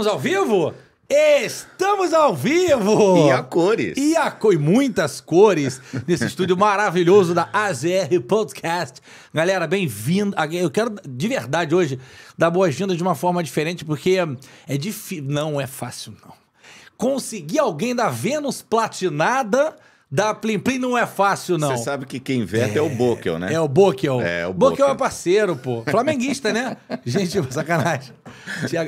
Estamos ao vivo? Estamos ao vivo! E a cores! E a co... e muitas cores nesse estúdio maravilhoso da AZR Podcast. Galera, bem-vindo. Ah, eu quero, de verdade, hoje dar boas-vindas de uma forma diferente, porque é difícil. Não é fácil, não. Conseguir alguém da Vênus platinada Dar Plim Plim não é fácil, não. Você sabe que quem veta é, é o Bokel, né? É o Bokel. É, o Bokel. Bokel é parceiro, pô. Flamenguista, né? Gente, sacanagem.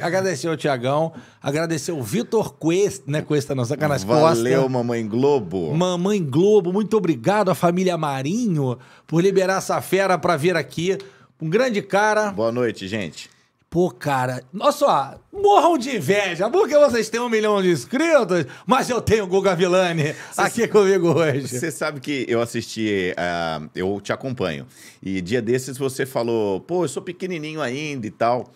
Agradecer ao Tiagão, agradecer ao Vitor Cuesta, né? Cuesta não, sacanagem. Valeu, Costa. Mamãe Globo. Mamãe Globo, muito obrigado à família Marinho por liberar essa fera pra vir aqui. Um grande cara. Boa noite, gente. Pô, cara, nossa, morram de inveja, porque vocês têm um milhão de inscritos, mas eu tenho o Guga Villani aqui comigo hoje. Você sabe que eu assisti, uh, eu te acompanho, e dia desses você falou, pô, eu sou pequenininho ainda e tal.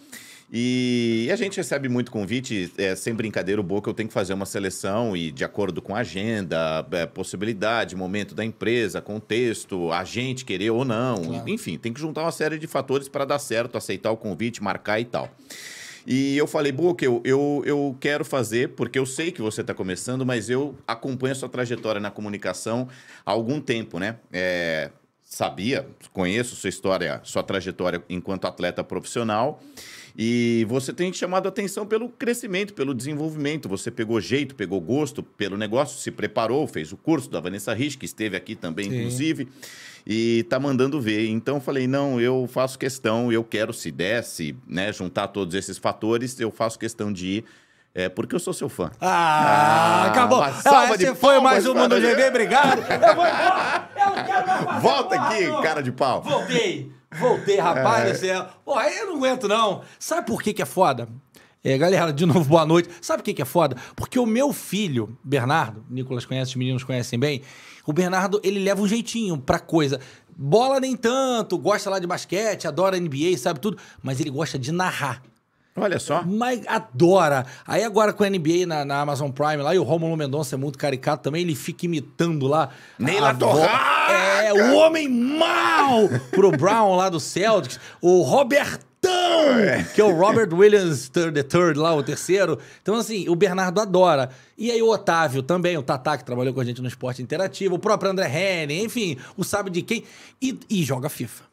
E a gente recebe muito convite, é, sem brincadeira, o Boca eu tenho que fazer uma seleção e de acordo com a agenda, é, possibilidade, momento da empresa, contexto, a gente querer ou não, claro. enfim, tem que juntar uma série de fatores para dar certo, aceitar o convite, marcar e tal. E eu falei, Boca, eu, eu, eu quero fazer, porque eu sei que você está começando, mas eu acompanho a sua trajetória na comunicação há algum tempo, né? É, sabia, conheço sua história, sua trajetória enquanto atleta profissional. E você tem chamado atenção pelo crescimento, pelo desenvolvimento. Você pegou jeito, pegou gosto pelo negócio, se preparou, fez o curso da Vanessa Rich, que esteve aqui também, Sim. inclusive, e tá mandando ver. Então eu falei, não, eu faço questão, eu quero, se desse, né, juntar todos esses fatores, eu faço questão de ir é porque eu sou seu fã. Ah, ah acabou. Ah, salva ah, de foi mais um Mundo GV, obrigado. Eu vou embora. Eu quero Volta aqui, cara de pau. Voltei. Voltei, rapaz, é. do Pô, aí eu não aguento, não. Sabe por que, que é foda? É, galera, de novo, boa noite. Sabe por que, que é foda? Porque o meu filho, Bernardo, Nicolas conhece, os meninos conhecem bem, o Bernardo, ele leva um jeitinho pra coisa. Bola nem tanto, gosta lá de basquete, adora NBA, sabe tudo, mas ele gosta de narrar. Olha só. Mas adora. Aí agora com a NBA na, na Amazon Prime lá, e o Romulo Mendonça é muito caricato também, ele fica imitando lá. Nem lá É, o homem mau pro Brown lá do Celtics. O Robertão, que é o Robert Williams Third lá, o terceiro. Então, assim, o Bernardo adora. E aí o Otávio também, o Tatá, que trabalhou com a gente no esporte interativo, o próprio André Henning, enfim, o sabe de quem. E, e joga FIFA.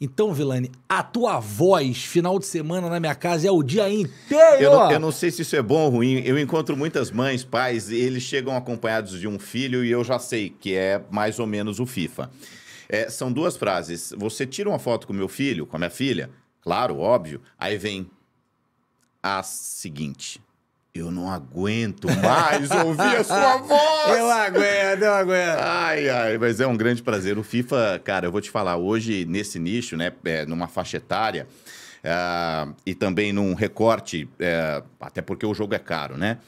Então, Vilani, a tua voz final de semana na minha casa é o dia inteiro. Eu não, eu não, sei se isso é bom ou ruim. Eu encontro muitas mães, pais, eles chegam acompanhados de um filho e eu já sei que é mais ou menos o FIFA. É, são duas frases. Você tira uma foto com meu filho, com a minha filha, claro, óbvio. Aí vem a seguinte: eu não aguento mais ouvir a sua voz. Eu aguento, eu aguento. Ai, ai, mas é um grande prazer. O FIFA, cara, eu vou te falar, hoje, nesse nicho, né, é, numa faixa etária é, e também num recorte, é, até porque o jogo é caro, né?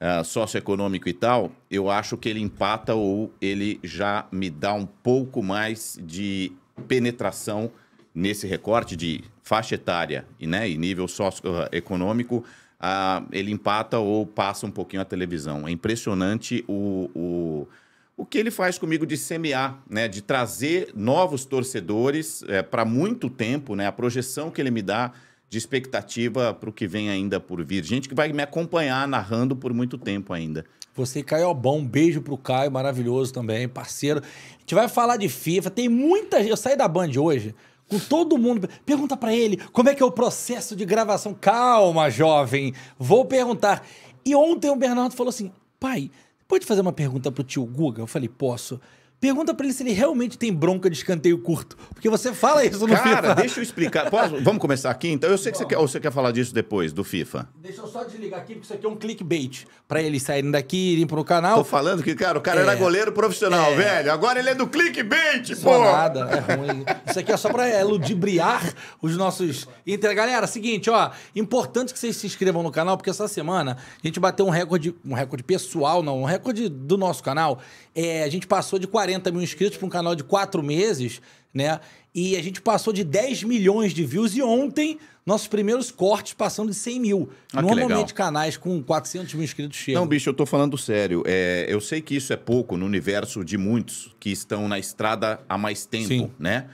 Uh, socioeconômico e tal, eu acho que ele empata ou ele já me dá um pouco mais de penetração nesse recorte de faixa etária né, e nível socioeconômico. econômico ah, ele empata ou passa um pouquinho a televisão. É impressionante o, o, o que ele faz comigo de semear, né? de trazer novos torcedores é, para muito tempo, né? a projeção que ele me dá de expectativa para o que vem ainda por vir. Gente que vai me acompanhar narrando por muito tempo ainda. Você, Caio Bom, um beijo pro Caio, maravilhoso também, parceiro. A gente vai falar de FIFA, tem muita gente. Eu saí da Band hoje, com todo mundo. Pergunta para ele como é que é o processo de gravação. Calma, jovem, vou perguntar. E ontem o Bernardo falou assim: pai, pode fazer uma pergunta pro tio Guga? Eu falei: posso. Pergunta pra ele se ele realmente tem bronca de escanteio curto. Porque você fala isso no Cara, FIFA. Cara, deixa eu explicar. Posso? Vamos começar aqui? Então, eu sei que você quer, ou você quer falar disso depois, do FIFA. Deixa eu só desligar aqui, porque isso aqui é um clickbait. Pra eles saírem daqui e irem pro canal. Tô falando que, cara, o cara é, era goleiro profissional, é, velho. Agora ele é do clickbait, só pô! nada, é ruim. Isso aqui é só pra ludibriar os nossos... Galera, seguinte, ó. Importante que vocês se inscrevam no canal, porque essa semana a gente bateu um recorde, um recorde pessoal, não, um recorde do nosso canal. É, a gente passou de 40 40 mil inscritos para um canal de quatro meses, né? E a gente passou de 10 milhões de views e ontem nossos primeiros cortes passando de 100 mil. Ah, Normalmente canais com 400 mil inscritos chegam. Não, bicho, eu tô falando sério. É, eu sei que isso é pouco no universo de muitos que estão na estrada há mais tempo, Sim. né?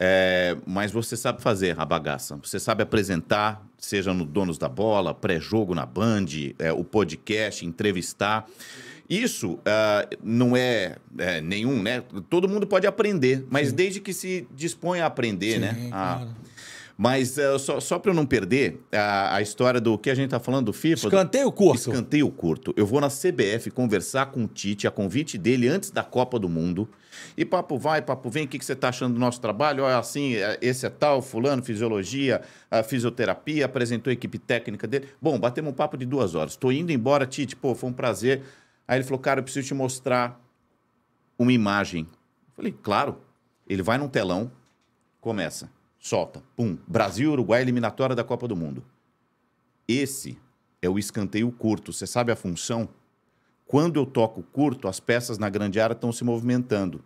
É, mas você sabe fazer a bagaça. Você sabe apresentar, seja no Donos da Bola, pré-jogo na Band, é, o podcast, entrevistar. Isso uh, não é, é, nenhum, né? Todo mundo pode aprender, mas Sim. desde que se dispõe a aprender, Sim, né? É, a... Ah. Mas uh, só, só para eu não perder a, a, história do que a gente está falando do FIFA. Escanteio curto. Escanteio curto. Eu vou na CBF conversar com o Tite, a convite dele antes da Copa do Mundo. E papo vai, papo vem, o que, que você está achando do nosso trabalho? Olha, é assim, é, esse é tal, fulano, fisiologia, fisioterapia, apresentou a equipe técnica dele. Bom, batemos um papo de duas horas. Estou indo embora, Tite, pô, foi um prazer. Aí ele falou, cara, eu preciso te mostrar uma imagem. Eu falei, claro. Ele vai num telão, começa, solta, pum, Brasil, Uruguai, eliminatória da Copa do Mundo. Esse é o escanteio curto. Você sabe a função? Quando eu toco curto, as peças na grande área estão se movimentando.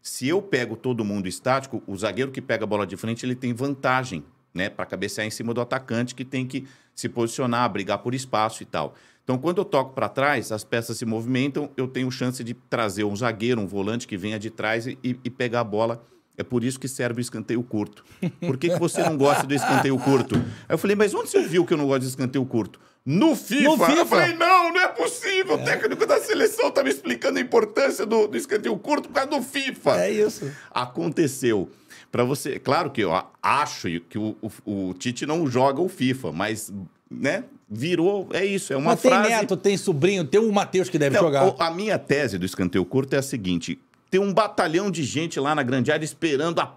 Se eu pego todo mundo estático, o zagueiro que pega a bola de frente, ele tem vantagem, né, para cabecear em cima do atacante que tem que se posicionar, brigar por espaço e tal. Então, quando eu toco para trás, as peças se movimentam, eu tenho chance de trazer um zagueiro, um volante que venha de trás e, e pegar a bola. É por isso que serve o escanteio curto. Por que, que você não gosta do escanteio curto? Aí eu falei, mas onde você viu que eu não gosto de escanteio curto? No FIFA. No FIFA. Eu falei, não, não é possível. É. O técnico da seleção tá me explicando a importância do, do escanteio curto por causa do FIFA. É isso. Aconteceu. Para você, claro que eu acho que o, o, o Tite não joga o FIFA, mas né? virou, é isso, é uma Mas frase... tem neto, tem sobrinho, tem o Matheus que deve então, jogar. A minha tese do escanteio curto é a seguinte, tem um batalhão de gente lá na grande área esperando a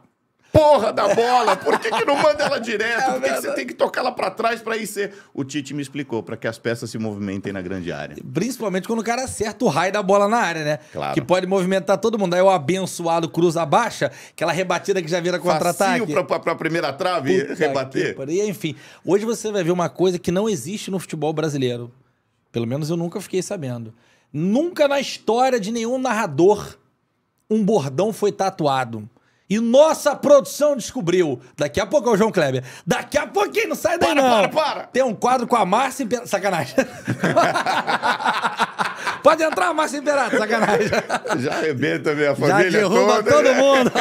porra da bola? Por que, que não manda ela direto? É por que, que você tem que tocar ela para trás para ir ser? O Tite me explicou, para que as peças se movimentem na grande área. Principalmente quando o cara acerta o raio da bola na área, né? Claro. Que pode movimentar todo mundo. Aí o abençoado cruza baixa, aquela rebatida que já vira contra-ataque. Pra, pra, pra primeira trave Puta rebater. E enfim, hoje você vai ver uma coisa que não existe no futebol brasileiro. Pelo menos eu nunca fiquei sabendo. Nunca na história de nenhum narrador um bordão foi tatuado. E nossa produção descobriu. Daqui a pouco é o João Kleber. Daqui a pouquinho, não sai daí para, não. Para, para, Tem um quadro com a Márcia e... Sacanagem. Pode entrar, Márcio Imperato, sacanagem. Já arrebenta minha família. Já derruba toda, todo né? mundo.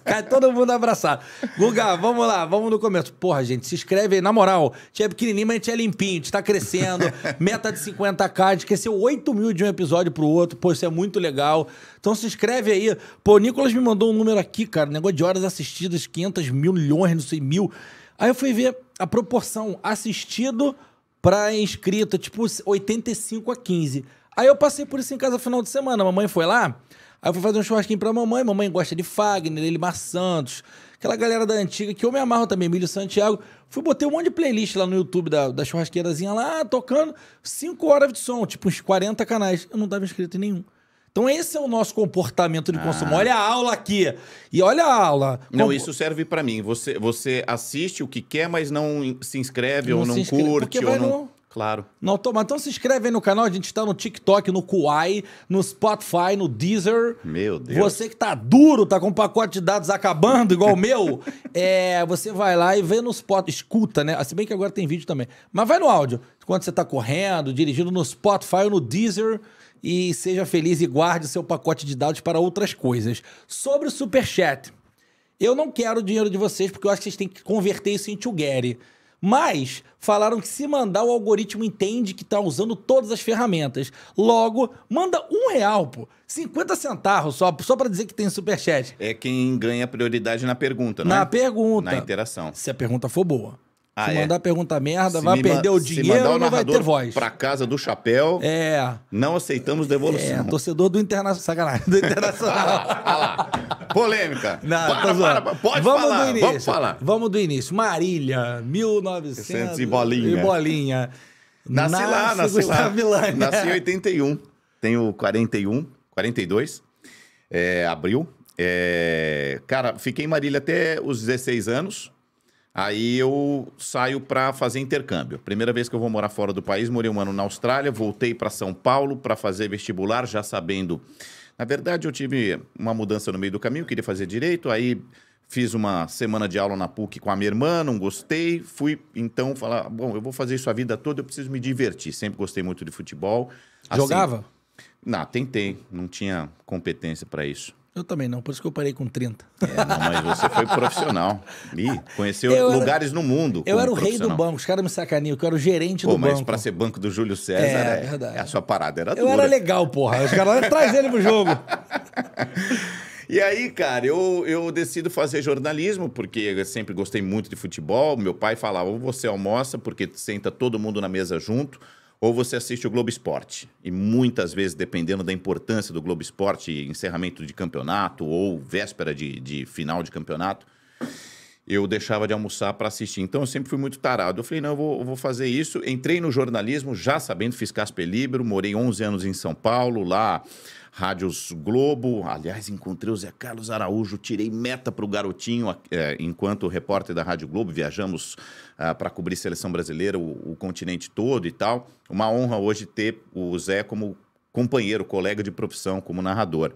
Cai todo mundo abraçado. Guga, vamos lá, vamos no começo. Porra, gente, se inscreve aí. Na moral, a gente é pequenininho, mas a gente é limpinho, a gente tá crescendo. Meta de 50k, a gente cresceu 8 mil de um episódio pro outro. Pô, isso é muito legal. Então se inscreve aí. Pô, o Nicolas me mandou um número aqui, cara. Negócio de horas assistidas, 500 milhões, não sei, mil. Aí eu fui ver a proporção assistido para inscrito, tipo 85 a 15. Aí eu passei por isso em casa no final de semana. A mamãe foi lá, aí eu fui fazer um churrasquinho pra mamãe. Mamãe gosta de Fagner, Elimar Santos, aquela galera da antiga que eu me amarro também, Emílio Santiago. Fui, botei um monte de playlist lá no YouTube da, da churrasqueirazinha lá, tocando 5 horas de som, tipo uns 40 canais. Eu não tava inscrito em nenhum. Então esse é o nosso comportamento de consumo. Ah. Olha a aula aqui. E olha a aula. Não, Como... isso serve para mim. Você, você assiste o que quer, mas não se inscreve não ou não inscreve, curte ou não... não... Claro. Não toma. Então se inscreve aí no canal. A gente está no TikTok, no Kuai, no Spotify, no Deezer. Meu Deus. Você que tá duro, tá com um pacote de dados acabando, igual o meu, é, você vai lá e vê no Spotify. Escuta, né? Se bem que agora tem vídeo também. Mas vai no áudio. Quando você tá correndo, dirigindo no Spotify ou no Deezer. E seja feliz e guarde seu pacote de dados para outras coisas. Sobre o Superchat. Eu não quero o dinheiro de vocês, porque eu acho que vocês têm que converter isso em Tugeri. Mas falaram que se mandar, o algoritmo entende que está usando todas as ferramentas. Logo, manda um real, pô. 50 centavos só, só para dizer que tem superchat. É quem ganha prioridade na pergunta, né? Na é? pergunta. Na interação. Se a pergunta for boa. Ah, se é. mandar é. pergunta merda, se vai perder o dinheiro, mandar o não vai ter voz. Pra casa do chapéu. É. Não aceitamos devolução. É, torcedor do Internacional. Sacanagem, do Internacional. ah, lá, ah lá. Polêmica. Não, para, para, para, pode vamos falar. Do início. Vamos falar. Vamos do início. Marília, 1900 e bolinha. E bolinha. Nasci nasce lá, nasci lá. Vilani. Nasci em 81. Tenho 41, 42. É, abril. É, cara, fiquei em Marília até os 16 anos. Aí eu saio para fazer intercâmbio. Primeira vez que eu vou morar fora do país, morei um ano na Austrália, voltei para São Paulo para fazer vestibular, já sabendo. Na verdade, eu tive uma mudança no meio do caminho, queria fazer direito, aí fiz uma semana de aula na PUC com a minha irmã, não gostei, fui então falar, bom, eu vou fazer isso a vida toda, eu preciso me divertir. Sempre gostei muito de futebol. Assim, Jogava? Não, tentei, não tinha competência para isso. Eu também não, por isso que eu parei com 30. É, não, mas você foi profissional. E conheceu lugares no mundo. Eu era o rei do banco, os caras me sacaninham, eu era o gerente pô, do banco. Mas pra ser banco do Júlio César, é, é, verdade. É a sua parada era eu dura. Eu era legal, porra. Os caras traz ele pro jogo. E aí, cara, eu, eu decido fazer jornalismo, porque eu sempre gostei muito de futebol. Meu pai falava: você almoça, porque senta todo mundo na mesa junto, ou você assiste o Globo Esporte. E muitas vezes, dependendo da importância do Globo Esporte, encerramento de campeonato ou véspera de, de final de campeonato, eu deixava de almoçar para assistir. Então eu sempre fui muito tarado. Eu falei, não, eu vou, eu vou fazer isso. Entrei no jornalismo já sabendo, fiz Casper Libero, morei 11 anos em São Paulo, lá Rádios Globo. Aliás, encontrei o Zé Carlos Araújo, tirei meta para o garotinho, é, enquanto repórter da Rádio Globo, viajamos ah, para cobrir seleção brasileira, o, o, continente todo e tal. Uma honra hoje ter o Zé como companheiro, colega de profissão, como narrador.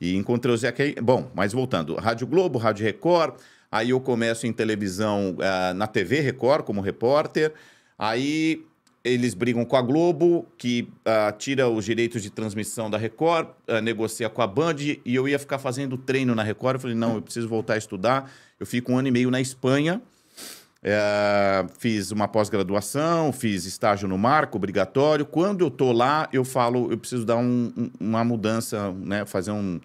E encontrei o Zé aqui. Bom, mas voltando, Rádio Globo, Rádio Record. Aí eu começo em televisão, ah, na TV Record, como repórter. Aí eles brigam com a Globo, que uh, tira os direitos de transmissão da Record, uh, negocia com a Band, e eu ia ficar fazendo treino na Record. Eu falei, não, eu preciso voltar a estudar. Eu fico um ano e meio na Espanha, uh, fiz uma pós-graduação, fiz estágio no marco, obrigatório. Quando eu estou lá, eu falo, eu preciso dar um, um, uma mudança, né, fazer um,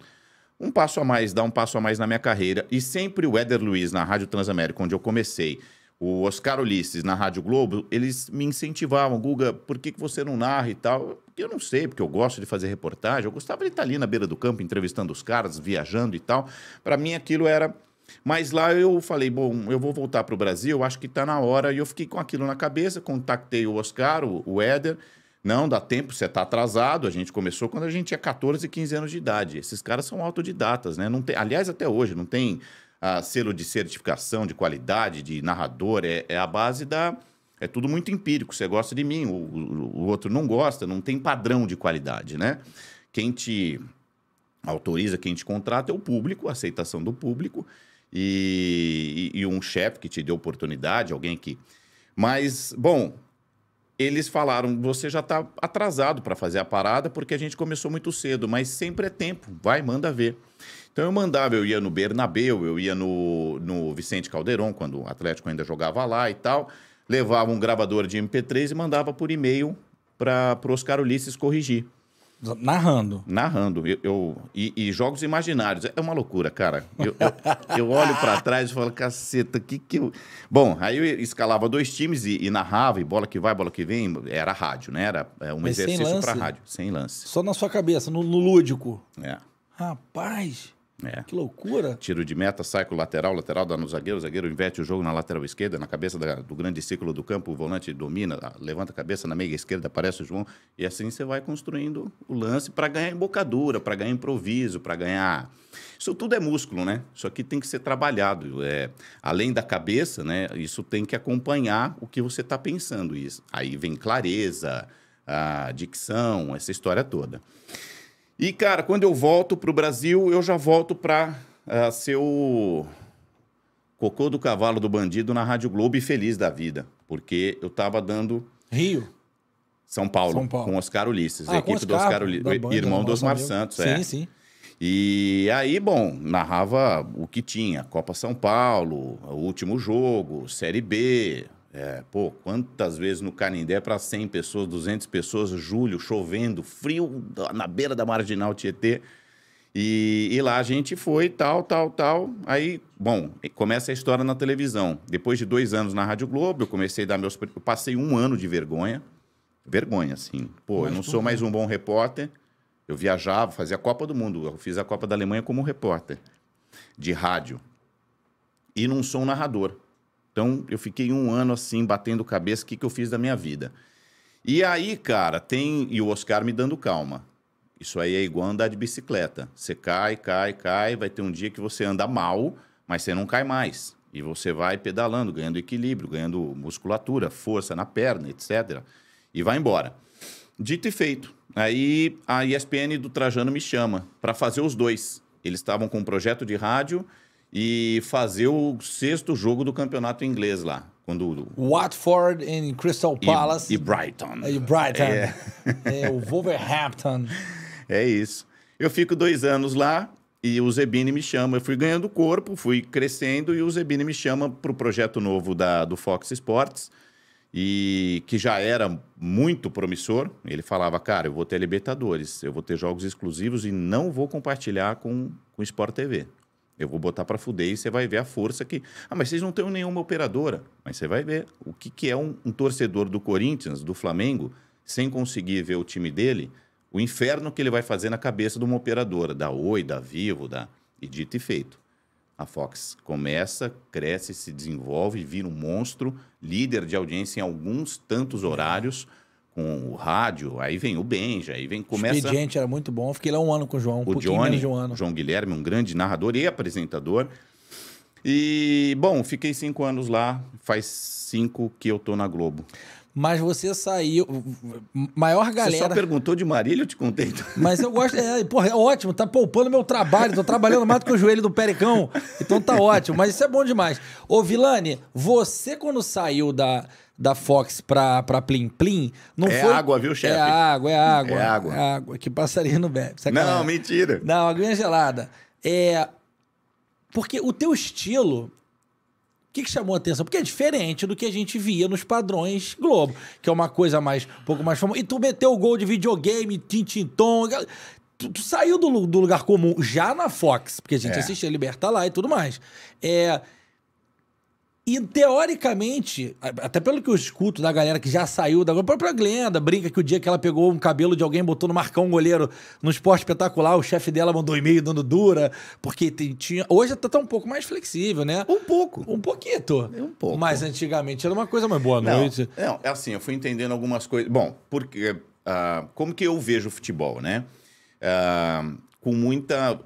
um passo a mais, dar um passo a mais na minha carreira. E sempre o Éder Luiz, na Rádio Transamérica, onde eu comecei, o Oscar Ulisses na Rádio Globo, eles me incentivavam, Guga, por que, que você não narra e tal? Eu não sei, porque eu gosto de fazer reportagem, eu gostava de estar ali na beira do campo, entrevistando os caras, viajando e tal. Para mim aquilo era. Mas lá eu falei, bom, eu vou voltar para o Brasil, acho que está na hora. E eu fiquei com aquilo na cabeça, contactei o Oscar, o, o Éder. Não, dá tempo, você está atrasado. A gente começou quando a gente tinha 14, 15 anos de idade. Esses caras são autodidatas, né? Não tem, aliás, até hoje, não tem a selo de certificação, de qualidade, de narrador, é, é a base da. É tudo muito empírico. Você gosta de mim, o, o, outro não gosta, não tem padrão de qualidade, né? Quem te autoriza, quem te contrata é o público, a aceitação do público e, e, e um chefe que te deu oportunidade, alguém que. Mas, bom, eles falaram: você já está atrasado para fazer a parada porque a gente começou muito cedo, mas sempre é tempo, vai, manda ver. Então eu mandava, eu ia no Bernabeu, eu ia no, no Vicente Calderon, quando o Atlético ainda jogava lá e tal, levava um gravador de MP3 e mandava por e-mail para o Oscar Ulisses corrigir. Narrando. Narrando. Eu, eu e, e, jogos imaginários. É uma loucura, cara. Eu, eu, eu olho para trás e falo, caceta, que que eu. Bom, aí eu escalava dois times e, e, narrava, e bola que vai, bola que vem. Era rádio, né? Era é, um Mas exercício para rádio, sem lance. Só na sua cabeça, no, no lúdico. É. Rapaz. É. Que loucura! Tiro de meta, sai com o lateral, lateral dá no zagueiro, o zagueiro inverte o jogo na lateral esquerda, na cabeça da, do grande círculo do campo, o volante domina, levanta a cabeça na meia esquerda, aparece o João, e assim você vai construindo o lance para ganhar embocadura, para ganhar improviso, para ganhar. Isso tudo é músculo, né? Isso aqui tem que ser trabalhado. É, além da cabeça, né? Isso tem que acompanhar o que você está pensando. Isso. Aí vem clareza, a dicção, essa história toda. E, cara, quando eu volto para o Brasil, eu já volto para uh, eh, ser o cocô do cavalo do bandido na Rádio Globo e feliz da vida, porque eu estava dando... Rio? São Paulo, São Paulo. com Oscar Ulisses, ah, equipe Oscar, do Oscar Ulisses, irmão do Osmar amigo. Santos. Sim, é. sim. E aí, bom, narrava o que tinha: Copa São Paulo, o último jogo, Série B, é, pô, quantas vezes no Canindé para 100 pessoas, 200 pessoas, julho, chovendo, frio, na beira da marginal Tietê. E, e, lá a gente foi, tal, tal, tal. Aí, bom, começa a história na televisão. Depois de dois anos na Rádio Globo, eu comecei a dar meus. Eu passei um ano de vergonha. Vergonha, assim. Pô, Mas eu não sou mais um bom repórter. Eu viajava, fazia a Copa do Mundo. Eu fiz a Copa da Alemanha como repórter de rádio. E não sou um narrador. Então, eu fiquei um ano assim, batendo cabeça, o que, que eu fiz da minha vida. E aí, cara, tem. E o Oscar me dando calma. Isso aí é igual andar de bicicleta. Você cai, cai, cai, vai ter um dia que você anda mal, mas você não cai mais. E você vai pedalando, ganhando equilíbrio, ganhando musculatura, força na perna, etc. E vai embora. Dito e feito. Aí a ESPN do Trajano me chama para fazer os dois. Eles estavam com um projeto de rádio e fazer o sexto jogo do campeonato inglês lá. Quando... Watford e Crystal Palace. E, e Brighton. E Brighton. É. é o Wolverhampton. É isso. Eu fico dois anos lá e o Zebini me chama. Eu fui ganhando corpo, fui crescendo e o Zebini me chama para o projeto novo da, do Fox Sports e que já era muito promissor. Ele falava, cara, eu vou ter Libertadores, eu vou ter jogos exclusivos e não vou compartilhar com o com Sport TV. Eu vou botar para fuder e você vai ver a força que. Ah, mas vocês não têm nenhuma operadora. Mas você vai ver o que, que é um, um torcedor do Corinthians, do Flamengo, sem conseguir ver o time dele, o inferno que ele vai fazer na cabeça de uma operadora, da Oi, da Vivo, da. E dito e feito. A Fox começa, cresce, se desenvolve, vira um monstro, líder de audiência em alguns tantos horários. É com o rádio, aí vem o Benja, aí vem começa. O expediente era muito bom, fiquei lá um ano com o João, um o Johnny, de um ano. João Guilherme, um grande narrador e apresentador. E, bom, fiquei cinco anos lá, faz cinco que eu tô na Globo. Mas você saiu. Maior galera. Você só perguntou de Marília, eu te contei. Mas eu gosto. É, porra, é ótimo, tá poupando meu trabalho, tô trabalhando mais do que o joelho do Pericão. Então tá ótimo, mas isso é bom demais. Ô, Vilani, você quando saiu da da Fox pra, pra Plim Plim, não é foi... água, viu, é chefe? É água, é água. É água. É água que passarinho não bebe. Sacanagem. Não, mentira. Não, aguinha gelada. É... Porque o teu estilo... O que, que chamou a atenção? Porque é diferente do que a gente via nos padrões Globo, que é uma coisa mais um pouco mais famosa. E tu meteu o gol de videogame, tintintom. Tu, tu saiu do, do, lugar comum já na Fox, porque a gente é. assistia Libertar lá e tudo mais. É, e teoricamente, até pelo que eu escuto da galera que já saiu da própria Glenda, brinca que o dia que ela pegou um cabelo de alguém, botou no Marcão um goleiro no esporte espetacular, o chefe dela mandou e-mail dando dura, porque tinha. Hoje tá, tá um pouco mais flexível, né? Um pouco. Um pouquito. Um pouco. Mas antigamente era uma coisa mais boa não, noite. Não, é assim, eu fui entendendo algumas coisas. Bom, porque. Uh, como que eu vejo o futebol, né? Uh, com muita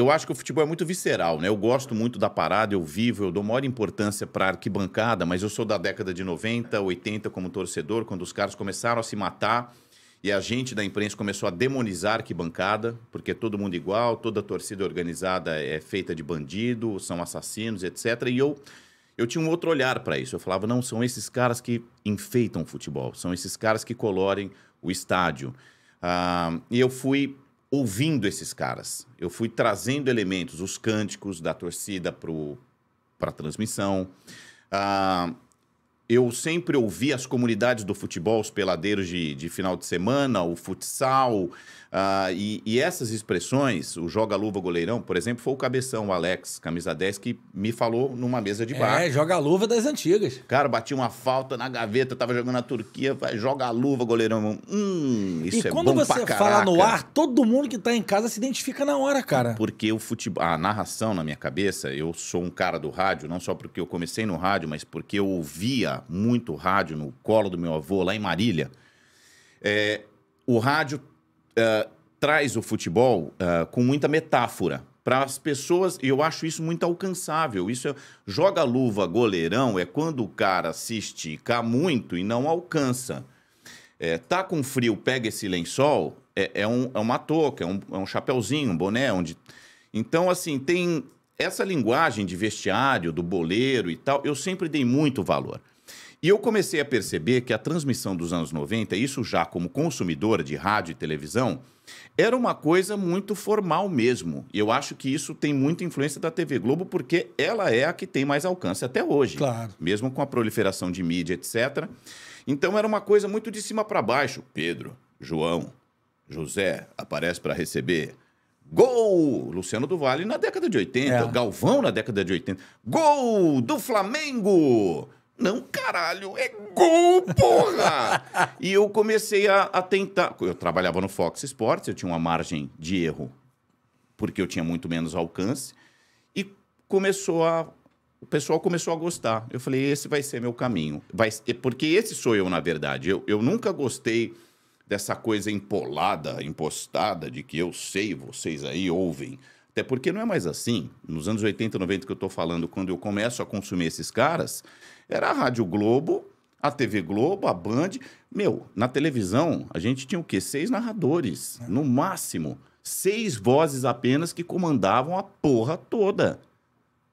eu acho que o futebol é muito visceral, né? Eu gosto muito da parada, eu vivo, eu dou maior importância para arquibancada, mas eu sou da década de 90, 80 como torcedor, quando os caras começaram a se matar e a gente da imprensa começou a demonizar arquibancada, porque é todo mundo igual, toda torcida organizada é feita de bandido, são assassinos, etc. E eu eu tinha um outro olhar para isso. Eu falava, não, são esses caras que enfeitam o futebol, são esses caras que colorem o estádio. Ah, e eu fui ouvindo esses caras. Eu fui trazendo elementos, os cânticos da torcida para a transmissão. Ah, eu sempre ouvi as comunidades do futebol, os peladeiros de, de final de semana, o futsal, ah, e, e, essas expressões, o joga-luva goleirão, por exemplo, foi o Cabeção, o Alex, camisa 10, que me falou numa mesa de bar. É, joga-luva das antigas. Cara, bati uma falta na gaveta, tava jogando na Turquia, joga-luva goleirão. Hum, isso e é bom pra E quando você fala no ar, todo mundo que tá em casa se identifica na hora, cara. Porque o futebol, a narração na minha cabeça, eu sou um cara do rádio, não só porque eu comecei no rádio, mas porque eu ouvia muito rádio no colo do meu avô lá em Marília. É, o rádio eh, traz o futebol uh, com muita metáfora para as pessoas, e eu acho isso muito alcançável. Isso é, joga luva goleirão é quando o cara se estica muito e não alcança. É, tá com frio, pega esse lençol, é, é, um, é uma touca, é um, é um chapéuzinho, um boné. Onde... Então, assim, tem essa linguagem de vestiário, do boleiro e tal, eu sempre dei muito valor. E eu comecei a perceber que a transmissão dos anos 90, isso já como consumidor de rádio e televisão, era uma coisa muito formal mesmo. E eu acho que isso tem muita influência da TV Globo, porque ela é a que tem mais alcance até hoje. Claro. Mesmo com a proliferação de mídia, etc. Então era uma coisa muito de cima para baixo. Pedro, João, José, aparece para receber. Gol! Luciano do Vale na década de 80, é. Galvão na década de 80. Gol do Flamengo! Não, caralho, é gol, porra! e eu comecei a, a tentar. Eu trabalhava no Fox Sports, eu tinha uma margem de erro, porque eu tinha muito menos alcance. E começou a o pessoal começou a gostar. Eu falei, esse vai ser meu caminho. Vai, porque esse sou eu, na verdade. Eu, eu nunca gostei dessa coisa empolada, impostada, de que eu sei, vocês aí ouvem. Até porque não é mais assim. Nos anos 80, 90 que eu estou falando, quando eu começo a consumir esses caras, era a Rádio Globo, a TV Globo, a Band. Meu, na televisão, a gente tinha o quê? Seis narradores, é. no máximo. Seis vozes apenas que comandavam a porra toda.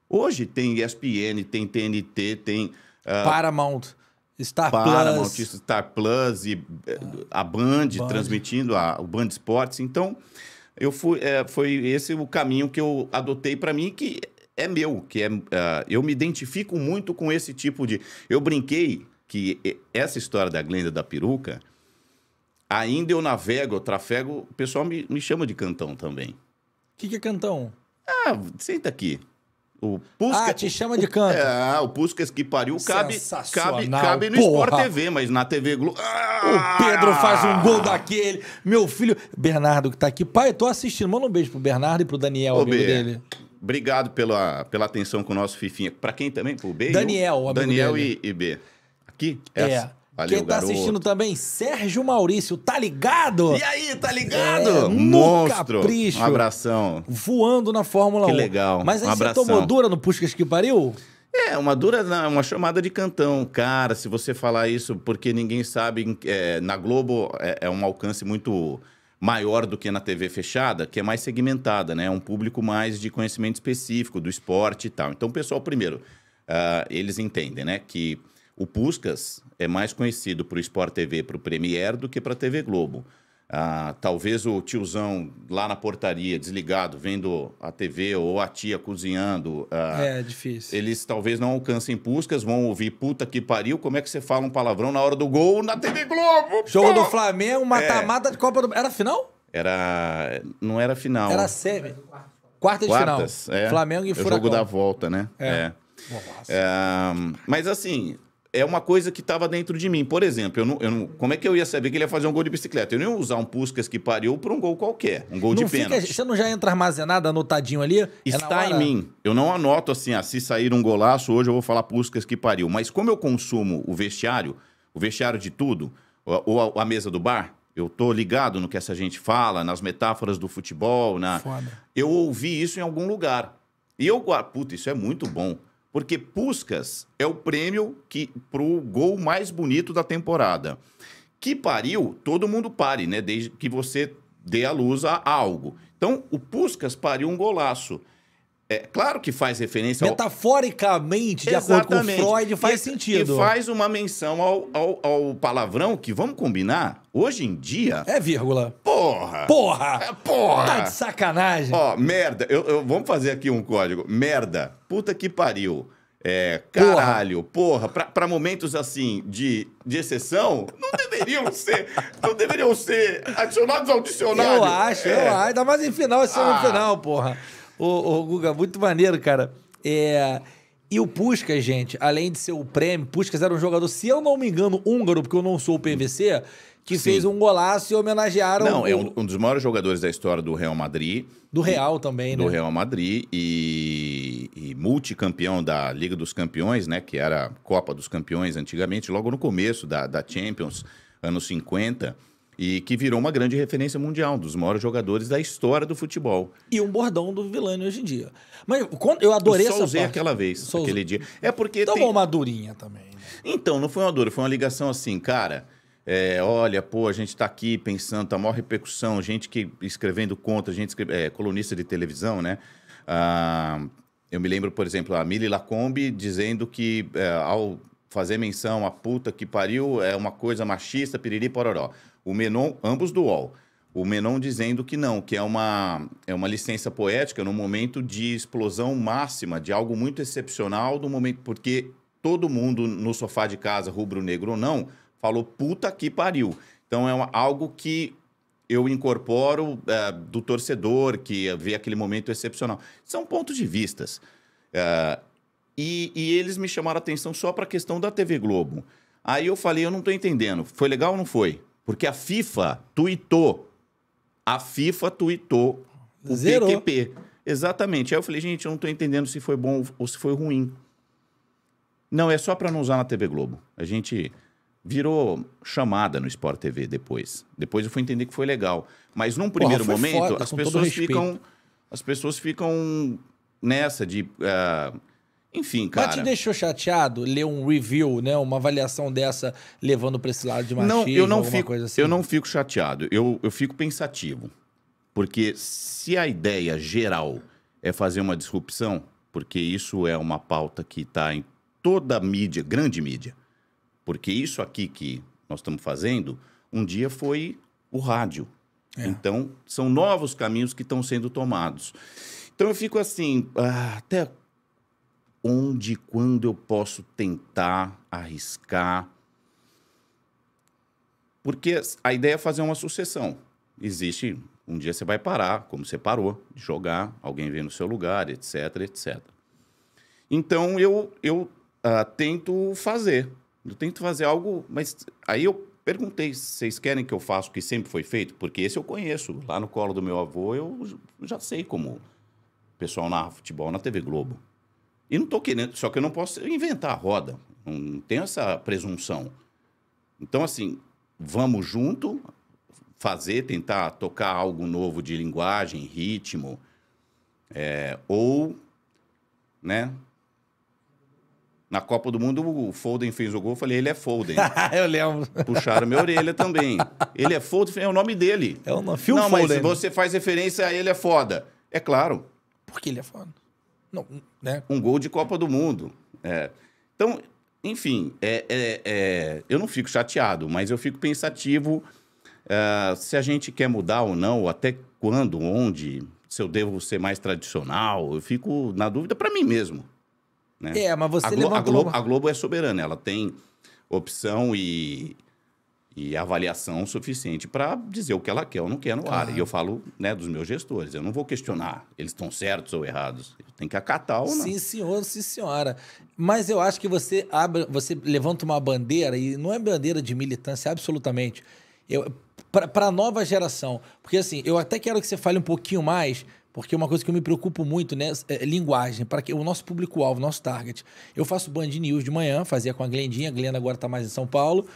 Hoje tem ESPN, tem TNT, tem. Uh, Paramount. Star Paramount, Plus. Star Plus e eh, é. a Band, Band. transmitindo a, o Band Esportes. Então, eu fui, é, foi esse o caminho que eu adotei para mim, que é meu, que é, uh, eu me identifico muito com esse tipo de. Eu brinquei que essa história da Glenda da peruca, ainda eu navego, eu trafego, o pessoal me, me chama de cantão também. O que, que é cantão? Ah, senta aqui. O Puskas, ah, te chama de canto. Ah, o Puskas que pariu cabe, cabe, cabe no Sport TV, mas na TV Globo... Ah! O Pedro faz um gol daquele. Meu filho, Bernardo que tá aqui. Pai, eu tô assistindo. Manda um beijo pro Bernardo e pro Daniel, Ô, amigo B. dele. Obrigado pela, pela atenção com o nosso Fifinha. Para quem também? Pro B? Daniel, o Daniel e, e, B. Aqui? É. Essa. É. Valeu, Quem tá garoto. assistindo também, Sérgio Maurício, tá ligado? E aí, tá ligado? É, Monstro. Capricho, um abração. Voando na Fórmula 1. Que legal. Mas aí um você tomou dura no Puscas que pariu? É, uma dura, uma chamada de cantão. Cara, se você falar isso, porque ninguém sabe, é, na Globo é, é um alcance muito maior do que na TV fechada, que é mais segmentada, né? É um público mais de conhecimento específico, do esporte e tal. Então, pessoal, primeiro, uh, eles entendem, né? Que o Puscas é mais conhecido para o Sport TV, para o Premier, do que para a TV Globo. Ah, talvez o tiozão lá na portaria, desligado, vendo a TV ou a tia cozinhando. Ah, é, difícil. Eles talvez não alcancem puscas, vão ouvir puta que pariu. Como é que você fala um palavrão na hora do gol na TV Globo? Jogo pô! do Flamengo, mata-mata é. de Copa do. Era final? Era. Não era final. Era semi. Quarta de Quartas, final. É. Flamengo e é Furacão. O jogo da volta, né? É. é. é mas assim, é uma coisa que estava dentro de mim. Por exemplo, eu não, eu não, como é que eu ia saber que ele ia fazer um gol de bicicleta? Eu não ia usar um Puskas que pariu para um gol qualquer, um gol não de pênalti. você não já entra armazenado, anotadinho ali? É Está é em mim. Eu não anoto assim, ah, se sair um golaço, hoje eu vou falar Puskas que pariu. Mas como eu consumo o vestiário, o vestiário de tudo, ou a, ou a mesa do bar, eu tô ligado no que essa gente fala, nas metáforas do futebol, na... Foda. Eu ouvi isso em algum lugar. E eu, puta, isso é muito bom. Porque Puscas é o prêmio que pro gol mais bonito da temporada. Que pariu, todo mundo pare, né? Desde que você dê a luz a algo. Então, o Puscas pariu um golaço. É claro que faz referência Metaforicamente, ao... de acordo com Freud, faz e, sentido. E faz uma menção ao, ao, ao, palavrão que, vamos combinar, hoje em dia... É vírgula. Porra! Porra! É, porra! Tá de sacanagem. Ó, merda. Eu, eu, vamos fazer aqui um código. Merda. Puta que pariu. É, caralho, porra, porra pra, pra, momentos assim de, de exceção, não deveriam ser, não deveriam ser adicionados ao dicionário. Eu acho, é. eu acho, ainda mais em final, esse é ah. final, porra. Ô, ô, Guga, muito maneiro, cara. É... E o Puskas, gente, além de ser o prêmio, Puskas era um jogador, se eu não me engano, húngaro, porque eu não sou o PVC, que Sim. fez um golaço e homenagearam. Não, é o... é um, um, dos maiores jogadores da história do Real Madrid. Do Real e, também, né? Do Real Madrid e, e multicampeão da Liga dos Campeões, né? Que era Copa dos Campeões antigamente, logo no começo da, da Champions, anos 50 e que virou uma grande referência mundial, um dos maiores jogadores da história do futebol. E um bordão do Vilani hoje em dia. Mas quando, eu adorei eu só essa usei parte. aquela vez, só aquele usei. dia. É porque Tomou então tem... uma durinha também. Né? Então, não foi uma dura, foi uma ligação assim, cara... É, olha, pô, a gente está aqui pensando, tá maior repercussão, gente que escrevendo conta, gente escreve, é, colunista de televisão, né? Ah, eu me lembro, por exemplo, a Mili Lacombe dizendo que é, ao fazer menção à puta que pariu é uma coisa machista, piriri pororó o Menon, ambos do UOL. O Menon dizendo que não, que é uma, é uma licença poética no momento de explosão máxima, de algo muito excepcional, do momento porque todo mundo no sofá de casa, rubro-negro ou não, falou puta que pariu. Então é uma, algo que eu incorporo é, do torcedor que vê aquele momento excepcional. São pontos de vistas. É, e, e, eles me chamaram a atenção só para a questão da TV Globo. Aí eu falei, eu não estou entendendo. Foi legal ou não foi? Porque a FIFA tuitou. A FIFA tuitou o Zerou. PQP. Exatamente. Aí eu falei, gente, eu não estou entendendo se foi bom ou se foi ruim. Não, é só para não usar na TV Globo. A gente virou chamada no Sport TV depois. Depois eu fui entender que foi legal. Mas num primeiro Porra, momento, foda, as pessoas ficam as pessoas ficam nessa de uh, enfim, cara. Mas te deixou chateado ler um review, né? Uma avaliação dessa levando para esse lado de machismo, não, eu não fico, assim? Eu não fico chateado. Eu, eu fico pensativo. Porque se a ideia geral é fazer uma disrupção, porque isso é uma pauta que está em toda a mídia, grande mídia, porque isso aqui que nós estamos fazendo, um dia foi o rádio. É. Então, são novos caminhos que estão sendo tomados. Então, eu fico assim, ah, até onde e quando eu posso tentar, arriscar. Porque a ideia é fazer uma sucessão. Existe, um dia você vai parar, como você parou, de jogar, alguém vem no seu lugar, etc, etc. Então eu, eu uh, tento fazer. Eu tento fazer algo, mas aí eu perguntei vocês querem que eu faça o que sempre foi feito, porque esse eu conheço. Lá no colo do meu avô eu já sei como o pessoal narra futebol na TV Globo. E não estou querendo, só que eu não posso inventar a roda. Não tenho essa presunção. Então, assim, vamos junto fazer, tentar tocar algo novo de linguagem, ritmo, é, ou, né? Na Copa do Mundo, o Foden fez o gol, eu falei, ele é Foden. eu lembro. Puxaram minha orelha também. Ele é Foden, é o nome dele. É o nome, Não, Foden. mas você faz referência a ele é foda. É claro. Por que ele é foda? Não, né? Um gol de Copa do Mundo. É. Então, enfim, é, é, é, eu não fico chateado, mas eu fico pensativo é, se a gente quer mudar ou não, até quando, onde, se eu devo ser mais tradicional. Eu fico na dúvida para mim mesmo. Né? É, mas você a a Globo, a Globo é soberana, ela tem opção e, e avaliação suficiente para dizer o que ela quer ou não quer no claro. ar. E eu falo né, dos meus gestores, eu não vou questionar eles estão certos ou errados. Tem que acatar ou não. Sim, senhor, sim, senhora. Mas eu acho que você abre, você levanta uma bandeira, e não é bandeira de militância absolutamente, para a nova geração. Porque assim, eu até quero que você fale um pouquinho mais, porque é uma coisa que eu me preocupo muito, né? É linguagem, para que o nosso público-alvo, nosso target. Eu faço Band News de manhã, fazia com a Glendinha, a Glenda agora está mais em São Paulo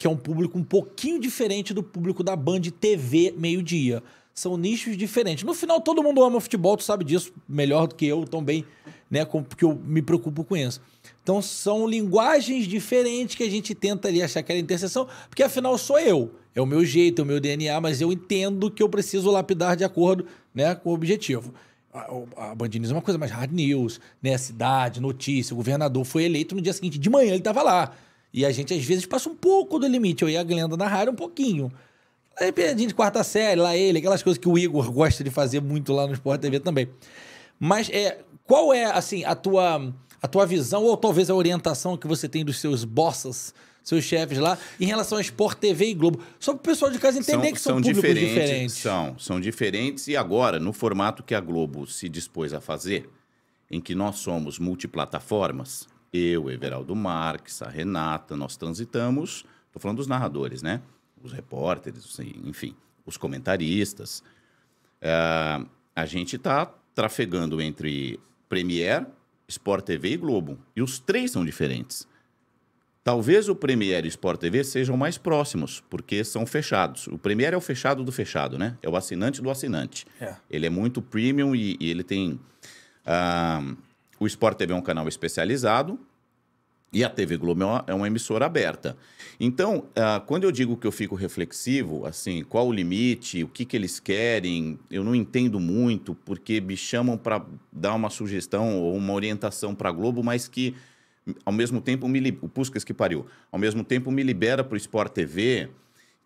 que é um público um pouquinho diferente do público da Band TV meio-dia. São nichos diferentes. No final, todo mundo ama futebol, tu sabe disso melhor do que eu também, né? Porque eu me preocupo com isso. Então, são linguagens diferentes que a gente tenta ali achar aquela interseção, porque afinal sou eu. É o meu jeito, é o meu DNA, mas eu entendo que eu preciso lapidar de acordo né, com o objetivo. A, a Band News é uma coisa mais hard news, né? Cidade, notícia, o governador foi eleito no dia seguinte, de manhã ele estava lá. E a gente, às vezes, passa um pouco do limite. Eu e a Glenda na rádio um pouquinho. Aí, de quarta série, lá ele, aquelas coisas que o Igor gosta de fazer muito lá no Sport TV também. Mas é, qual é, assim, a tua, a tua visão ou talvez a orientação que você tem dos seus bosses, seus chefes lá, em relação a Sport TV e Globo? Só para o pessoal de casa entender são, que são, são públicos diferentes, diferentes. São, são diferentes. E agora, no formato que a Globo se dispôs a fazer, em que nós somos multiplataformas, eu, Everaldo Marques, a Renata, nós transitamos, estou falando dos narradores, né? Os repórteres, enfim, os comentaristas. Uh, a gente está trafegando entre Premiere, Sport TV e Globo. E os três são diferentes. Talvez o Premiere e Sport TV sejam mais próximos, porque são fechados. O Premiere é o fechado do fechado, né? É o assinante do assinante. É. Ele é muito premium e, e ele tem. Uh, o Sport TV é um canal especializado e a TV Globo é, é uma, emissora aberta. Então, ah, quando eu digo que eu fico reflexivo, assim, qual o limite, o que, que eles querem, eu não entendo muito, porque me chamam para dar uma sugestão ou uma orientação para a Globo, mas que ao mesmo tempo me o Puskas que pariu, ao mesmo tempo me libera para o Sport TV.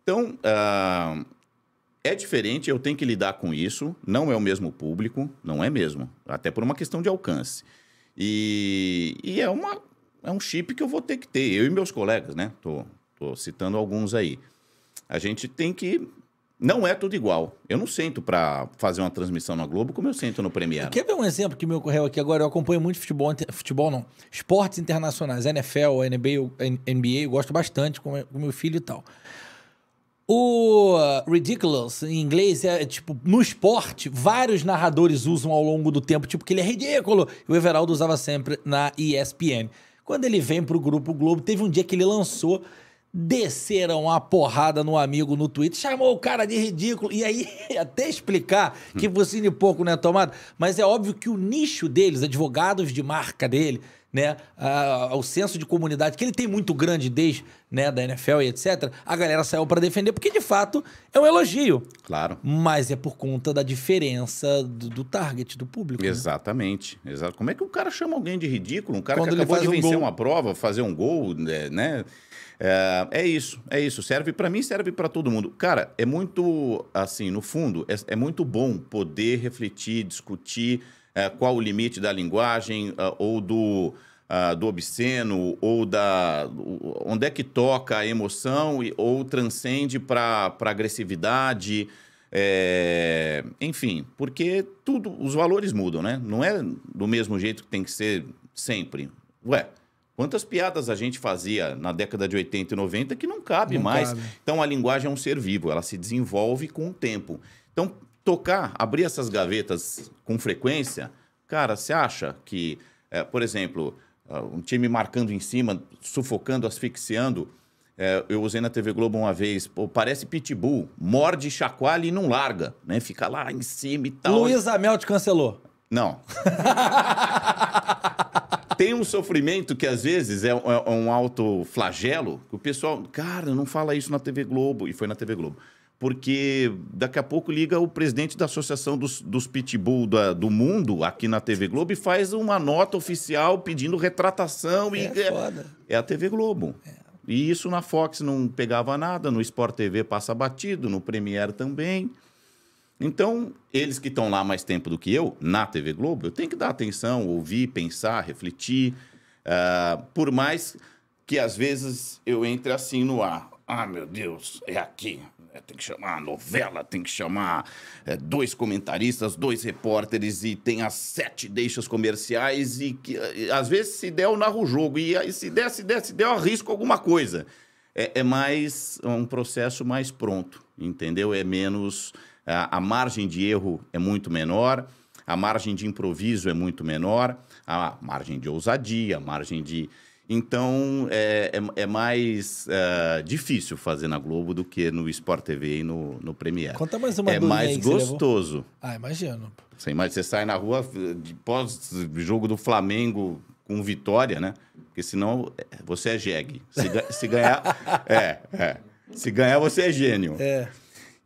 Então, ah, é diferente, eu tenho que lidar com isso, não é o mesmo público, não é mesmo, até por uma questão de alcance. E, e é, uma, é um chip que eu vou ter que ter, eu e meus colegas, né? Tô, tô citando alguns aí. A gente tem que não é tudo igual. Eu não sento para fazer uma transmissão na Globo como eu sento no Premiere. Quer ver um exemplo que me ocorreu aqui agora? Eu acompanho muito futebol, futebol não, esportes internacionais, NFL, NBA, NBA, eu gosto bastante com o meu filho e tal. O uh, ridiculous, em inglês, é, é tipo, no esporte, vários narradores usam ao longo do tempo, tipo, que ele é ridículo. O Everaldo usava sempre na ESPN. Quando ele vem pro Grupo Globo, teve um dia que ele lançou, desceram a porrada no amigo no Twitter, chamou o cara de ridículo. E aí, até explicar que você pouco não é tomado, mas é óbvio que o nicho deles, advogados de marca dele, né, ao senso de comunidade, que ele tem muito grande desde né, da NFL e etc., a galera saiu para defender, porque de fato é um elogio. Claro. Mas é por conta da diferença do, do target, do público. Né? Exatamente. Né? Exato. Como é que o cara chama alguém de ridículo? Um cara Quando que acabou de vencer uma prova, fazer um gol, né, né? É, é isso, é isso. Serve para mim, serve para todo mundo. Cara, é muito, assim, no fundo, é, é muito bom poder refletir, discutir é, qual o limite da linguagem ah, ou do, ah, do obsceno, ou da. onde é que toca a emoção ou transcende para agressividade. É, enfim, porque tudo, os valores mudam, né? Não é do mesmo jeito que tem que ser sempre. Ué, quantas piadas a gente fazia na década de 80 e 90 que não cabe não mais. Cabe. Então a linguagem é um ser vivo, ela se desenvolve com o tempo. Então, tocar, abrir essas gavetas com frequência, cara, você acha que, é, por exemplo, ah, um time marcando em cima, sufocando, asfixiando. É, eu usei na TV Globo uma vez, pô, parece pitbull, morde, chacoalha e não larga, né? Fica lá em cima e tal. Luiz Amel te cancelou. Não. Tem um sofrimento que às vezes é, é, é um alto flagelo, que o pessoal, cara, não fala isso na TV Globo, e foi na TV Globo porque daqui a pouco liga o presidente da Associação dos, dos Pitbull da, do Mundo, aqui na TV Globo, e faz uma nota oficial pedindo retratação. É, e, é, é, é a TV Globo. É. E isso na Fox não pegava nada, no Sport TV passa batido, no Premiere também. Então, eles que estão lá mais tempo do que eu, na TV Globo, eu tenho que dar atenção, ouvir, pensar, refletir. Uh, por mais que às vezes eu entre assim no ar. Ah, meu Deus, é aqui. É, tem que chamar novela, tem que chamar é, dois comentaristas, dois repórteres e tem as sete deixas comerciais e que e, às vezes se der eu narro o jogo e, e se der, se der, se der eu arrisco alguma coisa. É, é mais um processo mais pronto, entendeu? É menos a, a margem de erro é muito menor, a margem de improviso é muito menor, a margem de ousadia, a margem de então é, é, é mais é, difícil fazer na Globo do que no Sport TV e no, no Premiere. Conta mais uma É mais gostoso. Ah, imagino. Você, imagina, você sai na rua eh, pós jogo do Flamengo com vitória, né? Porque senão eh, você é jegue. Se, se ganhar. é, é. Se ganhar, você é gênio. É.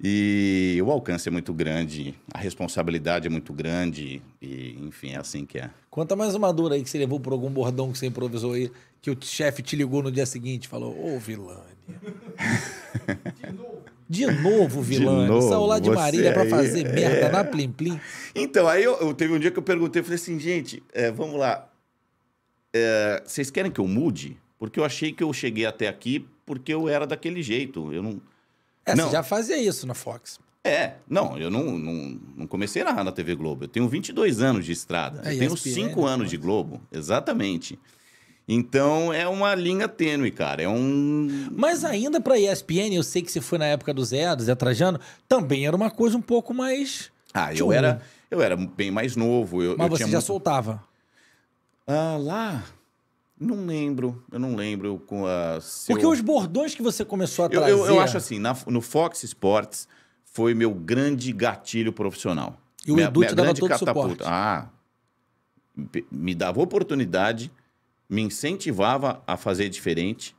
E o alcance é muito grande, a responsabilidade é muito grande, e enfim, é assim que é. Conta mais uma dura aí que você levou por algum bordão que você improvisou aí, que o chefe te ligou no dia seguinte e falou: Ô, vilânia. De novo. De novo, vilã. De Saiu lá de Marília para fazer é... merda na Plim Plim. Então, aí eu, eu, teve um dia que eu perguntei, eu falei assim, gente, é, vamos lá. É, vocês querem que eu mude? Porque eu achei que eu cheguei até aqui porque eu era daquele jeito. Eu não é, não. você já fazia isso na Fox. É, não, eu não, não, não, comecei a na TV Globo. Eu tenho 22 anos de estrada. É, eu tenho 5 né, anos de Globo, exatamente. Então é uma linha tênue, cara. É um. Mas ainda pra ESPN, eu sei que você foi na época do Zé, do Zé Trajano, também era uma coisa um pouco mais. Ah, eu era. Eu era bem mais novo. Eu, Mas eu você já muito... soltava. Ah, lá. Não lembro, eu não lembro com a. Seu... Porque os bordões que você começou a eu, trazer. Eu, eu acho assim, na, no Fox Sports foi meu grande gatilho profissional. E o minha, Edu te dava todo catapulta. suporte. Ah, me dava oportunidade, me incentivava a fazer diferente.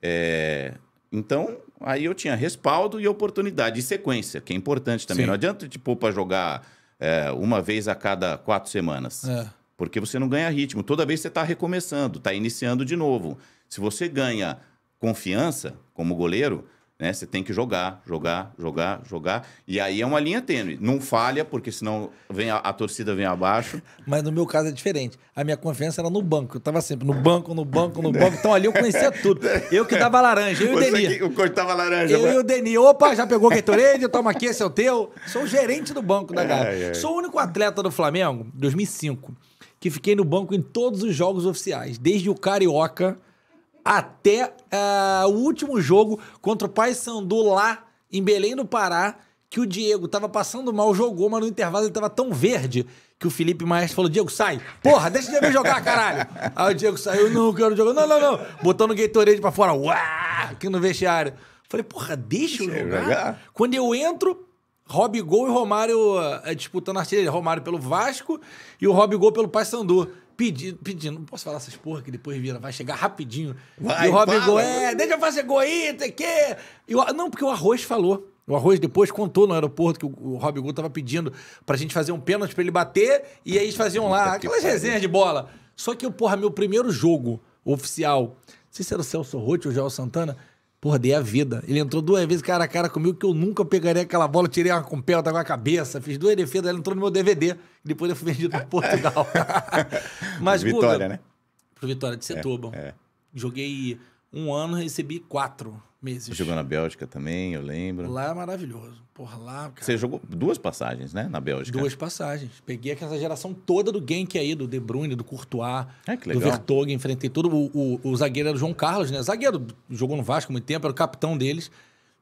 É... Então, aí eu tinha respaldo e oportunidade e sequência, que é importante também. Sim. Não adianta te tipo, pôr para jogar é, uma vez a cada quatro semanas. É porque você não ganha ritmo. Toda vez você está recomeçando, está iniciando de novo. Se você ganha confiança como goleiro, né, você tem que jogar, jogar, jogar, jogar. E aí é uma linha tênue. Não falha, porque senão vem a, a, torcida vem abaixo. Mas no meu caso é diferente. A minha confiança era no banco. Eu tava sempre no banco, no banco, no banco. Então ali eu conhecia tudo. Eu que dava laranja, eu e o Deni. O cortava laranja. Eu mas... e né? o Deni. Opa, já pegou o Gatorade, toma aqui, esse é o teu. Sou o gerente do banco da é, Gávea. É, é. Sou o único atleta do Flamengo, 2005 que fiquei no banco em todos os jogos oficiais, desde o Carioca até uh, o último jogo contra o Paysandu lá em Belém do Pará, que o Diego tava passando mal, jogou, mas no intervalo ele tava tão verde que o Felipe Maestro falou: Diego, sai! Porra, deixa de me jogar, caralho! Aí o Diego saiu, não quero jogar, não, não, não! Botando o Gatorade pra fora, uá! Aqui no vestiário. Falei, porra, deixa eu jogar. jogar. Quando eu entro, Robigol e Romário eh, é, disputando artilharia. Romário pelo Vasco e o Robigol pelo Paysandu. Pedindo, pedindo, não posso falar essas porra que depois vira, vai chegar rapidinho. Vai, e o Robigol, é, deixa eu fazer gol aí, tem que. Eu, não, porque o Arroz falou. O Arroz depois contou no aeroporto que o, o Robigol tava pedindo pra gente fazer um pênalti pra ele bater e aí eles faziam lá aquelas resenhas de bola. Só que, porra, meu primeiro jogo oficial, não sei se era o Celso Rotti ou o Joel Santana, por dei a vida. Ele entrou duas vezes cara a cara comigo que eu nunca pegaria aquela bola, tirei ela com o pé, eu tava com a cabeça, fiz duas defesas, ele entrou no meu DVD. Depois eu fui vendido para Portugal. Mas, Vitória, Guga, né? Pro Vitória de é, Setúbal. É, é. Joguei um ano recebi quatro meses. Jogou na Bélgica também, eu lembro. Lá é maravilhoso. Por lá, cara. Você jogou duas passagens, né, na Bélgica? Duas passagens. Peguei aquela geração toda do Genk aí, do De Bruyne, do Courtois, é, do Vertonghen, enfrentei todo o, o, o, zagueiro era o João Carlos, né? Zagueiro, jogou no Vasco muito tempo, era o capitão deles.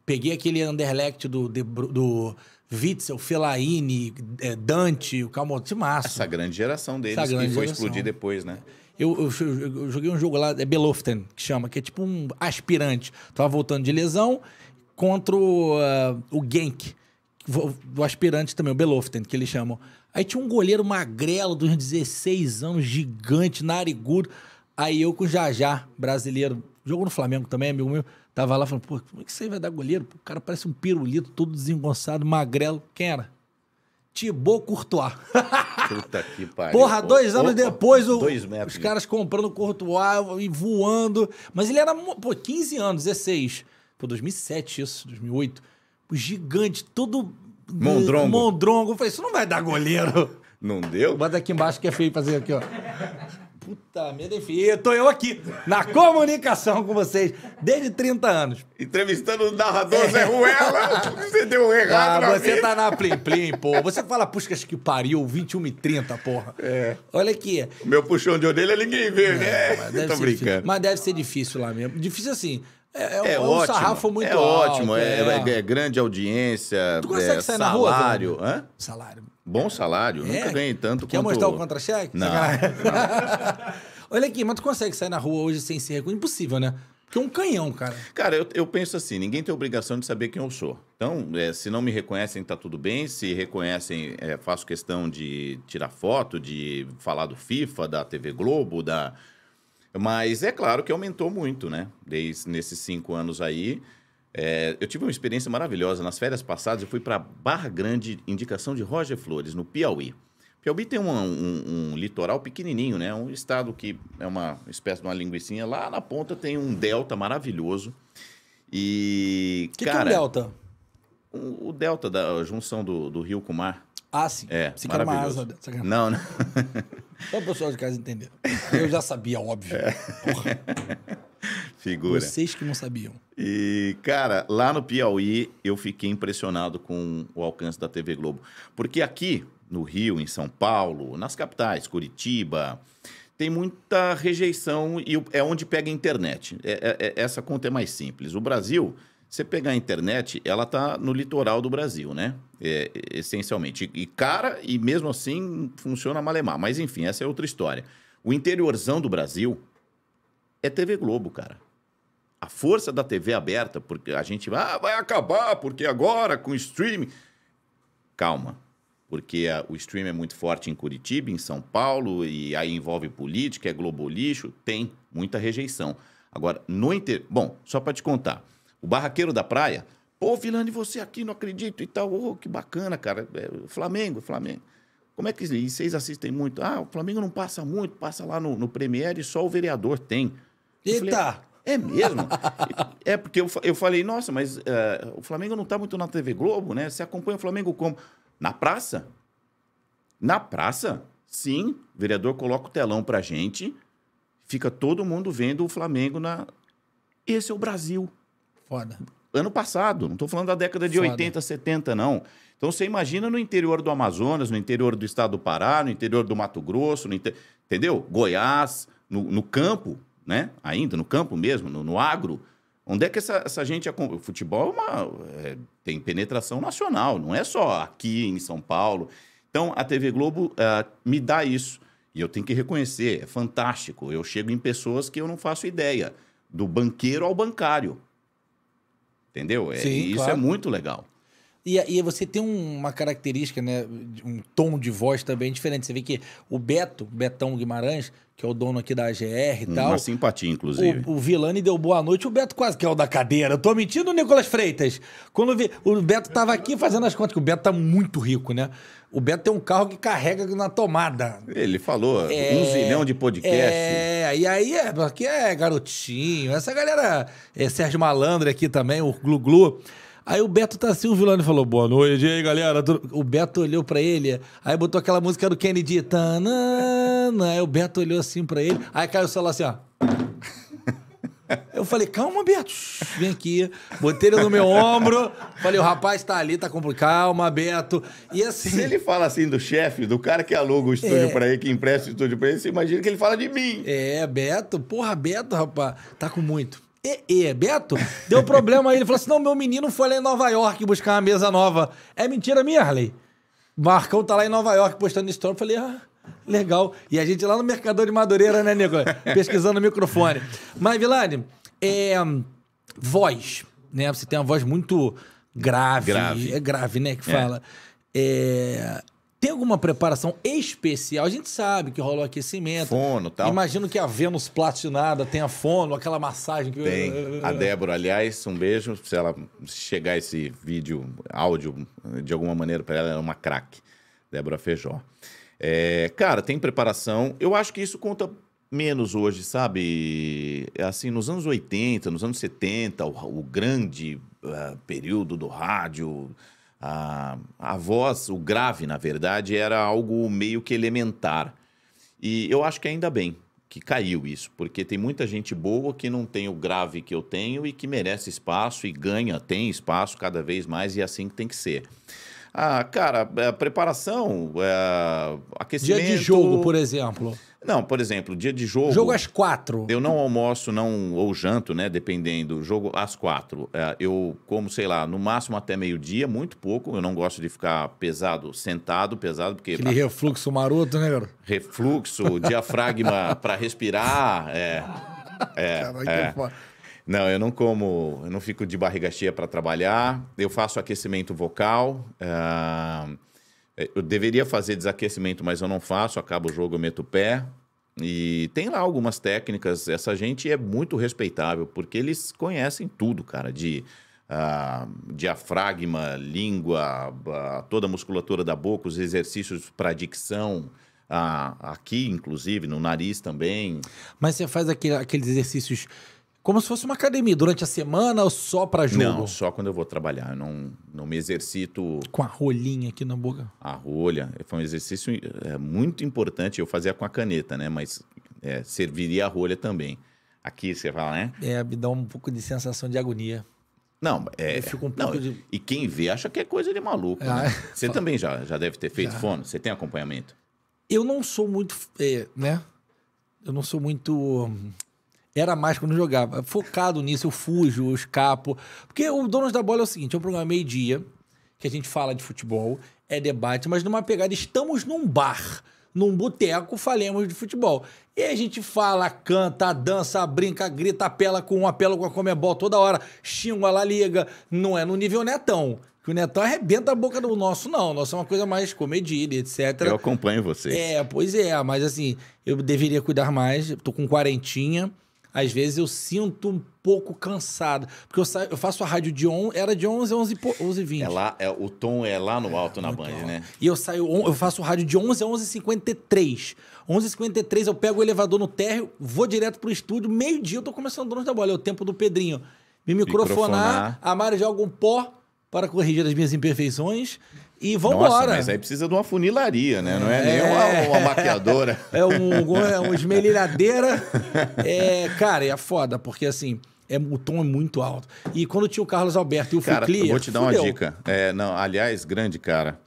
Peguei aquele Anderlecht do, de, do Witzel, Fellaini, eh, Dante, o Massa. Essa grande geração deles Essa grande que foi geração. explodir depois, né? É. Eu, eu, eu joguei um jogo lá, é Beloften, que chama, que é tipo um aspirante. Tava voltando de lesão contra o, uh, o Genk, do aspirante também, o Beloften, que eles chamam. Aí tinha um goleiro magrelo, dos 16 anos, gigante, narigudo. Aí eu com o Jajá, brasileiro, jogou no Flamengo também, amigo meu, tava lá falando, pô, como é que você vai dar goleiro? O cara parece um pirulito, todo desengonçado, magrelo. Quem era? Thibaut Courtois. Puta que pariu. Porra, dois anos Opa, depois, o, dois os caras comprando o Courtois e voando. Mas ele era, pô, 15 anos, 16. Pô, 2007 isso, 2008. Gigante, todo... Mondrongo. Mondrongo. Eu falei, isso não vai dar goleiro. Não deu? Bota aqui embaixo que é feio fazer aqui, ó. Puta merda, enfim, eu tô eu aqui, na comunicação com vocês, desde 30 anos. Entrevistando o narrador é. Zé Ruela, você deu um errado ah, você vida. tá na Plim Plim, pô. Você fala puscas que pariu, 21 e 30, porra. É. Olha aqui. meu puxão de orelha ninguém vê, é, né? Mas deve tô brincando. Difícil. Mas deve ser difícil lá mesmo. Difícil assim, é, é, um é é ótimo, sarrafo muito é alto, ótimo, é, é, é, grande audiência, tu consegue é, sair salário, na rua, Hã? Salário. Bom salário, é. nunca ganhei tanto Quer quanto... mostrar o contra-cheque? Não, não. Olha aqui, mas tu consegue sair na rua hoje sem ser reconhecido? Impossível, né? Porque é um canhão, cara. Cara, eu, eu penso assim, ninguém tem obrigação de saber quem eu sou. Então, é, se não me reconhecem, tá tudo bem. Se reconhecem, é, faço questão de tirar foto, de falar do FIFA, da TV Globo, da... Mas é claro que aumentou muito, né? Desde nesses cinco anos aí... É, eu tive uma experiência maravilhosa. Nas férias passadas, eu fui para Barra Grande, indicação de Roger Flores, no Piauí. Piauí tem um, um, um, litoral pequenininho, né? Um estado que é uma espécie de uma linguicinha. Lá na ponta tem um delta maravilhoso. E, que cara... O que é um delta? O, o delta da junção do, do, rio com o mar. Ah, sim. É, Se maravilhoso. É asa, não, não. Só o pessoal de casa entender. Eu já sabia, óbvio. É. Porra. Figura. Vocês que não sabiam. E, cara, lá no Piauí eu fiquei impressionado com o alcance da TV Globo. Porque aqui, no Rio, em São Paulo, nas capitais, Curitiba, tem muita rejeição e é onde pega a internet. É, é, é, essa conta é mais simples. O Brasil, você pegar a internet, ela tá no litoral do Brasil, né? É, essencialmente. E cara, e mesmo assim funciona malemar. Mas enfim, essa é outra história. O interiorzão do Brasil é TV Globo, cara a força da TV aberta, porque a gente ah, vai acabar, porque agora com o streaming. Calma, porque a, o streaming é muito forte em Curitiba, em São Paulo, e aí envolve política, é globolixo, tem muita rejeição. Agora, no inter... Bom, só para te contar, o barraqueiro da praia, pô, Vilani, você aqui, não acredito e tal, oh, que bacana, cara, é, Flamengo, Flamengo. Como é que e vocês assistem muito? Ah, o Flamengo não passa muito, passa lá no, no Premier e só o vereador tem. Eita! É mesmo? é porque eu, eu falei, nossa, mas uh, o Flamengo não está muito na TV Globo, né? Você acompanha o Flamengo como? Na praça. Na praça, sim, o vereador coloca o telão pra gente, fica todo mundo vendo o Flamengo na. Esse é o Brasil. Foda. Ano passado, não estou falando da década de Foda. 80, 70, não. Então você imagina no interior do Amazonas, no interior do estado do Pará, no interior do Mato Grosso, inter... entendeu? Goiás, no, no campo, né? Ainda no campo mesmo, no, no agro. Onde é que essa, essa gente. O futebol é uma, é, tem penetração nacional, não é só aqui em São Paulo. Então, a TV Globo uh, me dá isso. E eu tenho que reconhecer, é fantástico. Eu chego em pessoas que eu não faço ideia. Do banqueiro ao bancário. Entendeu? É, Sim, isso é claro. é muito legal. E, e você tem uma característica, né? Um tom de voz também diferente. Você vê que o Beto, Betão Guimarães, que é o dono aqui da AGR e tal. Uma simpatia, inclusive. O, o Vilani deu boa noite, o Beto quase que é o da cadeira. Eu tô mentindo, Nicolas Freitas. Quando vi, o Beto tava aqui fazendo as contas, que o Beto tá muito rico, né? O Beto tem um carro que carrega na tomada. Ele falou, é, um zilhão de podcast. É, e aí é, aqui é garotinho. Essa galera, é Sérgio Malandro aqui também, o Glu Glu. Aí o Beto tá assim, o vilão falou, boa noite, aí, galera? O Beto olhou pra ele, aí botou aquela música do Kennedy. Tanana. Aí o Beto olhou assim pra ele, aí caiu o celular assim, ó. Eu falei, calma, Beto, vem aqui. Botei ele no meu ombro. Falei, o rapaz tá ali, tá complicado. Calma, Beto. E assim. Se ele fala assim do chefe, do cara que aluga o estúdio é... pra ele, que empresta o estúdio pra ele, você imagina que ele fala de mim. É, Beto, porra, Beto, rapaz, tá com muito e, Beto, deu problema aí. Ele falou assim: não, meu menino foi lá em Nova York buscar uma mesa nova. É mentira, Mirley. Marcão tá lá em Nova York postando story. Eu falei, ah, legal. E a gente lá no Mercador de Madureira, né, Nico? Pesquisando o microfone. Mas, Vilani, é, voz, né? Você tem uma voz muito grave. grave. É grave, né? Que é. fala. É. É, tem alguma preparação especial? A gente sabe que rolou aquecimento. Fono tal. Imagino que a Vênus platinada tenha fono, aquela massagem que. Tem. A Débora, aliás, um beijo. Se ela chegar esse vídeo, áudio, de alguma maneira para ela, ela é uma craque. Débora Feijó. É, cara, tem preparação. Eu acho que isso conta menos hoje, sabe? É assim, nos anos 80, nos anos 70, o, o grande uh, período do rádio a, a voz, o grave, na verdade, era algo meio que elementar. E eu acho que ainda bem que caiu isso, porque tem muita gente boa que não tem o grave que eu tenho e que merece espaço e ganha, tem espaço cada vez mais e é assim que tem que ser. Ah, cara, é, preparação, é, eh, aquecimento... Dia de jogo, por exemplo. Não, por exemplo, dia de jogo. Jogo às quatro. Eu não almoço, não ou janto, né? Dependendo. Jogo às quatro. É, eu como, sei lá, no máximo até meio-dia, muito pouco. Eu não gosto de ficar pesado, sentado, pesado, porque. Aquele refluxo maroto, né, cara? Refluxo, diafragma para respirar. É. É. Caralho, é. Não, eu não como, eu não fico de barriga cheia para trabalhar. Eu faço aquecimento vocal. Uh é, eu deveria fazer desaquecimento, mas eu não faço, acabo o jogo, eu meto o pé. E tem lá algumas técnicas. Essa gente é muito respeitável, porque eles conhecem tudo, cara, de ah, diafragma, língua, ah, toda a musculatura da boca, os exercícios para dicção. Ah, aqui, inclusive, no nariz também. Mas você faz aquele, aqueles exercícios como se fosse uma academia durante a semana ou só para jogo? Não, só quando eu vou trabalhar. Eu não, não me exercito. Com a rolinha aqui na boca. A rolha. Foi um exercício é, muito importante. Eu fazia com a caneta, né? Mas é, serviria a rolha também. Aqui você fala, né? É, me dá um pouco de sensação de agonia. Não, é. Um não, de... E quem vê acha que é coisa de maluco. Ah, né? Você também já, já deve ter feito já. fono? Você tem acompanhamento? Eu não sou muito. É, né? Eu não sou muito. Hum, era mais quando jogava. Focado nisso, eu fujo, eu escapo. Porque o Donos da Bola é o seguinte: é um programa meio-dia, que a gente fala de futebol, é debate, mas numa pegada, estamos num bar, num boteco, falemos de futebol. E a gente fala, canta, dança, brinca, grita, apela com um apela com a Comebol toda hora, xinga lá liga. Não é no nível netão. Que o Netão arrebenta a boca do nosso, não. O nosso é uma coisa mais comedida, etc. Eu acompanho vocês. É, pois é, mas assim, eu deveria cuidar mais. Tô com quarentinha às vezes eu sinto um pouco cansado. Porque eu, saio, eu faço a rádio de 11, era de 11 a 11, 11 20. É lá, é, o tom é lá no é, alto é, na Band, alto. né? E eu saio, eu faço rádio de 11 a 11 53. 11 h 53 eu pego o elevador no térreo, vou direto pro estúdio, meio-dia eu tô começando dono da bola, é o tempo do Pedrinho. Me microfonar, microfonar. a Mari joga um pó para corrigir as minhas imperfeições e vambora. Nossa, mas aí precisa de uma funilaria, né? Não é, é... nem uma, é. uma maquiadora. é um, é uma esmerilhadeira. é, cara, é foda, porque assim. É, o tom é muito alto. E quando tinha o Carlos Alberto e o cara, Fuclia, vou te dar fudeu. uma dica. É, não, aliás, grande cara.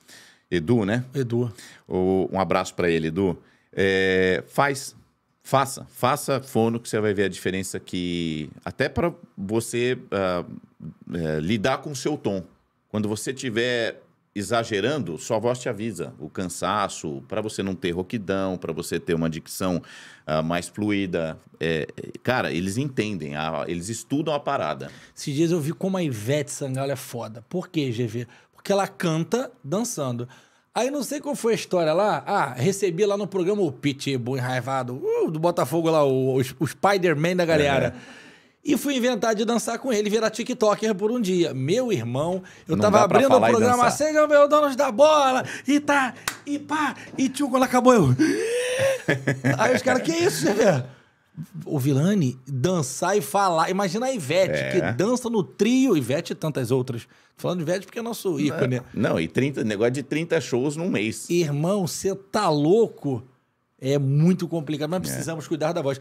Edu, né? Edu. O, um abraço para ele, Edu. É, faz, faça, faça fono que você vai ver a diferença que... Até para você uh, uh, lidar com o seu tom. Quando você tiver exagerando, sua voz te avisa. O cansaço, para você não ter roquidão, para você ter uma dicção uh, mais fluida. É, cara, eles entendem, a, eles estudam a parada. Esses dias eu vi como a Ivete Sangalo é foda. Por quê, GV? Porque ela canta dançando. Aí não sei qual foi a história lá. Ah, recebi lá no programa o Pitbull enraivado, uh, do Botafogo lá, o, o, Spider-Man da galera. É e fui inventar de dançar com ele, virar TikToker por um dia. Meu irmão, eu não tava abrindo o programa, sejam assim, meus donos da bola, e tá, e pá, e tio, quando acabou eu. aí os caras, que isso, Xavier? O Vilani dançar e falar. Imagina a Ivete, é. que dança no trio, Ivete e tantas outras. Tô falando de Ivete porque é nosso é? ícone. Não, não, e 30, negócio de 30 shows num mês. Irmão, você tá louco? É muito complicado, mas é. precisamos é. cuidar da voz.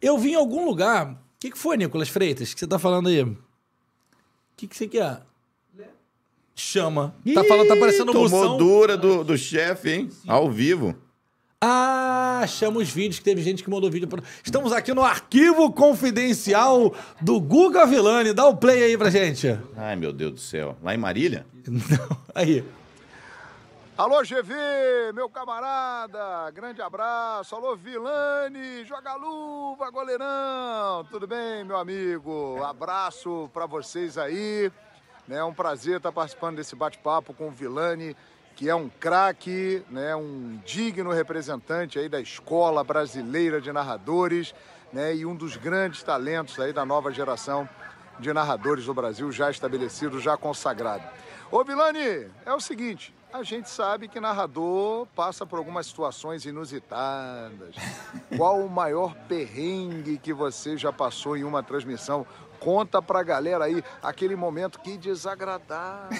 Eu vim em algum lugar o que, que foi, Nicolas Freitas, que você tá falando aí? O que, que você quer? Chama. Tá tá Ih, tá falando, tá parecendo tomou dura do, do chefe, hein? Sim. Ao vivo. Ah, chama os vídeos, que teve gente que mandou vídeo. Pra... Estamos aqui no arquivo confidencial do Guga Villani. Dá o um play aí pra gente. Ai, meu Deus do céu. Lá em Marília? Não, aí. Alô, GV, meu camarada, grande abraço. Alô, Vilani, joga luva, goleirão. Tudo bem, meu amigo? Abraço para vocês aí. É um prazer estar tá participando desse bate-papo com o Vilani, que é um craque, né? um digno representante aí da escola brasileira de narradores né? e um dos grandes talentos aí da nova geração de narradores do Brasil, já estabelecido, já consagrado. Ô, Vilani, é o seguinte, a gente sabe que narrador passa por algumas situações inusitadas. Qual o maior perrengue que você já passou em uma transmissão? Conta pra galera aí aquele momento que desagradável.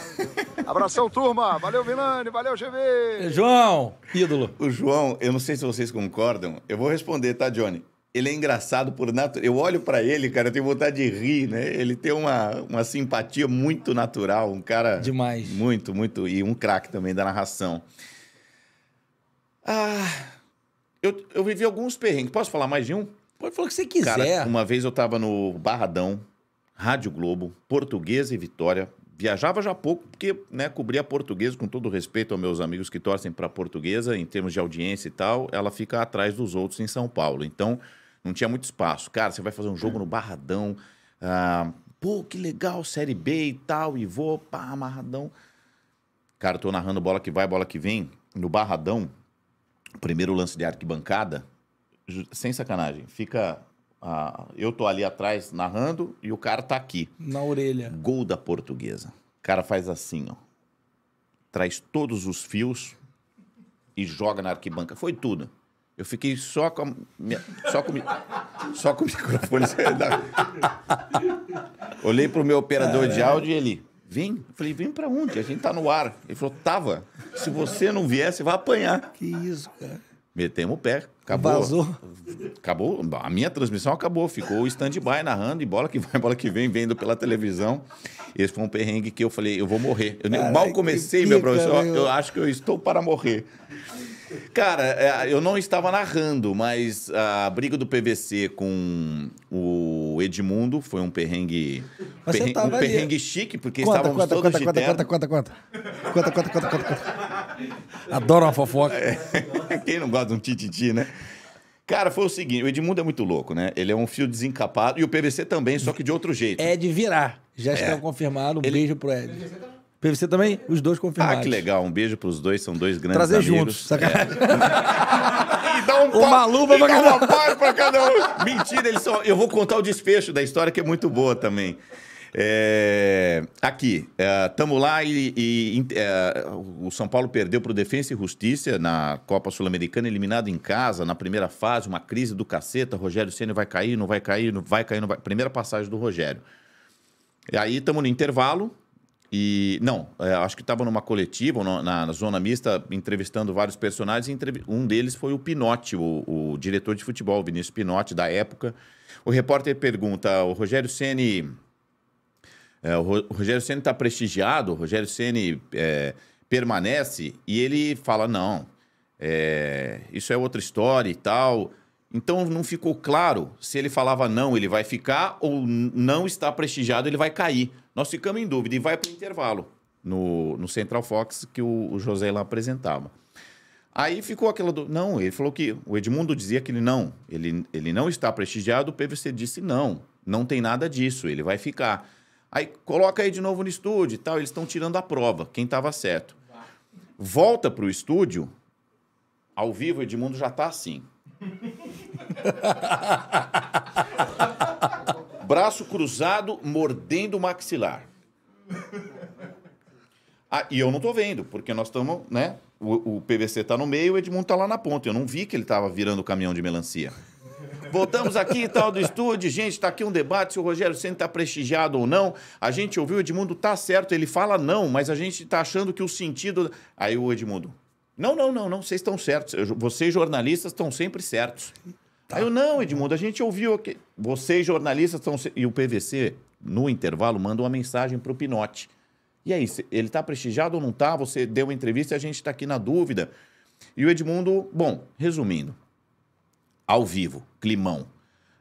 Abração, turma. Valeu, Vilani. Valeu, GV. João, ídolo. O João, eu não sei se vocês concordam. Eu vou responder, tá, Johnny? ele é engraçado por natureza. Eu olho para ele, cara, eu tenho vontade de rir, né? Ele tem uma, uma simpatia muito natural, um cara. Demais. Muito, muito. E um craque também da narração. Ah. Eu, eu vivi alguns perrengues. Posso falar mais de um? Pode falar o que você quiser. Cara, uma vez eu tava no Barradão, Rádio Globo, Portuguesa e Vitória. Viajava já pouco, porque né, cobria portuguesa, com todo respeito aos meus amigos que torcem para portuguesa, em termos de audiência e tal, ela fica atrás dos outros em São Paulo. Então, não tinha muito espaço. Cara, você vai fazer um jogo é. no Barradão. Ah, pô, que legal, Série B e tal, e vou, pá, amarradão. Cara, eu tô narrando bola que vai, bola que vem. No Barradão, primeiro lance de arquibancada, sem sacanagem, fica. Ah, eu tô ali atrás narrando e o cara tá aqui. Na orelha. Gol da portuguesa. O cara faz assim, ó. Traz todos os fios e joga na arquibancada. Foi tudo. Eu fiquei só com, minha, só com, só com o microfone. Olhei para o meu operador de áudio e ele, vem? Eu falei, vem para onde? A gente tá no ar. Ele falou, tava. Se você não vier, você vai apanhar. Que isso, cara. Metemos o pé. Acabou. Vazou. Acabou. A minha transmissão acabou. Ficou stand-by narrando e bola que vai, bola que vem, vendo pela televisão. Esse foi um perrengue que eu falei, eu vou morrer. Eu mal comecei, meu professor. Meu... Eu acho que eu estou para morrer. Cara, é, eu não estava narrando, mas a briga do PVC com o Edmundo foi um perrengue. Mas perrengue um perrengue chique, porque conta, estávamos conta, todos conta, de conta, conta, conta, conta, conta, conta, conta, conta. Adoro uma fofoca. É. Quem não gosta de um tititi, né? Cara, foi o seguinte, o Edmundo é muito louco, né? Ele é um fio desencapado e o PVC também, só que de outro jeito. É de virar. Já é. está confirmado. Um ele... beijo pro Ed. O PVC também. PVC também? Os dois confirmados. Ah, que legal. Um beijo pros dois, são dois grandes Trazer amigos. juntos, sacanagem. É. e dá um uma pau, luva pra cada um. Uma pra cada um. Mentira, eles só. eu vou contar o desfecho da história, que é muito boa também. É... Aqui, é, tamo lá e, e é, o São Paulo perdeu para o Defensa e Justiça na Copa Sul-Americana, eliminado em casa, na primeira fase, uma crise do caceta, Rogério Senna vai cair, não vai cair, não vai cair, não vai... Primeira passagem do Rogério. E aí tamo no intervalo, e, não, é, acho que estava numa coletiva, na, na, zona mista, entrevistando vários personagens. Entrev... Um deles foi o Pinotti, o, o, diretor de futebol, Vinícius Pinotti, da época. O repórter pergunta: o Rogério Ceni, é, o Rogério Ceni está prestigiado? O Rogério Ceni é, permanece? E ele fala: não, é, isso é outra história e tal. Então não ficou claro se ele falava não, ele vai ficar ou não está prestigiado, ele vai cair. Nós ficamos em dúvida e vai para o intervalo no, no Central Fox que o, o José lá apresentava. Aí ficou aquela do... Não, ele falou que o Edmundo dizia que ele não, ele, ele não está prestigiado. O PVC disse não, não tem nada disso, ele vai ficar. Aí coloca aí de novo no estúdio e tal. Eles estão tirando a prova, quem estava certo. Volta para o estúdio, ao vivo, Edmundo já está assim. Braço cruzado, mordendo o maxilar. Ah, e eu não tô vendo, porque nós estamos, né? O, o PVC tá no meio, o Edmundo tá lá na ponta. Eu não vi que ele tava virando o caminhão de melancia. Voltamos aqui e tal do estúdio. Gente, está aqui um debate se o Rogério Senna está prestigiado ou não. A gente ouviu o Edmundo, tá certo. Ele fala não, mas a gente está achando que o sentido. Aí o Edmundo. Não, não, não, não. Vocês estão certos. Eu, vocês, jornalistas, estão sempre certos. Tá. Aí eu, não, Edmundo, a gente ouviu que vocês jornalistas estão... E o PVC, no intervalo, manda uma mensagem para o Pinote. E aí, ele está prestigiado ou não está? Você deu uma entrevista e a gente está aqui na dúvida. E o Edmundo, bom, resumindo, ao vivo, climão.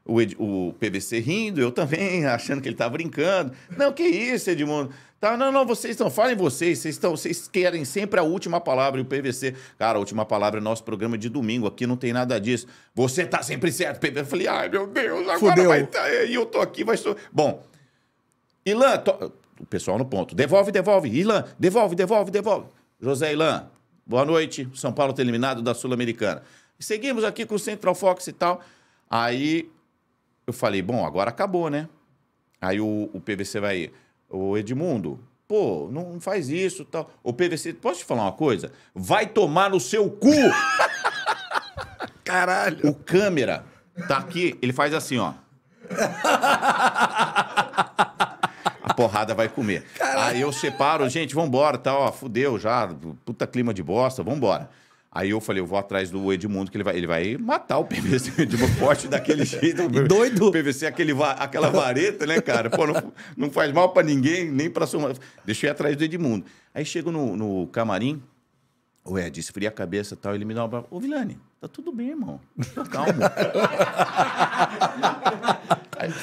O, Ed, o PVC rindo, eu também, achando que ele estava tá brincando. Não, que isso, Edmundo? tá? Não, não, vocês não falem vocês, vocês estão, vocês querem sempre a última palavra e o PVC. Cara, a última palavra é nosso programa de domingo, aqui não tem nada disso. Você tá sempre certo, PVC. Eu falei, ai meu Deus, agora Fudeu. vai tá, e eu tô aqui, vai so... Bom, Ilan, to... o pessoal no ponto. Devolve, devolve. Ilan, devolve, devolve, devolve. José Ilan, boa noite. São Paulo tá eliminado da Sul-Americana. Seguimos aqui com o Central Fox e tal. Aí eu falei, bom, agora acabou, né? Aí o, o PVC vai o Edmundo, pô, não faz isso tal. O PVC, posso te falar uma coisa? Vai tomar no seu cu! Caralho! O câmera tá aqui, ele faz assim, ó. A porrada vai comer. Caralho. Aí eu separo, gente, vambora, tá, ó, fudeu já, puta clima de bosta, vambora. Aí eu falei, eu vou atrás do Edmundo, que ele vai, ele vai matar o PVC de uma forte daquele jeito. Doido! O PVC é aquele, aquela vareta, né, cara? Pô, não, não faz mal para ninguém, nem pra sua... Deixei atrás do Edmundo. Aí chego no, no camarim, o Ed, esfria a cabeça e tal, ele me dá uma... Ô, Vilani, tá tudo bem, irmão. Tô calmo.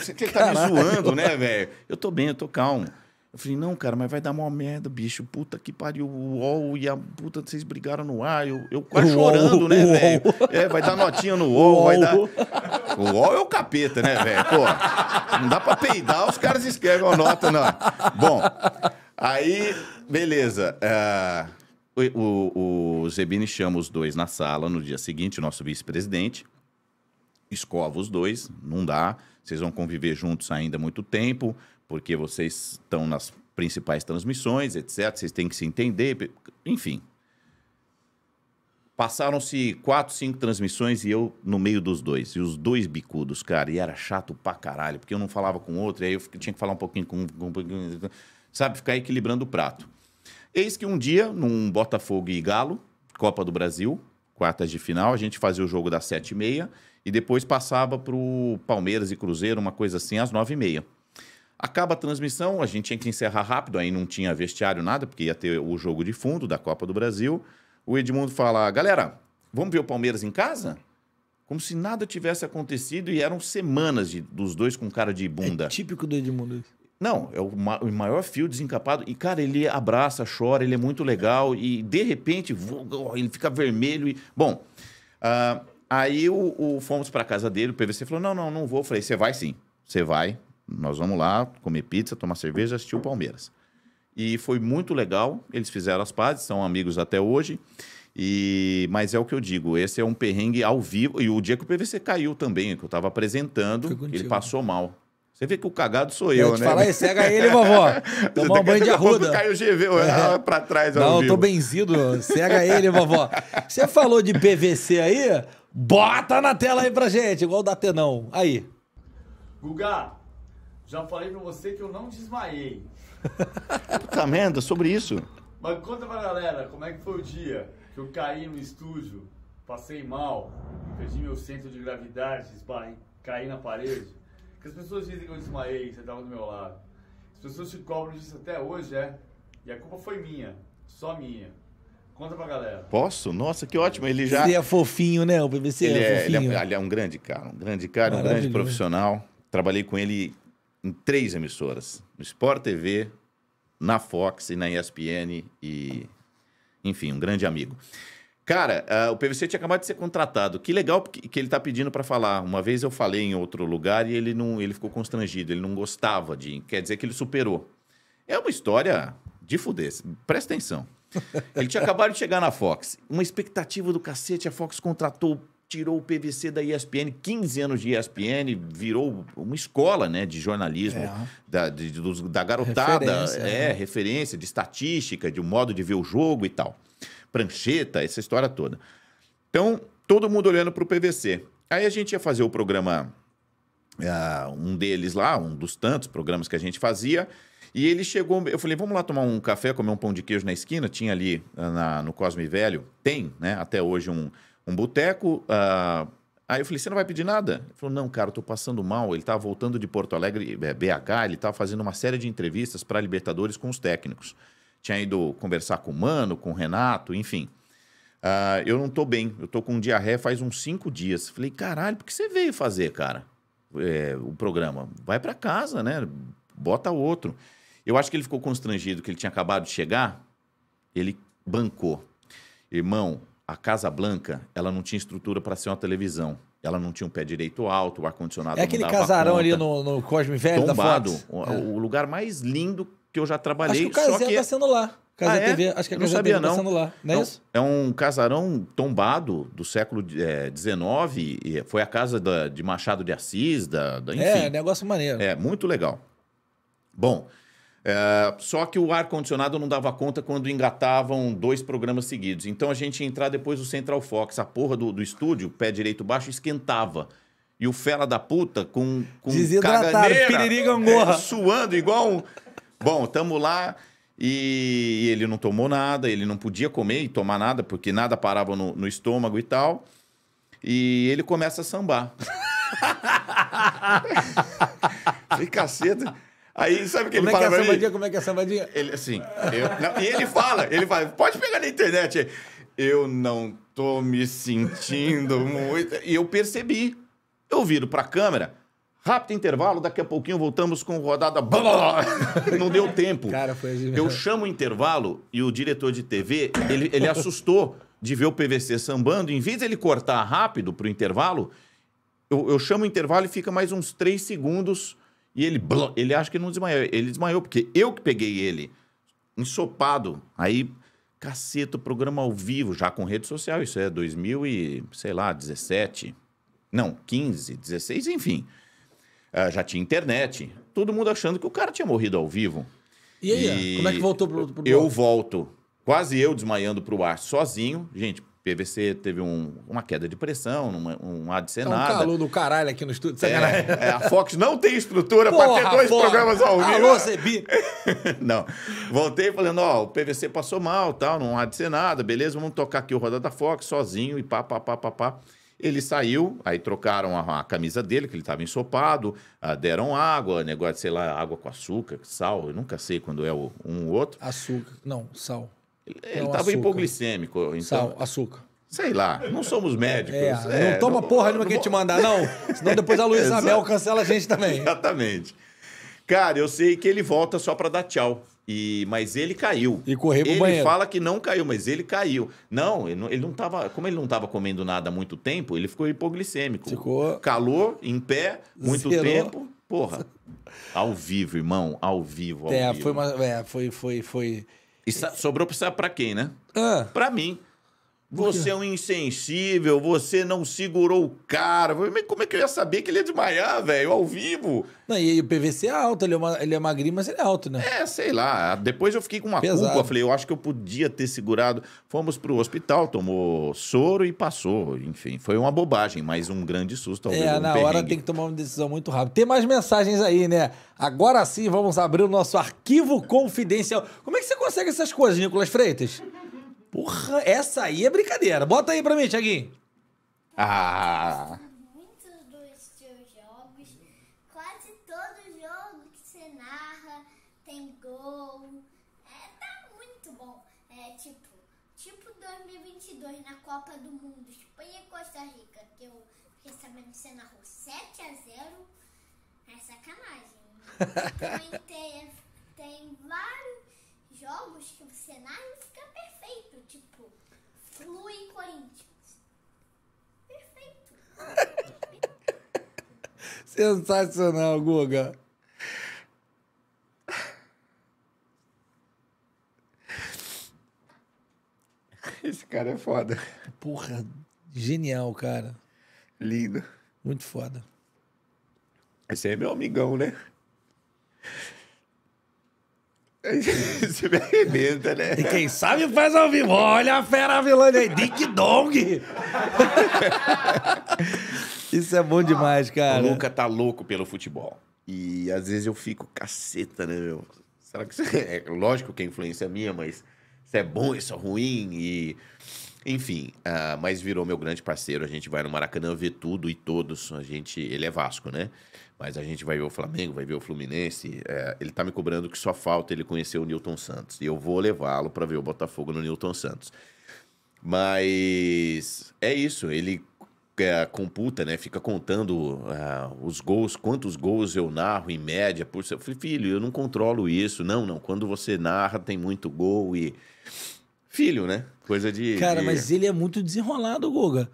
Você tá me zoando, né, velho? Eu tô bem, eu tô calmo. Eu falei, não, cara, mas vai dar uma merda, bicho. Puta que pariu, o UOL e a puta, vocês brigaram no ar. Eu, eu quase chorando, né, velho? É, vai dar notinha no UOL, vai dar. O UOL é o capeta, né, velho? Pô, não dá pra peidar, os caras escrevem uma nota, não. Bom, aí, beleza. Uh, o, o, o Zebini chama os dois na sala no dia seguinte, nosso vice-presidente. Escova os dois, não dá. Vocês vão conviver juntos ainda muito tempo porque vocês estão nas principais transmissões, etc. Vocês têm que se entender, enfim. Passaram-se quatro, cinco transmissões e eu no meio dos dois. E os dois bicudos, cara. E era chato pra caralho, porque eu não falava com o outro, e aí eu tinha que falar um pouquinho com um, sabe, ficar equilibrando o prato. Eis que um dia, num Botafogo e Galo, Copa do Brasil, quartas de final, a gente fazia o jogo das sete e meia, e depois passava pro Palmeiras e Cruzeiro, uma coisa assim, às nove e meia. Acaba a transmissão, a gente tinha que encerrar rápido, aí não tinha vestiário, nada, porque ia ter o jogo de fundo da Copa do Brasil. O Edmundo fala: galera, vamos ver o Palmeiras em casa? Como se nada tivesse acontecido e eram semanas de, dos dois com cara de bunda. É típico do Edmundo. Não, é o, ma o, maior fio desencapado. E, cara, ele abraça, chora, ele é muito legal. E, de repente, ele fica vermelho. E... Bom, uh, aí o, o fomos para casa dele, o PVC falou: não, não, não vou. Eu falei: você vai sim, você vai, nós vamos lá comer pizza, tomar cerveja, assistir o Palmeiras. E foi muito legal, eles fizeram as pazes, são amigos até hoje. E, mas é o que eu digo, esse é um perrengue ao vivo. E o dia que o PVC caiu também, que eu estava apresentando, ele passou mal. Você vê que o cagado sou eu, eu né? Falar, aí, cega ele, vovó. Tomar um tá banho de arruda. Caiu o GV é. pra trás Não, eu tô benzido. Cega ele, vovó. Você falou de PVC aí? Bota na tela aí pra gente, igual o da Aí. Guga, já falei pra você que eu não desmaiei. Puta merda, sobre isso. Mas conta pra galera, como é que foi o dia que eu caí no estúdio, passei mal, perdi meu centro de gravidade, esbarrei, caí na parede. Que as pessoas dizem que eu desmaiei, você tava do meu lado. As pessoas se cobram disso até hoje, é. E a culpa foi minha, só minha. Conta pra galera. Posso? Nossa, que ótimo. Ele já. Ele é fofinho, né? O BBC ele é, é fofinho. Ele é, ele é um grande cara, um grande cara, um grande profissional. Trabalhei com ele em três emissoras: no Sport TV, na Fox e na ESPN. E, enfim, um grande amigo. Cara, uh, o PVC tinha acabado de ser contratado. Que legal que ele tá pedindo para falar. Uma vez eu falei em outro lugar e ele não, ele ficou constrangido, ele não gostava de. Quer dizer que ele superou. É uma história de fuder. Presta atenção. Ele tinha acabado de chegar na Fox. Uma expectativa do cacete, a Fox contratou tirou o PVC da ESPN, 15 anos de ESPN, virou uma escola né, de jornalismo, é. da, de, dos, da garotada, referência, é, né? referência de estatística, de um modo de ver o jogo e tal. Prancheta, essa história toda. Então, todo mundo olhando para o PVC. Aí a gente ia fazer o programa, uh, um deles lá, um dos tantos programas que a gente fazia, e ele chegou. Eu falei, vamos lá tomar um café, comer um pão de queijo na esquina. Tinha ali ah, na, no Cosme Velho, tem, né? Até hoje um um boteco. Uh, aí eu falei, você não vai pedir nada? Ele falou, não, cara, eu tô passando mal. Ele tava tá voltando de Porto Alegre, é, BH, ele tava tá fazendo uma série de entrevistas para Libertadores com os técnicos. Tinha ido conversar com o Mano, com o Renato, enfim. Uh, eu não tô bem, eu tô com diarreia faz uns cinco dias. Falei, caralho, por que você veio fazer, cara, é, o programa? Vai para casa, né? Bota outro. Eu acho que ele ficou constrangido que ele tinha acabado de chegar, ele bancou. Irmão, a Casa Blanca, ela não tinha estrutura para ser uma televisão. Ela não tinha um pé direito alto, o ar-condicionado É aquele casarão ali no, no Cosme Velho Tombado, da Fox. O, é. o lugar mais lindo que eu já trabalhei. Acho que o Casé que... tá sendo lá. Casa ah, é? TV, acho que a Casa sabia, TV não. tá sendo lá, não é não, é isso? É um casarão tombado do século XIX, eh, é, foi a casa da, de Machado de Assis, da, da é, enfim. É, negócio maneiro. É, muito legal. Bom, é, só que o ar-condicionado não dava conta quando engatavam dois programas seguidos. Então a gente ia entrar depois do Central Fox. A porra do, do estúdio, pé direito baixo, esquentava. E o fela da puta com, com caganeira, é, suando igual um... Bom, tamo lá e ele não tomou nada, ele não podia comer e tomar nada, porque nada parava no, no estômago e tal. E ele começa a sambar. fica cedo Aí sabe o que como ele é fala que é sambadinha? Como é que é a sambadinha? Ele, assim, eu, não, e ele fala, ele fala, pode pegar na internet Eu não tô me sentindo muito. E eu percebi. Eu viro pra câmera, rápido intervalo, daqui a pouquinho voltamos com rodada. Não deu tempo. Cara, foi assim Eu chamo o intervalo e o diretor de TV, ele, ele assustou de ver o PVC sambando. Em vez de ele cortar rápido pro intervalo, eu, eu chamo o intervalo e fica mais uns três segundos e ele, ele acha que não desmaiou. Ele desmaiou, porque eu que peguei ele ensopado. Aí, caceta, programa ao vivo, já com rede social. Isso é 2000 e, sei lá, 17. Não, 15, 16, enfim. Uh, já tinha internet. Todo mundo achando que o cara tinha morrido ao vivo. E aí, e... como é que voltou pro, pro Eu volto. Quase eu desmaiando pro ar sozinho. Gente, PVC teve um, uma queda de pressão, uma, um ar de senada. Tá um calor do caralho aqui no estúdio. É, é, a Fox não tem estrutura para ter dois porra. programas ao vivo. Alô, Cebi! não. Voltei falando, ó, o PVC passou mal, tal, não há de nada, beleza, vamos tocar aqui o Roda da Fox sozinho e pá, pá, pá, pá, pá. Ele saiu, aí trocaram a, a camisa dele, que ele estava ensopado, ah, deram água, negócio, sei lá, água com açúcar, sal, eu nunca sei quando é o, um ou outro. Açúcar, não, sal. Ele é estava hipoglicêmico. Então... Sal, açúcar. Sei lá, não somos médicos. É, é, não toma não, porra nenhuma que a gente mandar, não. Senão depois a Luísa Mel cancela a gente também. Exatamente. Cara, eu sei que ele volta só para dar tchau. E, mas ele caiu. E correu pro ele banheiro. Ele fala que não caiu, mas ele caiu. Não, ele não, ele não tava, como ele não estava comendo nada há muito tempo, ele ficou hipoglicêmico. Ficou calor em pé muito Zerou. tempo. Porra. Ao vivo, irmão, ao vivo, ao é, vivo. Foi uma, é, foi foi foi e sobrou para quem, né? Ah. Para mim. Você é um insensível, você não segurou o cara. Mas como é que eu ia saber que ele ia é desmaiar, velho, ao vivo? Não, e o PVC é alto, ele é, uma, ele é magrinho, mas ele é alto, né? É, sei lá. Depois eu fiquei com uma Pesado. culpa. Falei, eu acho que eu podia ter segurado. Fomos pro hospital, tomou soro e passou. Enfim, foi uma bobagem, mas um grande susto. Ao é, na hora tem que tomar uma decisão muito rápida. Tem mais mensagens aí, né? Agora sim, vamos abrir o nosso arquivo confidencial. Como é que você consegue essas coisas, Nicolas Freitas? Porra, essa aí é brincadeira. Bota aí pra mim, Thiaguinho. Ah. dos seus jogos, quase todo jogo que você narra tem gol. É, tá muito bom. É tipo, tipo 2022 na Copa do Mundo, Espanha tipo, e Costa Rica, que eu fiquei sabendo que você narrou 7 a 0. É sacanagem. Né? Também então, tem, tem vários Flui Corinthians. Perfeito. Sensacional, Guga. Esse cara é foda. Porra, genial, cara. Lindo. Muito foda. Esse aí é meu amigão, né? Se me arrebenta, né? E quem sabe faz ao vivo. Olha a fera vilã aí, Dick Dong! Isso é bom demais, cara. O Luca tá louco pelo futebol. E às vezes eu fico caceta, né, meu? Será que isso é... é lógico que a influência é minha, mas isso é bom, isso é ruim e... Enfim, uh, mas virou meu grande parceiro. A gente vai no Maracanã ver tudo e todos. A gente... Ele é Vasco, né? mas a gente vai ver o Flamengo, vai ver o Fluminense. É, ele está me cobrando que só falta ele conhecer o Newton Santos. E eu vou levá-lo para ver o Botafogo no Newton Santos. Mas é isso, ele é, computa, né? Fica contando é, os gols, quantos gols eu narro em média por Eu falei, filho, eu não controlo isso. Não, não. Quando você narra, tem muito gol e. Filho, né? Coisa de. Cara, de... mas ele é muito desenrolado, Goga.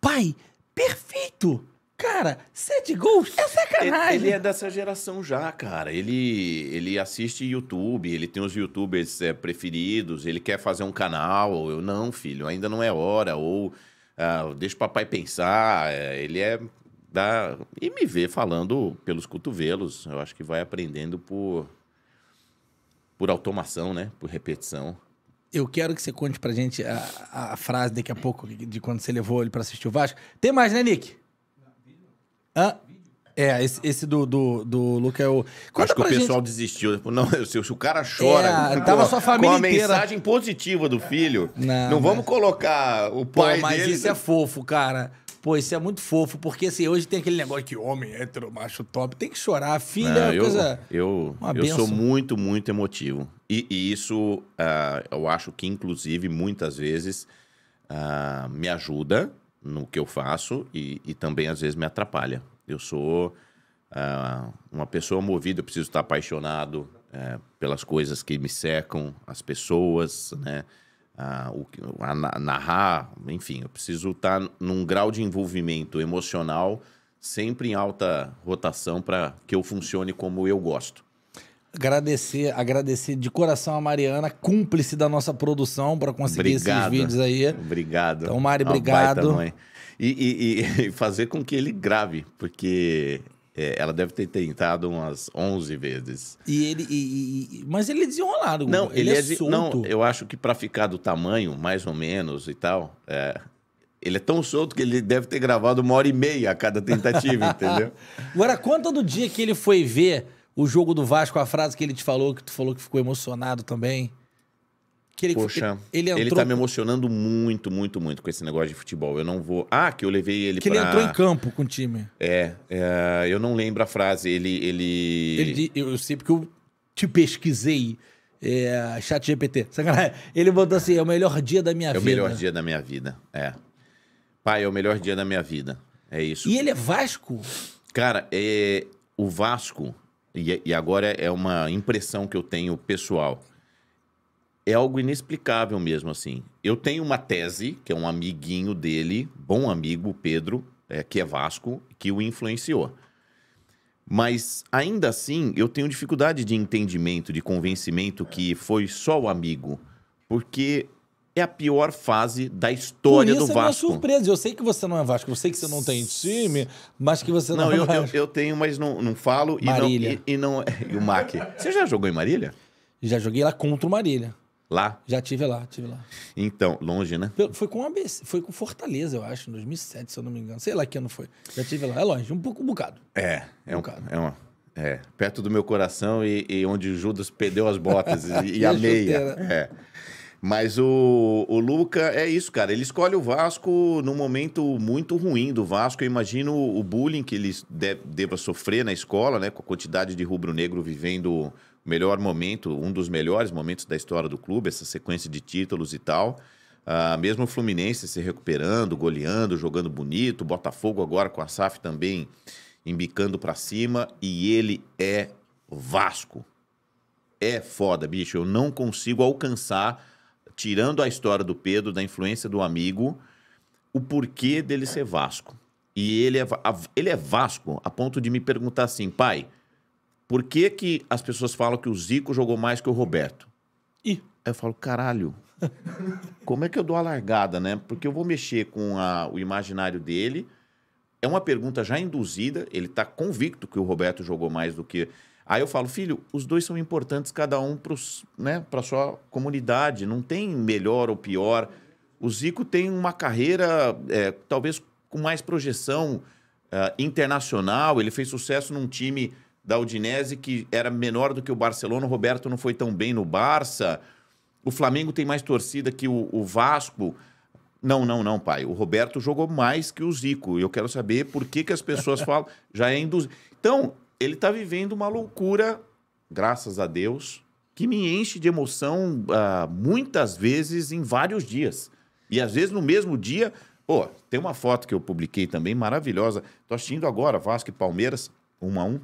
Pai, perfeito! Cara, sete é gols é sacanagem. Ele, ele é dessa geração já, cara. Ele, ele assiste YouTube, ele tem os YouTubers é, preferidos, ele quer fazer um canal. Eu, não, filho, ainda não é hora. Ou ah, deixa o papai pensar. Eh, ele é da. E me vê falando pelos cotovelos. Eu acho que vai aprendendo por, por automação, né? Por repetição. Eu quero que você conte pra gente a, a frase daqui a pouco de quando você levou ele para assistir o Vasco. Tem mais, né, Nick? É, esse, esse do, do, do Luca é o. Conta Acho que o pessoal gente... desistiu. Né? Não, se, o cara chora. É, com, tava sua família com a inteira. mensagem positiva do filho. Não, não vamos né? colocar o pai Pô, mas dele... isso é fofo, cara. Pô, isso é muito fofo, porque assim, hoje tem aquele negócio que homem hétero, macho top, tem que chorar. filha é uma eu, coisa. Eu, uma eu sou muito, muito emotivo. E, e isso uh, eu acho que, inclusive, muitas vezes uh, me ajuda no que eu faço e, e também às vezes me atrapalha. Eu sou uh, uma pessoa movida, eu preciso estar apaixonado uh, pelas coisas que me secam, as pessoas, né? Uh, o, a narrar, enfim, eu preciso estar num grau de envolvimento emocional sempre em alta rotação para que eu funcione como eu gosto. Agradecer, agradecer de coração a Mariana, cúmplice da nossa produção, para conseguir obrigado. esses vídeos aí. Obrigado. Então, Mari, obrigado. E, e, e, fazer com que ele grave, porque é, ela deve ter tentado umas 11 vezes. E ele, e, mas ele é desenrolado. Não, ele, ele é, é de, Não, eu acho que para ficar do tamanho, mais ou menos e tal, é, ele é tão solto que ele deve ter gravado uma hora e meia a cada tentativa, entendeu? Agora, conta do dia que ele foi ver o jogo do Vasco, a frase que ele te falou, que tu falou que ficou emocionado também. Que ele, Poxa, ele, ele, entrou... ele tá me emocionando muito, muito, muito com esse negócio de futebol. Eu não vou. Ah, que eu levei ele que pra. Que ele entrou em campo com o time. É, é, eu não lembro a frase. Ele. ele... ele eu sei porque eu te pesquisei. É, chat GPT. Sacanagem. Ele botou assim: é o melhor dia da minha é vida. É o melhor dia da minha vida. É. Pai, é o melhor dia da minha vida. É isso. E ele é Vasco? Cara, é... o Vasco e, é, e agora é uma impressão que eu tenho pessoal. É algo inexplicável mesmo, assim. Eu tenho uma tese, que é um amiguinho dele, bom amigo, Pedro, é, que é Vasco, que o influenciou. Mas ainda assim, eu tenho dificuldade de entendimento, de convencimento que foi só o amigo, porque é a pior fase da história do Vasco. Por isso é surpresa. Eu sei que você não é Vasco, eu sei que você não tem time, mas que você não, não é eu, eu, eu, tenho, mas não, não falo. Marília. E não... E, e, não, é. e o Mac. Você já jogou em Marília? Já joguei lá contra o Marília. Lá? Já tive lá, tive lá. Então, longe, né? Foi com ABC, foi com Fortaleza, eu acho, em 2007, se eu não me engano. Sei lá que ano foi. Já tive lá. É longe, um pouco um bocado. É, é um, bocado. É uma, é, perto do meu coração e, e onde Judas perdeu as botas e, e, a, a meia. É. Mas o, o Luca é isso, cara. Ele escolhe o Vasco num momento muito ruim do Vasco. Eu imagino o bullying que ele de, deva sofrer na escola, né? Com a quantidade de rubro-negro vivendo o melhor momento, um dos melhores momentos da história do clube, essa sequência de títulos e tal. Ah, mesmo o Fluminense se recuperando, goleando, jogando bonito. Botafogo agora com a SAF também embicando para cima. E ele é Vasco. É foda, bicho. Eu não consigo alcançar tirando a história do Pedro, da influência do amigo, o porquê dele ser Vasco. E ele é, ele é Vasco a ponto de me perguntar assim, pai, por que, que as pessoas falam que o Zico jogou mais que o Roberto? Ih. Aí eu falo, caralho, como é que eu dou a largada, né? Porque eu vou mexer com a, o imaginário dele. É uma pergunta já induzida, ele está convicto que o Roberto jogou mais do que. Aí eu falo, filho, os dois são importantes, cada um para né, a sua comunidade. Não tem melhor ou pior. O Zico tem uma carreira, é, talvez com mais projeção é, internacional. Ele fez sucesso num time da Udinese que era menor do que o Barcelona. O Roberto não foi tão bem no Barça. O Flamengo tem mais torcida que o, o Vasco. Não, não, não, pai. O Roberto jogou mais que o Zico. Eu quero saber por que, que as pessoas falam. Já é Então, ele está vivendo uma loucura, graças a Deus, que me enche de emoção uh, muitas vezes em vários dias. E às vezes no mesmo dia. Pô, tem uma foto que eu publiquei também, maravilhosa. Estou assistindo agora, Vasco e Palmeiras, um a um.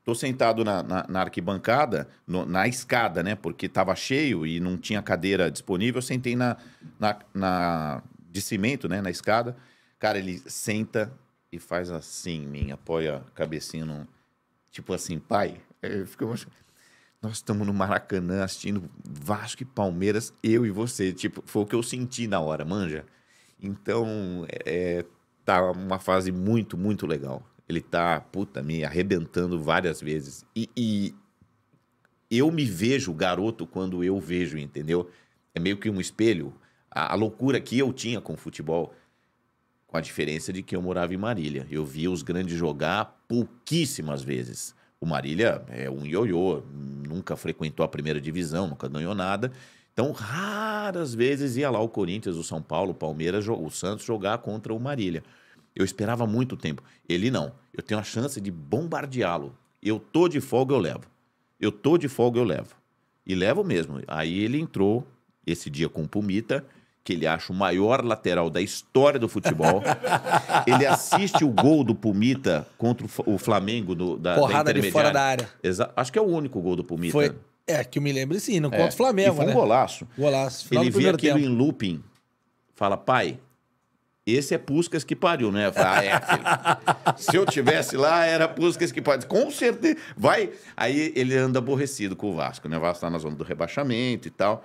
Estou sentado na, na, na arquibancada, no, na escada, né? Porque estava cheio e não tinha cadeira disponível. Eu sentei na, na, na de cimento, né? Na escada. Cara, ele senta e faz assim, mim, apoia a cabecinha num. Tipo assim, pai. Fica Nós estamos no Maracanã assistindo Vasco e Palmeiras, eu e você. Tipo, foi o que eu senti na hora, manja. Então, é, tá uma fase muito, muito legal. Ele tá, puta, me arrebentando várias vezes. E, e eu me vejo garoto quando eu vejo, entendeu? É meio que um espelho. a, a loucura que eu tinha com o futebol com a diferença de que eu morava em Marília. Eu via os grandes jogar pouquíssimas vezes. O Marília é um ioiô, nunca frequentou a primeira divisão, nunca ganhou nada. Então, raras vezes ia lá o Corinthians, o São Paulo, o Palmeiras, o Santos jogar contra o Marília. Eu esperava muito tempo. Ele não. Eu tenho a chance de bombardeá-lo. Eu tô de folga, eu levo. Eu tô de folga, eu levo. E levo mesmo. Aí ele entrou esse dia com o Pumita que ele acha o maior lateral da história do futebol. ele assiste o gol do Pumita contra o Flamengo do, da Porrada da de fora da área. Exa Acho que é o único gol do Pumita. Foi... É, que eu me lembro sim, não é. contra o Flamengo, e foi um né? golaço. Golaço. Final ele vê aquilo tempo. em looping, fala, pai, esse é Puscas que pariu, né? ah, é, filho. Se eu tivesse lá, era Puscas que pariu. Com certeza. Vai. Aí ele anda aborrecido com o Vasco, né? O Vasco tá na zona do rebaixamento e tal.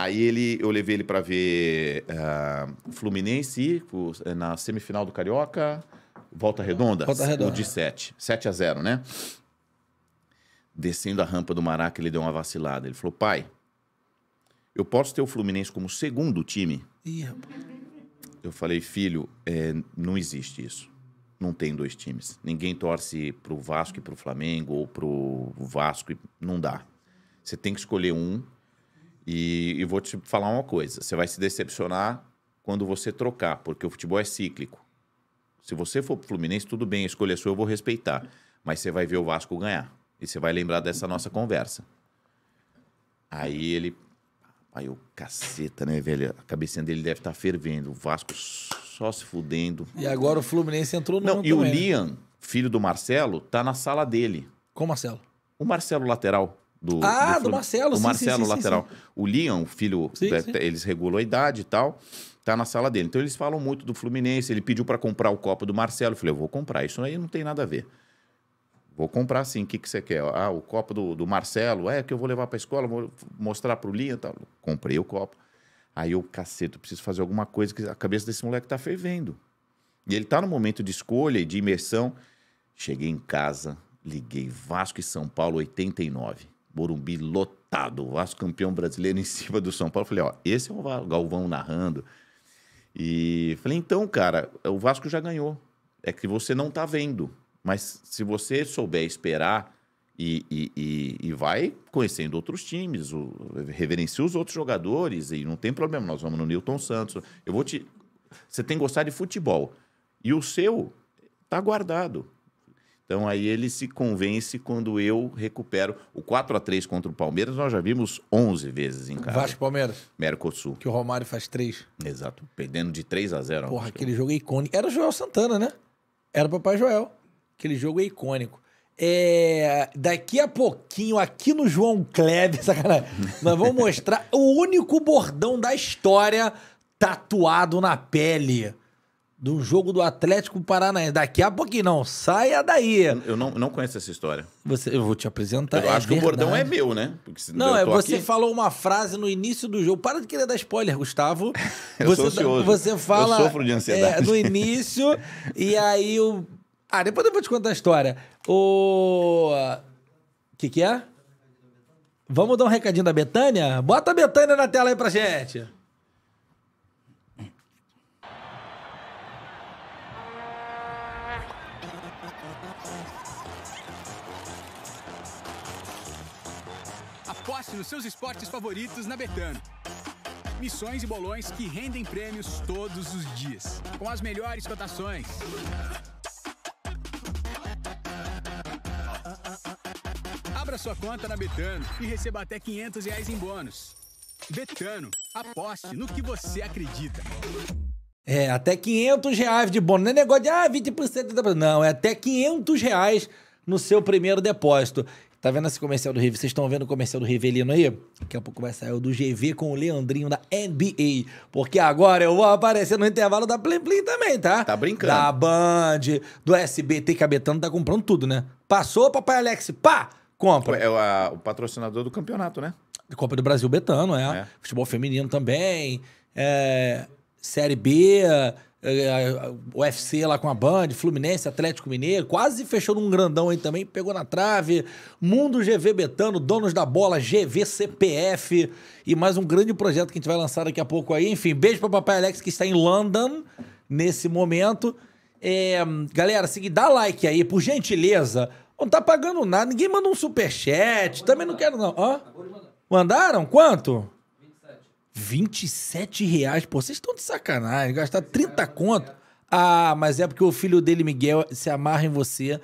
Aí ele, eu levei ele para ver uh, Fluminense eh, na semifinal do Carioca, Volta Redonda, Volta Redonda. o de 7, é. 7 a 0, né? Descendo a rampa do Maraca, ele deu uma vacilada. Ele falou: "Pai, eu posso ter o Fluminense como segundo time?" Ih, rapaz. Eu falei: "Filho, é, não existe isso. Não tem dois times. Ninguém torce pro Vasco e pro Flamengo ou pro Vasco, e... não dá. Você tem que escolher um e, e vou te falar uma coisa: você vai se decepcionar quando você trocar, porque o futebol é cíclico. Se você for Fluminense, tudo bem, a escolha é sua, eu vou respeitar. Mas você vai ver o Vasco ganhar. E você vai lembrar dessa nossa conversa. Aí ele. Aí o caceta, né, velho? A cabecinha dele deve estar tá fervendo. O Vasco só se fudendo. E agora o Fluminense entrou no. Não, e também, o Liam, né? filho do Marcelo, tá na sala dele. Com o Marcelo? O Marcelo lateral. Do, ah, do, do Marcelo, O Marcelo, sim, lateral. Sim, sim. O Liam, o filho, é, eles regulam a idade e tal, tá na sala dele. Então eles falam muito do Fluminense. Ele pediu para comprar o copo do Marcelo. Eu falei, eu vou comprar. Isso aí não tem nada a ver. Vou comprar sim. O que, que você quer? Ah, o copo do, do Marcelo. É, que eu vou levar para a escola, vou mostrar para o Liam e tal. Comprei o copo. Aí eu, cacete, preciso fazer alguma coisa que a cabeça desse moleque tá fervendo. E ele tá no momento de escolha e de imersão. Cheguei em casa, liguei Vasco e São Paulo 89. Morumbi lotado, o Vasco campeão brasileiro em cima do São Paulo. Falei, ó, esse é o Galvão narrando. E falei, então, cara, o Vasco já ganhou. É que você não tá vendo. Mas se você souber esperar e, e, e, e vai conhecendo outros times, o, reverencia os outros jogadores, e não tem problema, nós vamos no Newton Santos. Eu vou te. Você tem que gostar de futebol. E o seu tá guardado. Então aí ele se convence quando eu recupero o 4 a 3 contra o Palmeiras. Nós já vimos 11 vezes em casa. Vasco Palmeiras. Mercosul. Que o Romário faz 3. Exato, perdendo de 3 a 0. Porra, aquele jogo é icônico. Era o Joel Santana, né? Era o Papai Joel. Aquele jogo é icônico. É, daqui a pouquinho, aqui no João Kleber, sacanagem, nós vamos mostrar o único bordão da história tatuado na pele do jogo do Atlético Paranaense. Daqui a pouquinho, não. Saia daí. Eu não, não conheço essa história. Você, eu vou te apresentar. Eu é acho verdade. que o bordão é meu, né? Porque se não, é você aqui... falou uma frase no início do jogo. Para de querer dar spoiler, Gustavo. eu você, sou você tá- fala. Eu sofro de ansiedade. É, no início, e aí o. Ah, depois eu vou te contar a história. O. que, que é? Vamos dar um recadinho da Betânia? Bota a Betânia na tela aí pra gente. nos seus esportes favoritos na Betano. Missões e bolões que rendem prêmios todos os dias, com as melhores cotações. Abra sua conta na Betano e receba até 500 reais em bônus. Betano, aposte no que você acredita. É, até 500 reais de bônus. Não é negócio de, ah, 20%. Não, é até 500 reais no seu primeiro depósito. Tá vendo esse comercial do River? Vocês estão vendo o comercial do Rivelino aí? É Daqui a pouco vai sair o do GV com o Leandrinho da NBA. Porque agora eu vou aparecer no intervalo da Plim Plim também, tá? Tá brincando. Da Band, do SBT, que a Betano tá comprando tudo, né? Passou, papai Alex, pá! Compra. É o, a, o patrocinador do campeonato, né? Copa do Brasil Betano, é. é. Futebol feminino também. É, série B. UFC é, é, lá com a Band, Fluminense, Atlético Mineiro, quase fechou num grandão aí também, pegou na trave. Mundo GV Betano, Donos da Bola, GVCPF e mais um grande projeto que a gente vai lançar daqui a pouco aí. Enfim, beijo para papai Alex que está em London nesse momento. É, galera, seguir, dá like aí, por gentileza. Não tá pagando nada, ninguém manda um superchat, também não quero não. Hã? Mandaram? Quanto? 27 reais, pô, vocês estão de sacanagem, gastar 30 conto. Ah, mas é porque o filho dele, Miguel, se amarra em você.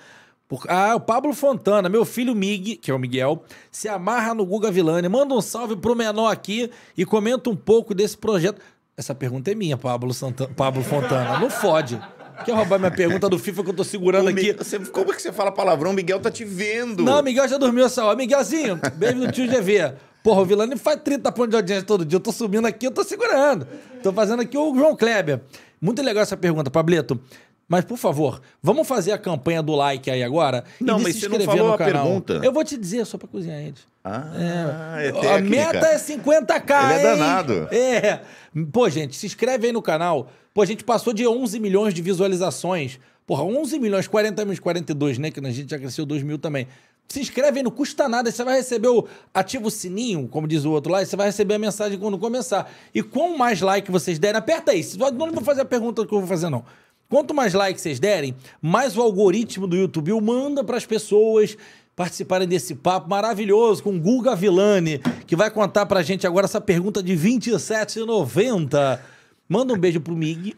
Por... Ah, o Pablo Fontana, meu filho Mig, que é o Miguel, se amarra no Guga Vilani. Manda um salve pro menor aqui e comenta um pouco desse projeto. Essa pergunta é minha, Pablo, Santana, Pablo Fontana. Não fode. Quer roubar minha pergunta do FIFA que eu tô segurando aqui? Você, como é que você fala palavrão? Miguel tá te vendo. Não, Miguel já dormiu essa hora. Miguelzinho, beijo do tio GV. Porra, o Vilani faz 30 pontos de audiência todo dia. Eu tô subindo aqui, eu tô segurando. Tô fazendo aqui o João Kleber. Muito legal essa pergunta, Pableto. Mas, por favor, vamos fazer a campanha do like aí agora? Não, mas você não falou a canal. pergunta. Eu vou te dizer, só pra cozinhar, Ed. Ah, é, é A meta é 50k, Ele é danado. É. Pô, gente, se inscreve aí no canal. Pô, a gente passou de 11 milhões de visualizações. Porra, 11 milhões, 40 e 42, né? Que a gente já cresceu 2 mil também. Se inscreve aí, não custa nada. Você vai receber o. Ativa o sininho, como diz o outro lá, e você vai receber a mensagem quando começar. E quanto mais like vocês derem, aperta aí. Não vou fazer a pergunta que eu vou fazer, não. Quanto mais like vocês derem, mais o algoritmo do YouTube manda para as pessoas participarem desse papo maravilhoso com Guga Villani, que vai contar a gente agora essa pergunta de 27,90. Manda um beijo pro Mig.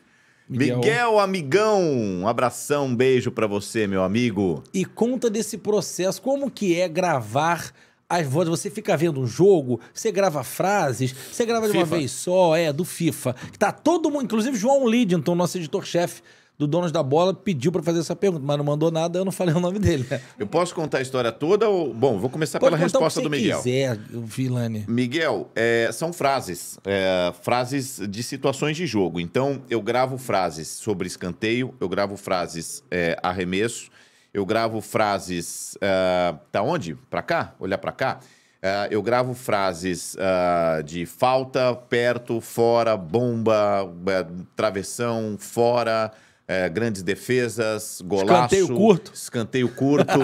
Miguel. Miguel amigão, um abração, um beijo para você, meu amigo. E conta desse processo, como que é gravar as vozes, você fica vendo um jogo, você grava frases, você grava de uma vez só, é, do FIFA. Tá todo mundo, inclusive João Lidington, nosso editor-chefe, do Donos da Bola pediu para fazer essa pergunta, mas não mandou nada, eu não falei o nome dele. Eu posso contar a história toda ou... Bom, vou começar Pode pela resposta do Miguel. quiser, Vilani. Miguel, é, são frases, é, frases de situações de jogo. Então, eu gravo frases sobre escanteio, eu gravo frases é, arremesso, eu gravo frases... Uh, tá onde? Para cá? Olhar para cá? Uh, eu gravo frases uh, de falta, perto, fora, bomba, uh, travessão, fora, é, grandes defesas, golaço. Escanteio curto. Escanteio curto.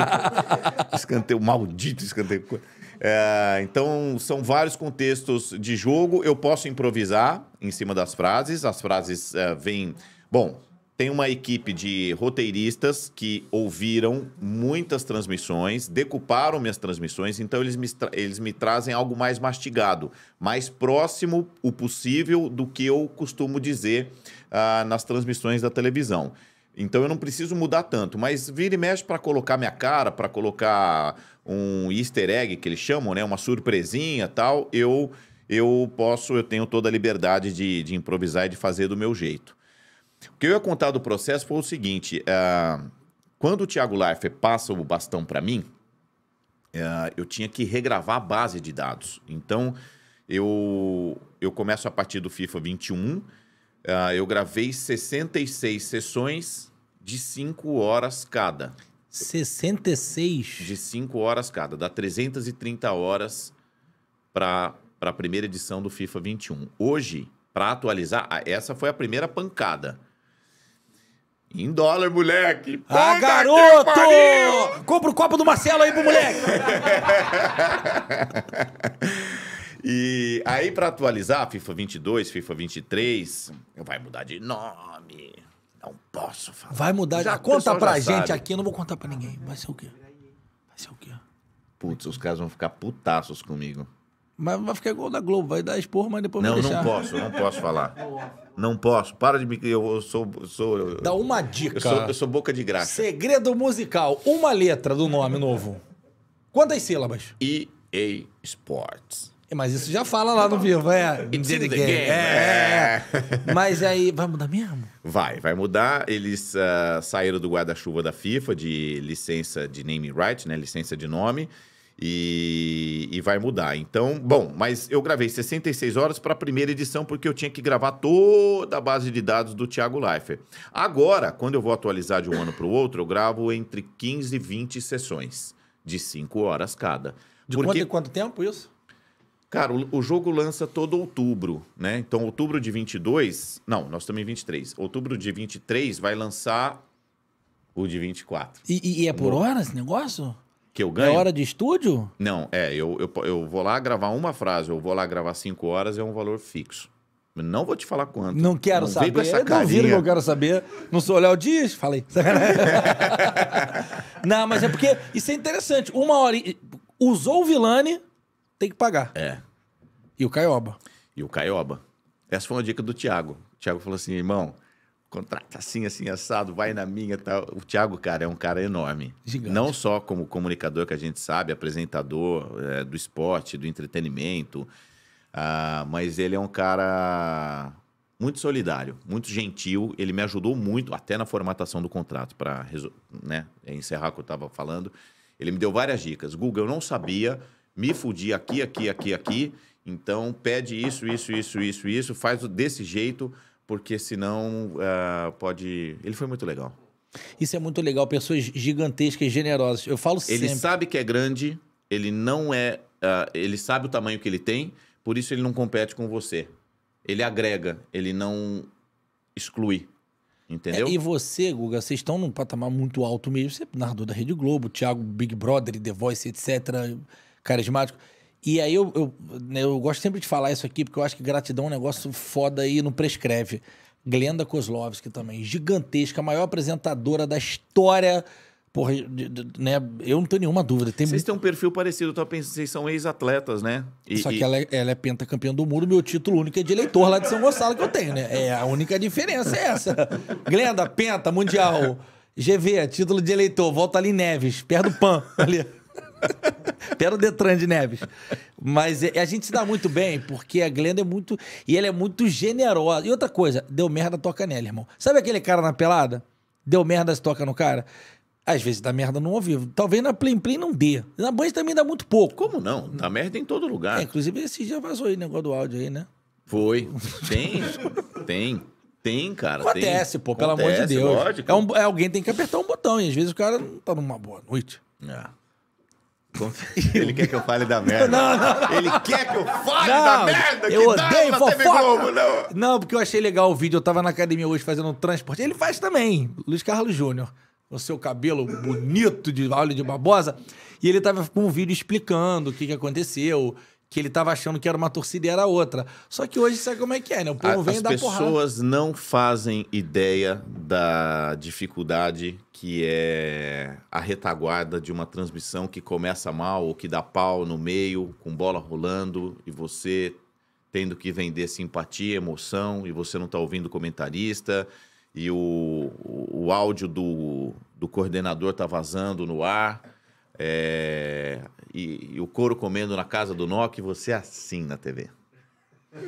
escanteio, maldito escanteio curto. É, então, são vários contextos de jogo. Eu posso improvisar em cima das frases. As frases é, vêm. Bom, tem uma equipe de roteiristas que ouviram muitas transmissões, decuparam minhas transmissões, então eles me, eles me trazem algo mais mastigado, mais próximo o possível do que eu costumo dizer ah, nas transmissões da televisão. Então eu não preciso mudar tanto, mas vira e mexe para colocar minha cara, para colocar um easter egg que eles chamam, né? Uma surpresinha tal. Eu eu posso, eu tenho toda a liberdade de, de improvisar e de fazer do meu jeito. O que eu ia contar do processo foi o seguinte: ah, quando o Thiago Leifert passa o bastão para mim, ah, eu tinha que regravar a base de dados. Então eu eu começo a partir do FIFA 21 Uh, eu gravei 66 sessões de 5 horas cada. 66? De 5 horas cada. Dá 330 horas para a primeira edição do FIFA 21. Hoje, para atualizar, ah, essa foi a primeira pancada. Em dólar, moleque! ah, garoto! Compra o copo do Marcelo aí pro moleque! E aí, para atualizar, FIFA 22, FIFA 23, vai mudar de nome. Não posso falar. Vai mudar. Já, conta pra gente sabe. aqui, eu não vou contar pra ninguém. Vai ser o quê? Vai ser o quê? Putz, os caras vão ficar putaços comigo. Mas vai ficar igual da Globo, vai dar expor, mas depois não, vai deixar. Não, não posso, não posso falar. Não posso. Para de me... Eu sou... sou Dá uma dica. Eu sou, eu sou boca de graça. Segredo musical. Uma letra do nome novo. Quantas sílabas? EA Sports. É, mas isso já fala lá no vivo, é. It's in the game. game. É. Mas aí, vai mudar mesmo? Vai, vai mudar. Eles uh, saíram do guarda-chuva da FIFA de licença de name right, né? Licença de nome. E, e vai mudar. Então, bom, mas eu gravei 66 horas para a primeira edição, porque eu tinha que gravar toda a base de dados do Thiago Leifert. Agora, quando eu vou atualizar de um ano para o outro, eu gravo entre 15 e 20 sessões, de 5 horas cada. De porque... quanto em quanto tempo isso? Cara, o, o jogo lança todo outubro, né? Então, outubro de 22. Não, nós estamos em 23. Outubro de 23 vai lançar o de 24. E, e é por no... hora esse negócio? Que eu ganho? É hora de estúdio? Não, é. Eu, eu, eu vou lá gravar uma frase, eu vou lá gravar cinco horas, é um valor fixo. Não vou te falar quanto. Não quero não saber. com essa não viro que eu quero saber. Não sou Léo Dias? Falei. não, mas é porque isso é interessante. Uma hora. Usou o Vilani tem que pagar. É. E o Caioba. E o Caioba. Essa foi uma dica do Thiago. O Thiago falou assim, irmão, contrata assim, assim, assado, vai na minha tal. O Thiago, cara, é um cara enorme. Gigante. Não só como comunicador que a gente sabe, apresentador é, do esporte, do entretenimento, ah, mas ele é um cara muito solidário, muito gentil. Ele me ajudou muito, até na formatação do contrato, para né, encerrar o que eu estava falando. Ele me deu várias dicas. Google, eu não sabia me fudi aqui, aqui, aqui, aqui. Então, pede isso, isso, isso, isso, isso. Faz desse jeito, porque senão uh, pode... Ele foi muito legal. Isso é muito legal. Pessoas gigantescas, generosas. Eu falo ele sempre... Ele sabe que é grande, ele não é... Uh, ele sabe o tamanho que ele tem, por isso ele não compete com você. Ele agrega, ele não exclui. Entendeu? É, e você, Guga, vocês estão num patamar muito alto mesmo. Você é narrador da Rede Globo, Thiago, Big Brother, The Voice, etc carismático. E aí eu, eu, né, eu, gosto sempre de falar isso aqui, porque eu acho que gratidão é um negócio foda e não prescreve. Glenda Kozlovski também, gigantesca, a maior apresentadora da história. Porra, de, de, né? Eu não tenho nenhuma dúvida. Tem... Vocês têm um perfil parecido, eu tô pensando, vocês são ex-atletas, né? E, Só que ela, é, ela é pentacampeã do mundo, meu título único é de eleitor lá de São Gonçalo que eu tenho, né? É, a única diferença é essa. Glenda, penta, mundial. GV, título de eleitor, volta ali Neves, perto do PAN. Ali. Pera o Detran de Neves. Mas é, a gente se dá muito bem, porque a Glenda é muito. E ela é muito generosa. E outra coisa, deu merda, toca nela, irmão. Sabe aquele cara na pelada? Deu merda, se toca no cara? Às vezes dá merda no ao vivo. Talvez na Plim Plim não dê. Na Band também dá muito pouco. Como não? Dá merda em todo lugar. É, inclusive, esse já vazou aí o negócio do áudio aí, né? Foi. Tem. tem. Tem, cara. Acontece, tem. pô, pelo Acontece, amor de Deus. Lógico. É, um, é alguém tem que apertar um botão. E às vezes o cara não tá numa boa noite. É. Ele quer que eu fale da merda. Não, não, não. Ele quer que eu fale da merda. Eu odeio fofoca. não. não, porque eu achei legal o vídeo. Eu tava na academia hoje fazendo um transporte. Ele faz também, Luiz Carlos Júnior. O seu cabelo bonito de óleo de babosa. E ele tava com um vídeo explicando o que, que aconteceu que ele estava achando que era uma torcida e era outra. Só que hoje sabe como é que é, né? O povo a, vem As pessoas porrada. não fazem ideia da dificuldade que é a retaguarda de uma transmissão que começa mal ou que dá pau no meio, com bola rolando e você tendo que vender simpatia, emoção e você não está ouvindo o comentarista e o, o, áudio do, do coordenador está vazando no ar. É, e, e o couro comendo na casa do Nock, você é assim na TV.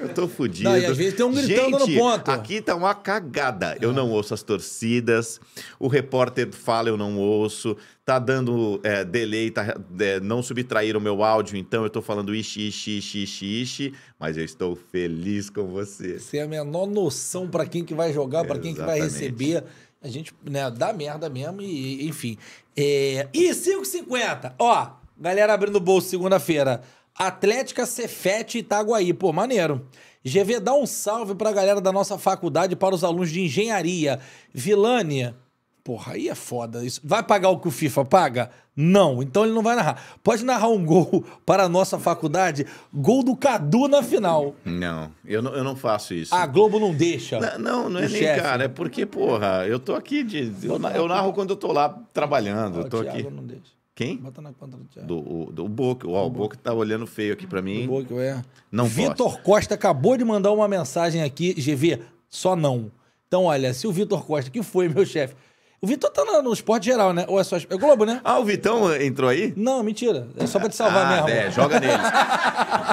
Eu tô fudido. Não, e às vezes tem um gritando Gente, no ponto. Aqui tá uma cagada. Eu não ouço as torcidas, o repórter fala, eu não ouço. Tá dando é, delay, tá, é, não subtraíram o meu áudio, então eu tô falando ixi, ixi, ixi, ixi, ixi, mas eu estou feliz com você. sem a menor noção para quem que vai jogar, para quem que vai receber. A gente né, dá merda mesmo, e, enfim. É... E 5,50, ó. Galera abrindo bolso segunda-feira. Atlética Cefete Itaguaí. Pô, maneiro. GV, dá um salve pra galera da nossa faculdade, para os alunos de engenharia. Vilânia. Porra, aí é foda. Isso. Vai pagar o que o FIFA paga? Não, então ele não vai narrar. Pode narrar um gol para a nossa faculdade? Gol do Cadu na final. Não, eu não, eu não faço isso. A Globo não deixa. Não, não, não é chefe. nem, cara. É porque, porra, eu tô aqui de. Eu, eu narro quando eu tô lá trabalhando. eu tô aqui. Não deixa. Quem? Bota na conta do Thiago. Do, do, Boca. Ó, o Boca tá olhando feio aqui para mim. O Boca, é. Não Vitor Costa acabou de mandar uma mensagem aqui, GV, só não. Então, olha, se o Vitor Costa, que foi meu chefe, o Vitor tá no, no esporte geral, né? Ou é só. É Globo, né? Ah, o Vitão eh, entrou aí? Não, mentira. É só pra te salvar ah, mesmo. É, joga neles.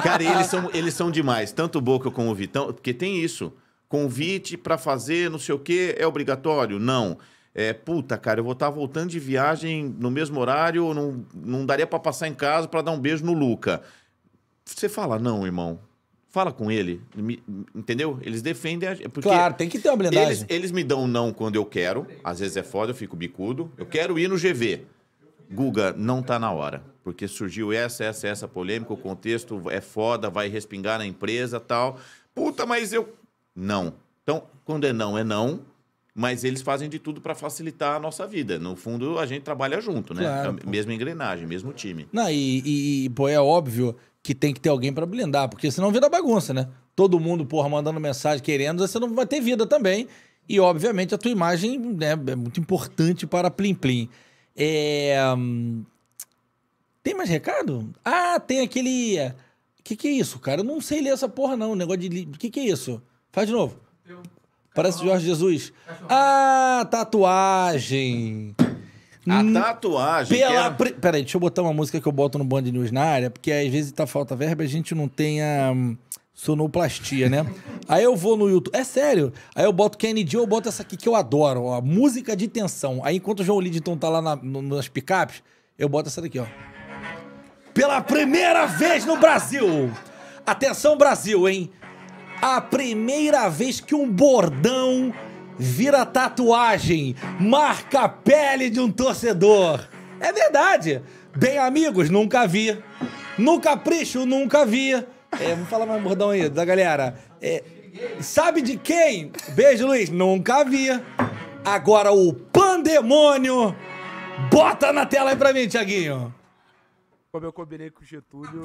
Cara, eles são, eles são demais. Tanto o Boca como o Vitão. Porque tem isso. Convite para fazer não sei o quê é obrigatório? Não. Não é, puta, cara, eu vou estar tá voltando de viagem no mesmo horário, não, não daria para passar em casa para dar um beijo no Luca. Você fala, não, irmão. Fala com ele, me, entendeu? Eles defendem a porque Claro, tem que ter uma blindagem. Eles, eles me dão não quando eu quero, às vezes é foda, eu fico bicudo. Eu quero ir no GV. Guga, não tá na hora, porque surgiu essa, essa, essa polêmica, o contexto é foda, vai respingar na empresa tal. Puta, mas eu. Não. Então, quando é não, é não mas eles fazem de tudo para facilitar a nossa vida. No fundo, a gente trabalha junto, né? Claro, é mesma engrenagem, mesmo time. Não, e, e, pô, é óbvio que tem que ter alguém para blindar, porque senão vira bagunça, né? Todo mundo, porra, mandando mensagem querendo, você não vai ter vida também. E, obviamente, a tua imagem né, é muito importante para Plim Plim. É... Tem mais recado? Ah, tem aquele... O eh, que, que é isso, cara? Eu não sei ler essa porra, não. O negócio de... O que, que é isso? Faz de novo. Eu... Parece o tá Jorge Jesus. Ah, tatuagem. A tatuagem. Pela... Era... É Pre... Peraí, deixa eu botar uma música que eu boto no Band News na área, porque às vezes tá falta verba e a gente não tem a hum, sonoplastia, né? Aí eu vou no YouTube. É sério. Aí eu boto Kenny G, eu boto essa aqui que eu adoro, ó. Música de tensão. Aí enquanto o João Lidington tá lá na, no, nas picapes, eu boto essa daqui, ó. Pela primeira vez no Brasil! Atenção, Brasil, hein? a primeira vez que um bordão vira tatuagem, marca a pele de um torcedor. É verdade. Bem amigos, nunca vi. No capricho, nunca vi. É, falar mais um bordão aí da galera. É, sabe de quem? Beijo, Luiz. Nunca vi. Agora o pandemônio. Bota na tela aí pra mim, Tiaguinho. Como eu combinei com o Getúlio,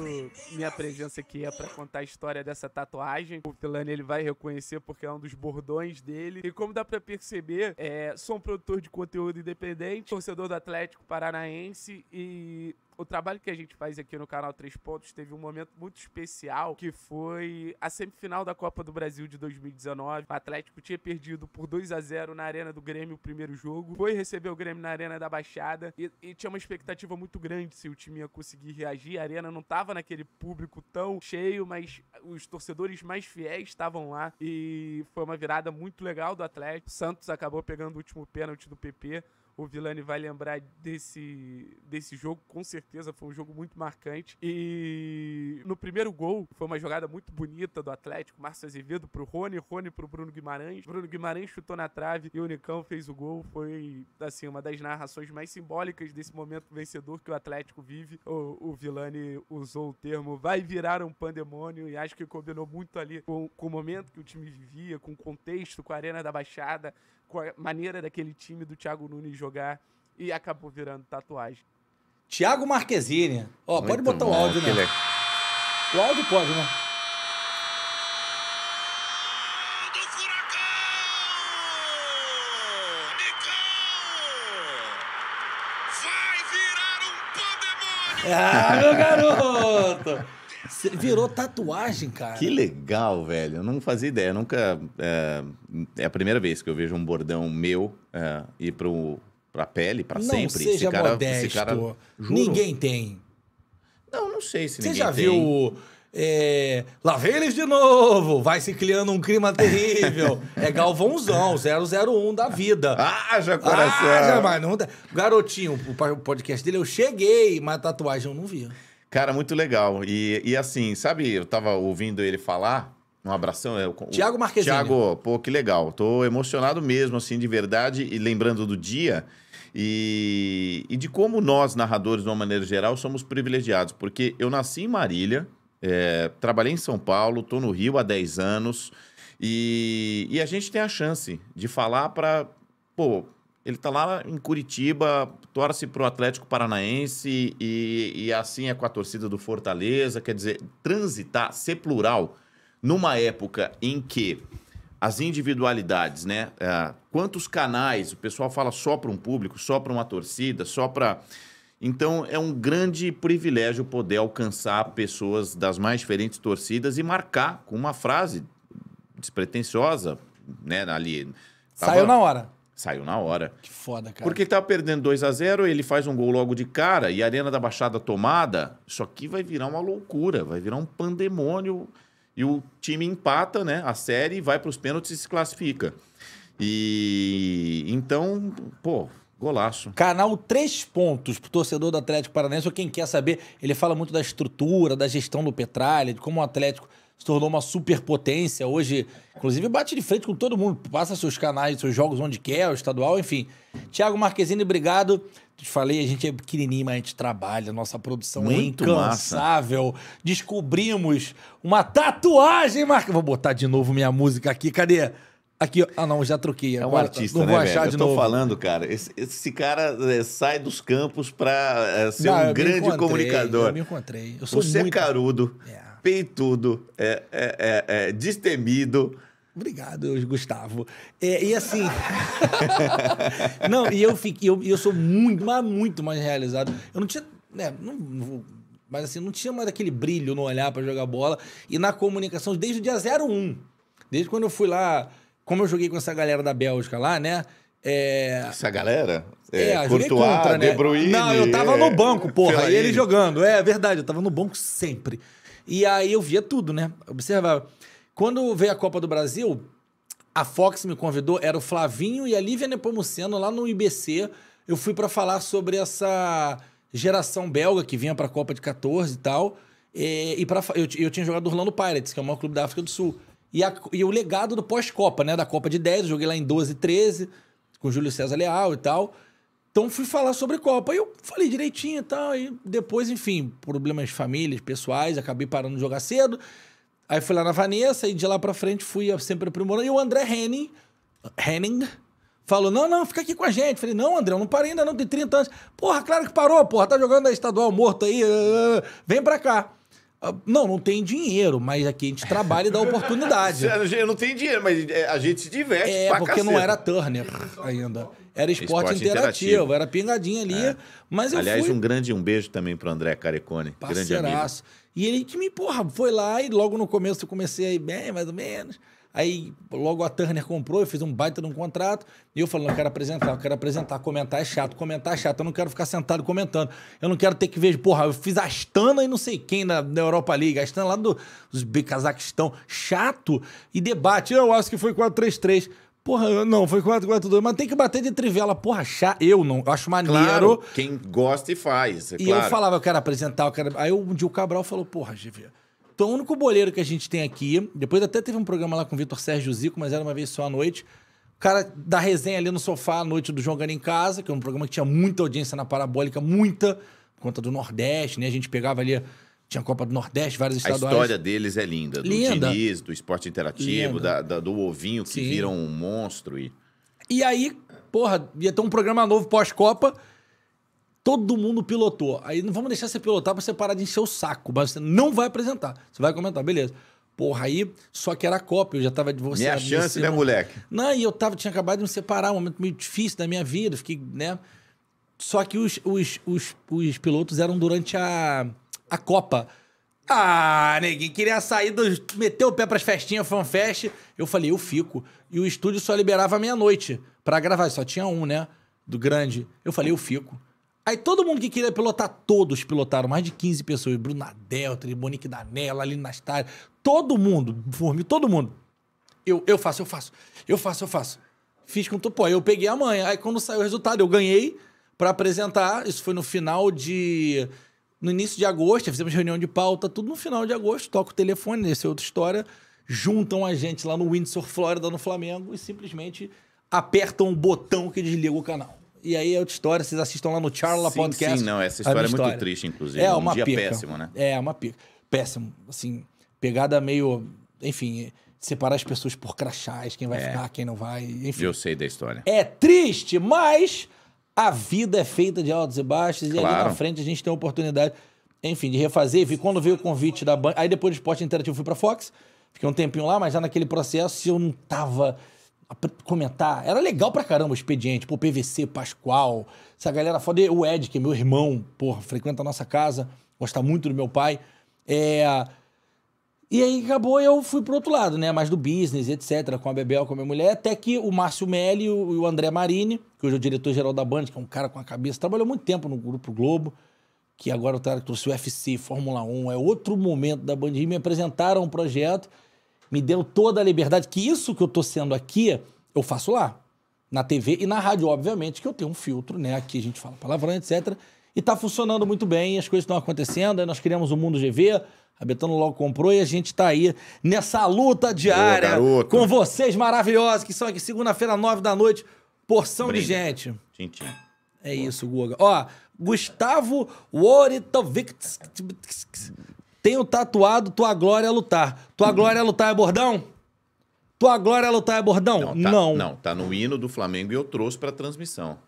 minha presença aqui é para contar a história dessa tatuagem. O Filani ele vai reconhecer porque é um dos bordões dele. E como dá para perceber, é, sou um produtor de conteúdo independente, torcedor do Atlético Paranaense e o trabalho que a gente faz aqui no canal Três Pontos teve um momento muito especial, que foi a semifinal da Copa do Brasil de 2019. O Atlético tinha perdido por 2 a 0 na Arena do Grêmio o primeiro jogo, foi receber o Grêmio na Arena da Baixada e, e tinha uma expectativa muito grande se o time ia conseguir reagir. A Arena não tava naquele público tão cheio, mas os torcedores mais fiéis estavam lá e foi uma virada muito legal do Atlético. Santos acabou pegando o último pênalti do PP. O Vilani vai lembrar desse, desse jogo, com certeza foi um jogo muito marcante. E no primeiro gol, foi uma jogada muito bonita do Atlético, Márcio Azevedo pro Rony, Rony pro Bruno Guimarães. Bruno Guimarães chutou na trave e o Unicão fez o gol. Foi, assim, uma das narrações mais simbólicas desse momento vencedor que o Atlético vive. O, o Vilani usou o termo vai virar um pandemônio e acho que combinou muito ali com, com o momento que o time vivia, com o contexto, com a Arena da Baixada, com a maneira daquele time do Thiago Nunes jogar e acabou virando tatuagem. Thiago Marquezine. Ó, Muito pode botar bom, o áudio, né? O áudio pode, né? Ah, meu garoto! Virou tatuagem, cara. Que legal, velho. Eu não fazia ideia. Eu nunca. É, é, a primeira vez que eu vejo um bordão meu é, ir pro, pra pele, pra não sempre. Seja esse cara, modesto. Esse cara, juro. Ninguém tem. Não, não sei se Você ninguém tem. Você já viu. É, lá vem eles de novo, vai se criando um clima terrível. é Galvãozão, 001 da vida. ah já coração! já mas não... Garotinho, o podcast dele, eu cheguei, mas tatuagem eu não vi. Cara, muito legal. E, e assim, sabe, eu tava ouvindo ele falar. Um abração. É, Tiago Marquesinho. Tiago, pô, que legal. Tô emocionado mesmo, assim, de verdade. E lembrando do dia e, e de como nós, narradores, de uma maneira geral, somos privilegiados. Porque eu nasci em Marília, é, trabalhei em São Paulo, tô no Rio há 10 anos. E, e a gente tem a chance de falar para, pô, ele está lá em Curitiba, torce para o Atlético Paranaense e, e assim é com a torcida do Fortaleza. Quer dizer, transitar, ser plural, numa época em que as individualidades, né? É, quantos canais o pessoal fala só para um público, só para uma torcida, só para. Então é um grande privilégio poder alcançar pessoas das mais diferentes torcidas e marcar com uma frase despretensiosa, né? Ali. Tava... Saiu na hora. Saiu na hora. Que foda, cara. Porque ele tava perdendo 2 a 0 ele faz um gol logo de cara e a Arena da Baixada tomada. Isso aqui vai virar uma loucura, vai virar um pandemônio. E o time empata, né? A série vai para os pênaltis e se classifica. E então, pô, Golaço. Canal Três Pontos pro torcedor do Atlético Paranaense ou quem quer saber. Ele fala muito da estrutura, da gestão do Petralha, de como o Atlético se tornou uma superpotência. Hoje, inclusive, bate de frente com todo mundo. Passa seus canais, seus jogos onde quer, o estadual, enfim. Tiago Marquezine, obrigado. Te falei, a gente é pequenininho, mas a gente trabalha. Nossa produção é Muito é incansável. Massa. Descobrimos uma tatuagem, Marquezine. Vou botar de novo minha música aqui. Cadê? Aqui, ó. ah não, já troquei. É um Agora, tá. artista, não né, vou velho? achar Eu de tô novo. falando, cara. Esse, esse cara é, sai dos campos para é, eh, ser não, um grande comunicador. Eu me encontrei. Eu sou Você é muito... é carudo. É peitudo, é, é, é, é, destemido. Obrigado, Gustavo. É, e assim. não, e eu fiquei. Eu, eu sou muito, mas muito mais realizado. Eu não tinha. Né, não, não, mas assim, não tinha mais aquele brilho no olhar para jogar bola. E na comunicação, desde o dia 01. Desde quando eu fui lá. Como eu joguei com essa galera da Bélgica lá, né? É... Essa galera? É, é Courtois, contra, né? De Bruyne... Não, eu tava no banco, porra. E ele jogando. É verdade, eu tava no banco sempre. E aí eu via tudo, né? Observava. Quando veio a Copa do Brasil, a Fox me convidou, era o Flavinho e a Lívia Nepomuceno lá no IBC. Eu fui para falar sobre essa geração belga que vinha para a Copa de 14 e tal. E, é, e pra, eu, eu tinha jogado Orlando Pirates, que é o maior clube da África do Sul. E, a, e o legado do pós-Copa, né? Da Copa de 10, eu joguei lá em 12 e 13, com Júlio César Leal e tal. Então fui falar sobre Copa. Aí eu falei direitinho e tal. E depois, enfim, problemas de famílias, pessoais, acabei parando de jogar cedo. Aí fui lá na Vanessa e de lá pra frente fui sempre aprimorando. E o André Henning, Henning falou: não, não, fica aqui com a gente. Falei, não, André, eu não parei ainda, não, tem 30 anos. Porra, claro que parou, porra, tá jogando a estadual morto aí. Uh, vem pra cá. Não, não tem dinheiro, mas aqui a gente trabalha e dá oportunidade. eu não tenho dinheiro, mas é, a gente se diverte. É, porque não era Turner ainda. Era esporte, esporte interativo, interativo, era pingadinha ali. É. Mas eu Aliás, fui... um grande um beijo também para o André Carecone, grande amigo. E ele que me, porra, foi lá e logo no começo eu comecei aí bem, mais ou menos. Aí logo a Turner comprou, eu fiz um baita de um contrato. E eu falei, não quero apresentar, eu quero apresentar. Comentar é chato, comentar é chato. Eu não quero ficar sentado comentando. Eu não quero ter que ver, porra, eu fiz Astana e não sei quem na, na Europa League. Astana lá do Cazaquistão. Chato e debate. Eu acho que foi 4-3-3. Porra, não, foi 4-4-2, mas tem que bater de trivela. Porra, chá, eu não. Eu acho maneiro. Claro, quem gosta e faz. É e claro. eu falava, eu quero apresentar, eu quero... Aí um dia o Cabral falou, porra, GV, tu é o único boleiro que a gente tem aqui. Depois até teve um programa lá com o Vitor Sérgio Zico, mas era uma vez só à noite. O cara da resenha ali no sofá à noite do Jogando em Casa, que é um programa que tinha muita audiência na Parabólica, muita, por conta do Nordeste, né? A gente pegava ali tinha Copa do Nordeste, vários estaduais. A história deles é linda. Do linda. Diniz, do esporte interativo, da, da, do ovinho que Sim. viram um monstro. E... e aí, porra, ia ter um programa novo pós-Copa. Todo mundo pilotou. Aí não vamos deixar você pilotar pra você parar de encher o saco. Mas você não vai apresentar. Você vai comentar, beleza. Porra, aí só que era Copa, eu já tava divorciado. Minha chance, né, moleque? Não, e eu tava, tinha acabado de me separar, um momento meio difícil da minha vida, fiquei, né? Só que os, os, os, os pilotos eram durante a a Copa. Ah, ninguém queria sair, do, meter o pé pras festinhas, fanfest. Eu falei, eu fico. E o estúdio só liberava meia-noite para gravar, só tinha um, né? Do grande. Eu falei, eu fico. Aí todo mundo que queria pilotar, todos pilotaram, mais de 15 pessoas. Bruna Delta, Monique Danella, Aline Nastar, todo mundo, Formi, todo mundo. Eu, eu faço, eu faço, eu faço, eu faço. Fiz com tu, pô, eu peguei a manha. Aí quando saiu o resultado, eu ganhei para apresentar. Isso foi no final de no início de agosto, fizemos reunião de pauta, tudo no final de agosto, toca o telefone, nesse é outra história, juntam a gente lá no Windsor, Flórida, no Flamengo, e simplesmente apertam um botão que desliga o canal. E aí é outra história, vocês assistam lá no Charla sim, Podcast. Sim, não, essa história é muito triste, inclusive. É um uma um dia pica. péssimo, né? É, uma pica. Péssimo, assim, pegada meio, enfim, separar as pessoas por crachás, quem vai é. ficar, quem não vai, enfim. Eu sei da história. É triste, mas a vida é feita de altos e baixos, claro. e ali na frente a gente tem a oportunidade, enfim, de refazer. Vi quando veio o convite da banca. Aí depois do esporte interativo fui pra Fox, fiquei um tempinho lá, mas já naquele processo eu não tava comentar. Era legal pra caramba o expediente. Pô, PVC, Pascoal, essa galera foda. O Ed, que é meu irmão, porra, frequenta a nossa casa, gosta muito do meu pai. É, e aí acabou, eu fui pro outro lado, né? Mais do business, etc., com a Bebel, com a minha mulher, até que o Márcio Melli e o André Marini, que hoje é o diretor-geral da Band, que é um cara com a cabeça, trabalhou muito tempo no Grupo Globo, que agora o cara trouxe o UFC, Fórmula 1, é outro momento da Band, me apresentaram um projeto, me deu toda a liberdade, que isso que eu tô sendo aqui, eu faço lá, na TV e na rádio, obviamente, que eu tenho um filtro, né? Aqui a gente fala palavrão, etc., e tá funcionando muito bem, as coisas estão acontecendo, nós criamos o Mundo GV, a Betano logo comprou e a gente está aí nessa luta diária Ô, com vocês maravilhosos que são aqui segunda-feira, nove da noite. Porção de gente. Tchim, tchim. É Boa. isso, Guga. Ó, Gustavo Woritovic tenho tatuado tua glória é lutar. Tua glória é lutar é bordão? Tua glória é lutar é bordão? Não. Tá, não. não, tá no hino do Flamengo e eu trouxe pra transmissão.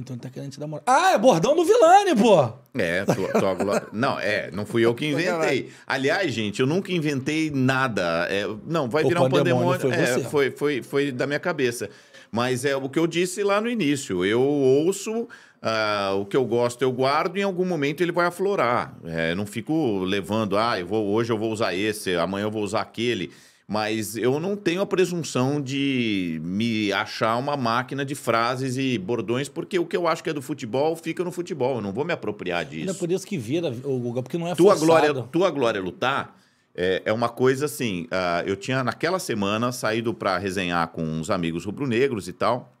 Então ele tá querendo te dar moral. Ah, é bordão do Vilani, pô! É, tua, tua glória. Não, é, não fui eu que inventei. Aliás, gente, eu nunca inventei nada. É, não, vai o virar um pandemônio. Foi, é, foi, foi, foi da minha cabeça. Mas é o que eu disse lá no início. Eu ouço uh, o que eu gosto, eu guardo, e em algum momento ele vai aflorar. É, não fico levando, ah, eu vou, hoje eu vou usar esse, amanhã eu vou usar aquele. Mas eu não tenho a presunção de me achar uma máquina de frases e bordões, porque o que eu acho que é do futebol fica no futebol. Eu não vou me apropriar é disso. ainda por isso que vira, Guga, porque não é tua forçado. glória Tua glória lutar é, é uma coisa assim. Uh, eu tinha, naquela semana, saído para resenhar com uns amigos rubro-negros e tal.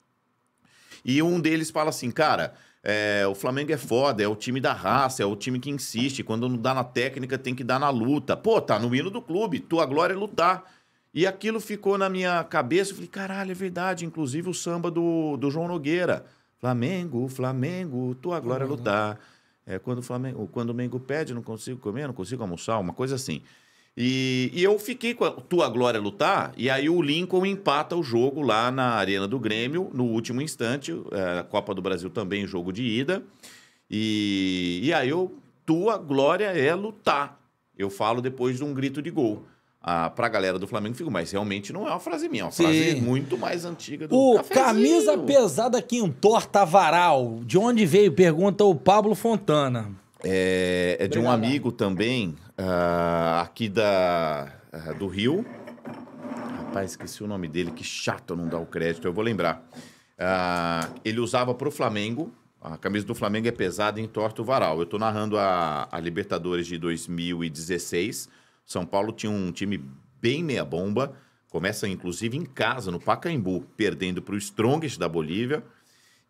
E um deles fala assim, cara. É, o Flamengo é foda, é o time da raça, é o time que insiste. Quando não dá na técnica, tem que dar na luta. Pô, tá no hino do clube, tua glória é lutar. E aquilo ficou na minha cabeça. Eu falei, caralho, é verdade. Inclusive o samba do, do João Nogueira. Flamengo, Flamengo, tua glória é uhum. lutar. É quando o, Flamengo, quando o Mengo pede, não consigo comer, não consigo almoçar, uma coisa assim. E, e, eu fiquei com a tua glória é lutar, e aí o Lincoln empata o jogo lá na Arena do Grêmio, no último instante, é, a Copa do Brasil também, jogo de ida. E, e aí eu, tua glória é lutar. Eu falo depois de um grito de gol ah, para a galera do Flamengo fico, mas realmente não é uma frase minha, é uma Sim. frase muito mais antiga do O cafezinho. camisa pesada que entorta varal. De onde veio? Pergunta o Pablo Fontana. É, é de um amigo também, uh, aqui da, uh, do Rio. Rapaz, esqueci o nome dele, que chato não dar o crédito, eu vou lembrar. Uh, ele usava para o Flamengo, a camisa do Flamengo é pesada e entorta o varal. Eu estou narrando a, a Libertadores de 2016 são Paulo tinha um time bem meia-bomba, começa inclusive em casa, no Pacaembu, perdendo para o Strongest da Bolívia.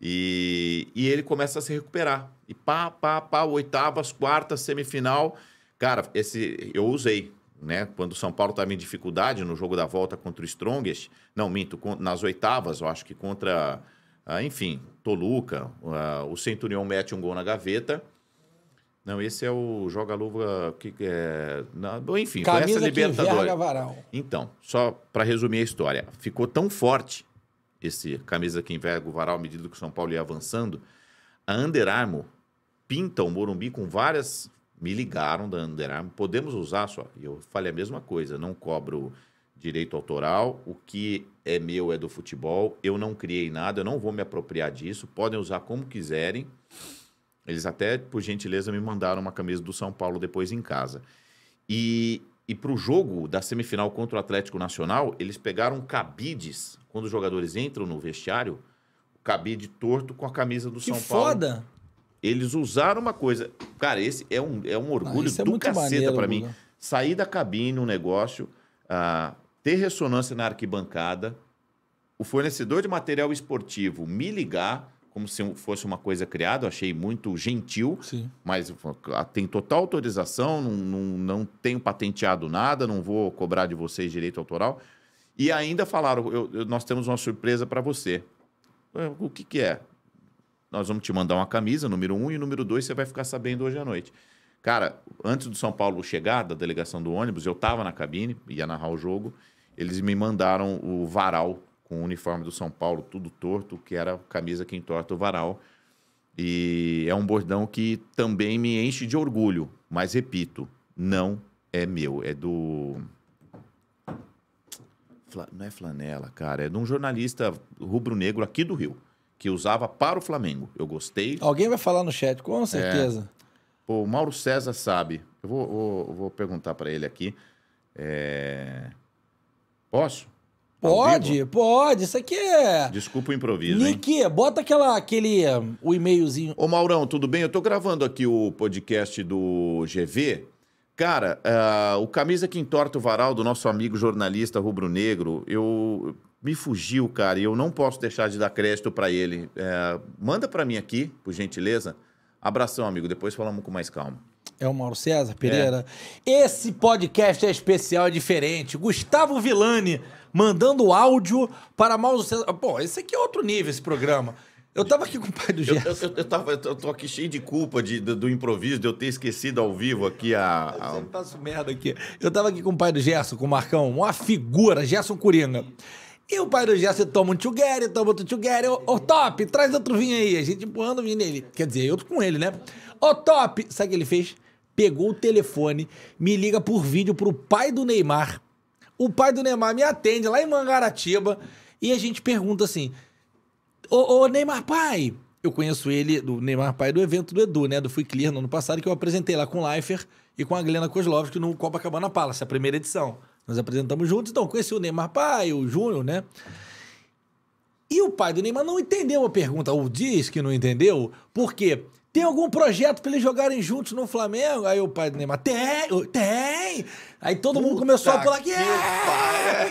E, e ele começa a se recuperar. E pá, pá, pá, oitavas, quartas, semifinal. Cara, esse eu usei, né? Quando o São Paulo estava em dificuldade no jogo da volta contra o Strongest. Não, minto, nas oitavas, eu acho que contra, ah, enfim, Toluca. Ah, o Centurião mete um gol na gaveta. Não, esse é o joga-luva que é. enfim, Camisa foi essa Libertadores. Varal. Então, só para resumir a história, ficou tão forte esse camisa que enverga o varal, à medida que o São Paulo ia avançando, a Under Armour pinta o Morumbi com várias. Me ligaram da Under Armour, podemos usar só. E eu falei a mesma coisa, não cobro direito autoral, o que é meu é do futebol, eu não criei nada, eu não vou me apropriar disso, podem usar como quiserem. Eles até, por gentileza, me mandaram uma camisa do São Paulo depois em casa. E, e para o jogo da semifinal contra o Atlético Nacional, eles pegaram cabides. Quando os jogadores entram no vestiário, o cabide torto com a camisa do que São Paulo. foda! Eles usaram uma coisa. Cara, esse é um, é um orgulho ah, do é caceta para mim. Sair da cabine, um negócio, ah, ter ressonância na arquibancada, o fornecedor de material esportivo me ligar como se fosse uma coisa criada, achei muito gentil, Sim. mas ah, tem total autorização, não, não, não, tenho patenteado nada, não vou cobrar de vocês direito autoral. E ainda falaram, eu, eu, nós temos uma surpresa para você. É, o que, que é? Nós vamos te mandar uma camisa, número um, e número dois você vai ficar sabendo hoje à noite. Cara, antes do São Paulo chegar, da delegação do ônibus, eu estava na cabine, ia narrar o jogo, eles me mandaram o varal com o uniforme do São Paulo, tudo torto, que era camisa que entorta o varal. E é um bordão que também me enche de orgulho, mas repito, não é meu, é do não é flanela, cara, é de um jornalista rubro-negro aqui do Rio, que usava para o Flamengo. Eu gostei. Alguém vai falar no chat, com certeza. É... Pô, o Mauro César sabe. Eu vou, vou, vou perguntar para ele aqui. É... Posso? Pode, pode. Isso aqui é. Desculpa o improviso. Niki, bota aquela, aquele. o e-mailzinho. Ô, Maurão, tudo bem? Eu tô gravando aqui o podcast do GV. Cara, uh, o Camisa que entorta o varal do nosso amigo jornalista rubro-negro, eu me fugiu, cara, e eu não posso deixar de dar crédito para ele. Uh, manda para mim aqui, por gentileza. Abração, amigo. Depois falamos com mais calma. É o Mauro César Pereira. É. Esse podcast é especial, é diferente. Gustavo Villani mandando áudio para Mauro César. Pô, esse aqui é outro nível, esse programa. Eu tava aqui com o pai do Gerson. Eu, eu, eu, tava, eu tô aqui cheio de culpa de, do, do, improviso, de eu ter esquecido ao vivo aqui a. a... Eu passo merda aqui. Eu tava aqui com o pai do Gerson, com o Marcão, uma figura, Gerson Coringa. E o pai do Gerson toma um together, toma outro together. Ô, oh, Top, traz outro vinho aí. A gente empurrando o vinho nele. Quer dizer, eu tô com ele, né? Ô, oh, Top! Sabe o que ele fez? Pegou o telefone, me liga por vídeo pro pai do Neymar o pai do Neymar me atende lá em Mangaratiba e a gente pergunta assim: Ô, ô Neymar pai, eu conheço ele, do Neymar pai, do evento do Edu, né? Do Fui Clear no ano passado, que eu apresentei lá com o Leifert e com a Glena Kozlovski no Copacabana Palace, a primeira edição. Nós apresentamos juntos, então conheci o Neymar pai, o Júnior, né? E o pai do Neymar não entendeu a pergunta, ou diz que não entendeu, porque tem algum projeto para eles jogarem juntos no Flamengo? Aí o pai do Neymar, tem, tem, Aí todo Puta mundo começou a pular. Que yeah!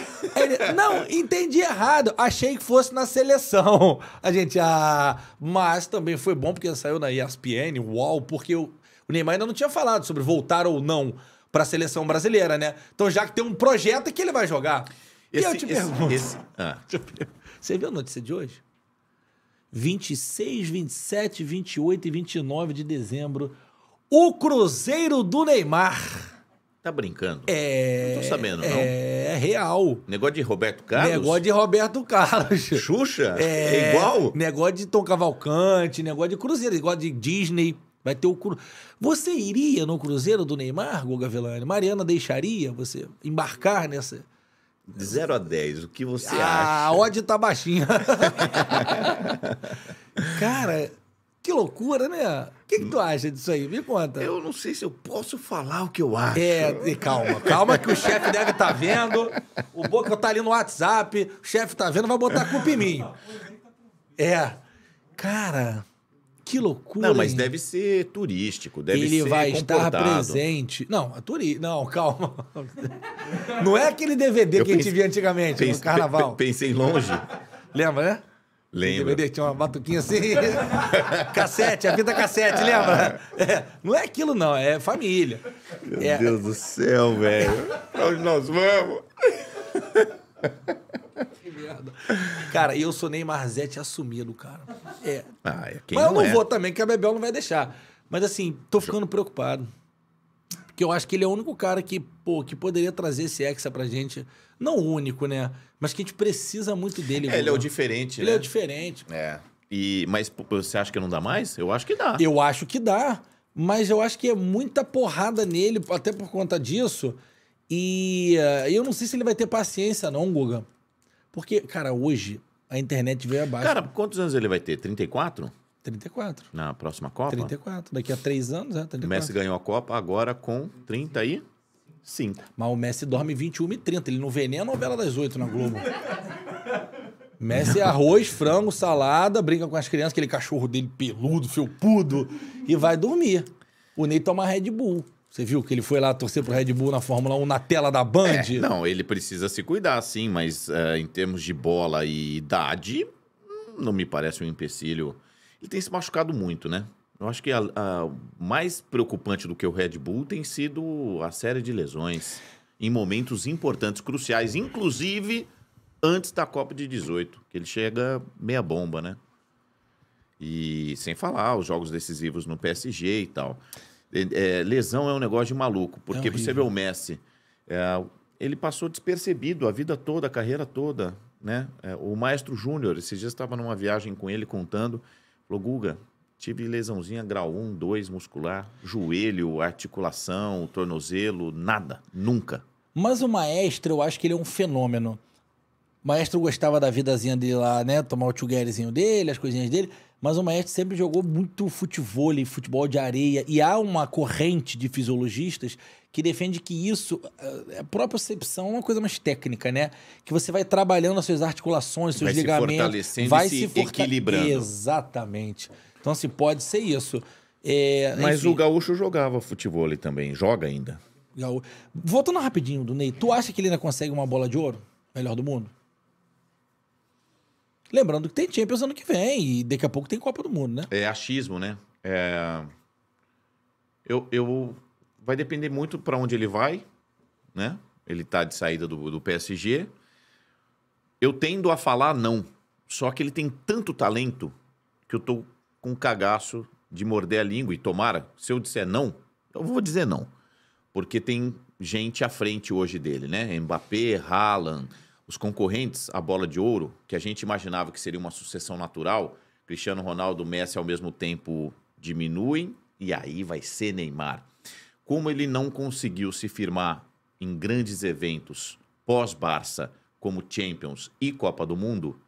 não, entendi errado. Achei que fosse na seleção. A gente, ah. Mas também foi bom porque saiu na ESPN, UOL, porque o, o Neymar ainda não tinha falado sobre voltar ou não para a seleção brasileira, né? Então já que tem um projeto, que ele vai jogar? Esse, e eu te esse, pergunto. Esse, ah. Você viu a notícia de hoje? 26, 27, 28 e 29 de dezembro, o Cruzeiro do Neymar Tá brincando? É. Não tô sabendo, não. É, é real. Negócio de Roberto Carlos? Negócio de Roberto Carlos. Xuxa? É, é igual? Negócio de Tom Cavalcante, negócio de Cruzeiro, negócio de Disney. Vai ter o cru... Você iria no Cruzeiro do Neymar, Guga Velani? Mariana deixaria você embarcar nessa. De 0 a 10, o que você ah, acha? A ódio tá baixinha. Cara, que loucura, né? O que, que, tu acha disso aí? Me conta. Eu não sei se eu posso falar o que eu acho. É, calma, calma que o chefe deve estar tá vendo. O Boca tá ali no WhatsApp, o chefe tá vendo, vai botar a culpa em mim. É. Cara, que loucura. Não, mas hein? deve ser turístico, deve ele ser. Ele vai estar presente. Não, a turi... não, calma. Não é aquele DVD eu que a gente via antigamente pense... no carnaval. Pensei longe. Lembra, né? Lembra? DVD tinha uma batuquinha assim. cassete, a vida cassete, ah. lembra? É, não é aquilo, não, é família. Meu é... Deus do céu, velho. onde nós vamos? que merda. Cara, eu sou Zete assumido, cara. É. Ah, é Mas eu não é. vou também, que a Bebel não vai deixar. Mas assim, tô ficando preocupado que eu acho que ele é o único cara que, pô, que poderia trazer esse Hexa pra gente. Não único, né? Mas que a gente precisa muito dele. É, ele é o diferente, ele é né? é o diferente. É. E, mas você acha que não dá mais? Eu acho que dá. Eu acho que dá. Mas eu acho que é muita porrada nele, até por conta disso. E uh, eu não sei se ele vai ter paciência, não, Guga. Porque, cara, hoje a internet veio abaixo. Cara, quantos anos ele vai ter? 34? 34. Na próxima Copa? 34. Daqui a três anos, é, 34. O Messi ganhou a Copa agora com 30 e... 5. Mas o Messi dorme 21 e 30. Ele não vê nem a novela das oito na Globo. Messi é arroz, frango, salada, brinca com as crianças, aquele cachorro dele peludo, felpudo, e vai dormir. O Ney toma Red Bull. Você viu que ele foi lá torcer pro Red Bull na Fórmula 1 na tela da Band? É, não, ele precisa se cuidar, sim, mas uh, em termos de bola e idade, hum, não me parece um empecilho ele tem se machucado muito, né? Eu acho que a, a, mais preocupante do que o Red Bull tem sido a série de lesões em momentos importantes, cruciais, inclusive antes da Copa de 18, que ele chega meia bomba, né? E sem falar os jogos decisivos no PSG e tal. É, lesão é um negócio de maluco, porque é você vê o Messi, é, ele passou despercebido a vida toda, a carreira toda, né? É, o Maestro Júnior, esses dias estava numa viagem com ele contando Falou, Guga, tive lesãozinha grau 1, 2 muscular, joelho, articulação, tornozelo, nada, nunca. Mas o maestro, eu acho que ele é um fenômeno. O maestro gostava da vidazinha dele lá, né? Tomar o tchuguerezinho dele, as coisinhas dele. Mas o Maestro sempre jogou muito futebol, futebol de areia. E há uma corrente de fisiologistas que defende que isso, eh, a percepção é uma coisa mais técnica, né? Que você vai trabalhando as suas articulações, seus vai ligamentos. Se fortalecendo vai se, se equilibrando. Exatamente. Então, assim, pode ser isso. É, Mas enfim... o Gaúcho jogava futebol também, joga ainda. Voltando rapidinho do Ney, tu acha que ele ainda consegue uma bola de ouro? Melhor do mundo? Lembrando que tem Champions ano que vem e daqui a pouco tem Copa do Mundo, né? É achismo, né? É... Eu, eu... Vai depender muito para onde ele vai, né? Ele tá de saída do, do PSG. Eu tendo a falar não. Só que ele tem tanto talento que eu tô com cagaço de morder a língua. E tomara, se eu disser não, eu vou dizer não. Porque tem gente à frente hoje dele, né? Mbappé, Haaland os concorrentes à bola de ouro, que a gente imaginava que seria uma sucessão natural, Cristiano Ronaldo, Messi ao mesmo tempo diminuem e aí vai ser Neymar. Como ele não conseguiu se firmar em grandes eventos pós-Barça, como Champions e Copa do Mundo,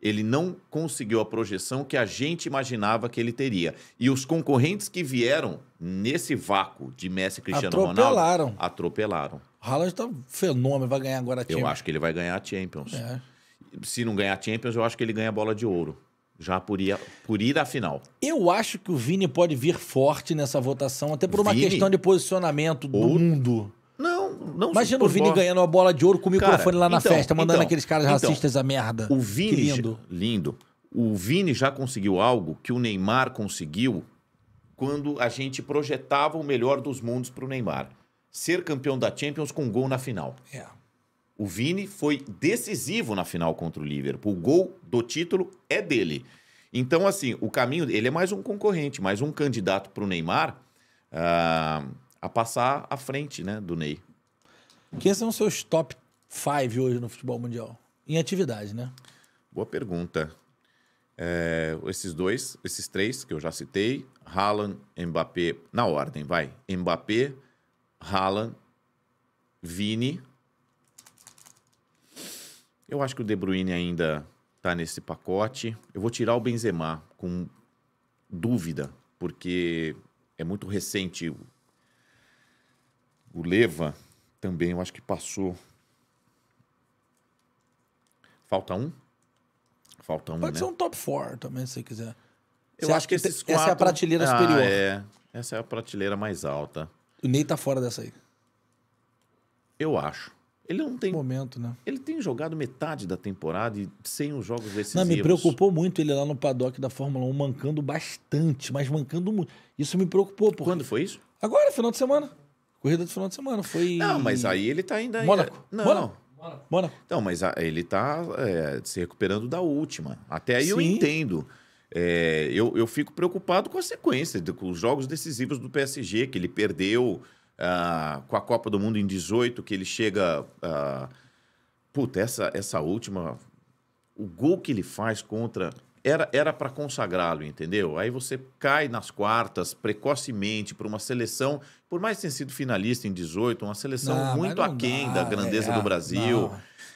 ele não conseguiu a projeção que a gente imaginava que ele teria. E os concorrentes que vieram nesse vácuo de Messi e Cristiano atropelaram. Ronaldo atropelaram. Haaland tá fenômeno, vai ganhar agora a Champions. Eu acho que ele vai ganhar a Champions. É. Se não ganhar a Champions, eu acho que ele ganha a bola de ouro. Já por ir, por ir à final. Eu acho que o Vini pode vir forte nessa votação, até por uma Vini? questão de posicionamento do mundo. Não, não Imagina o Vini bola. ganhando a bola de ouro com o microfone Cara, lá na então, festa, mandando então, aqueles caras então, racistas a merda. O Vini. Que lindo. lindo. O Vini já conseguiu algo que o Neymar conseguiu quando a gente projetava o melhor dos mundos para o Neymar ser campeão da Champions com um gol na final. É. O Vini foi decisivo na final contra o Liverpool. O gol do título é dele. Então, assim, o caminho, ele é mais um concorrente, mais um candidato para o Neymar uh, a passar à frente né, do Ney. Quem são os seus top five hoje no futebol mundial? Em atividade, né? Boa pergunta. É, esses dois, esses três que eu já citei, Haaland, Mbappé, na ordem, vai. Mbappé, Haaland, Vini. Eu acho que o De Bruyne ainda tá nesse pacote. Eu vou tirar o Benzema com dúvida, porque é muito recente. O Leva também, eu acho que passou. Falta um? Falta um, Pode né? ser um top 4 também, se quiser. Eu Você acho que esses quatro... Essa é a prateleira ah, superior. É, essa é a prateleira mais alta. O Ney tá fora dessa aí. Eu acho. Ele não tem. Momento, né? Ele tem jogado metade da temporada e sem os jogos decisivos. Não, me preocupou muito ele lá no paddock da Fórmula 1, mancando bastante, mas mancando muito. Isso me preocupou. Porque... Quando foi isso? Agora, final de semana. Corrida do final de semana. Foi. Não, mas aí ele tá ainda. Mônaco. Não. Mônaco. Mônaco. Então, mas ele tá é, se recuperando da última. Até aí Sim. eu entendo. É, eu, eu fico preocupado com a sequência, com os jogos decisivos do PSG, que ele perdeu ah, com a Copa do Mundo em 18, que ele chega. Ah, puta, essa, essa última. O gol que ele faz contra. Era para consagrá-lo, entendeu? Aí você cai nas quartas precocemente para uma seleção, por mais que tenha sido finalista em 18, uma seleção não, muito aquém dá, da né? grandeza é, do Brasil.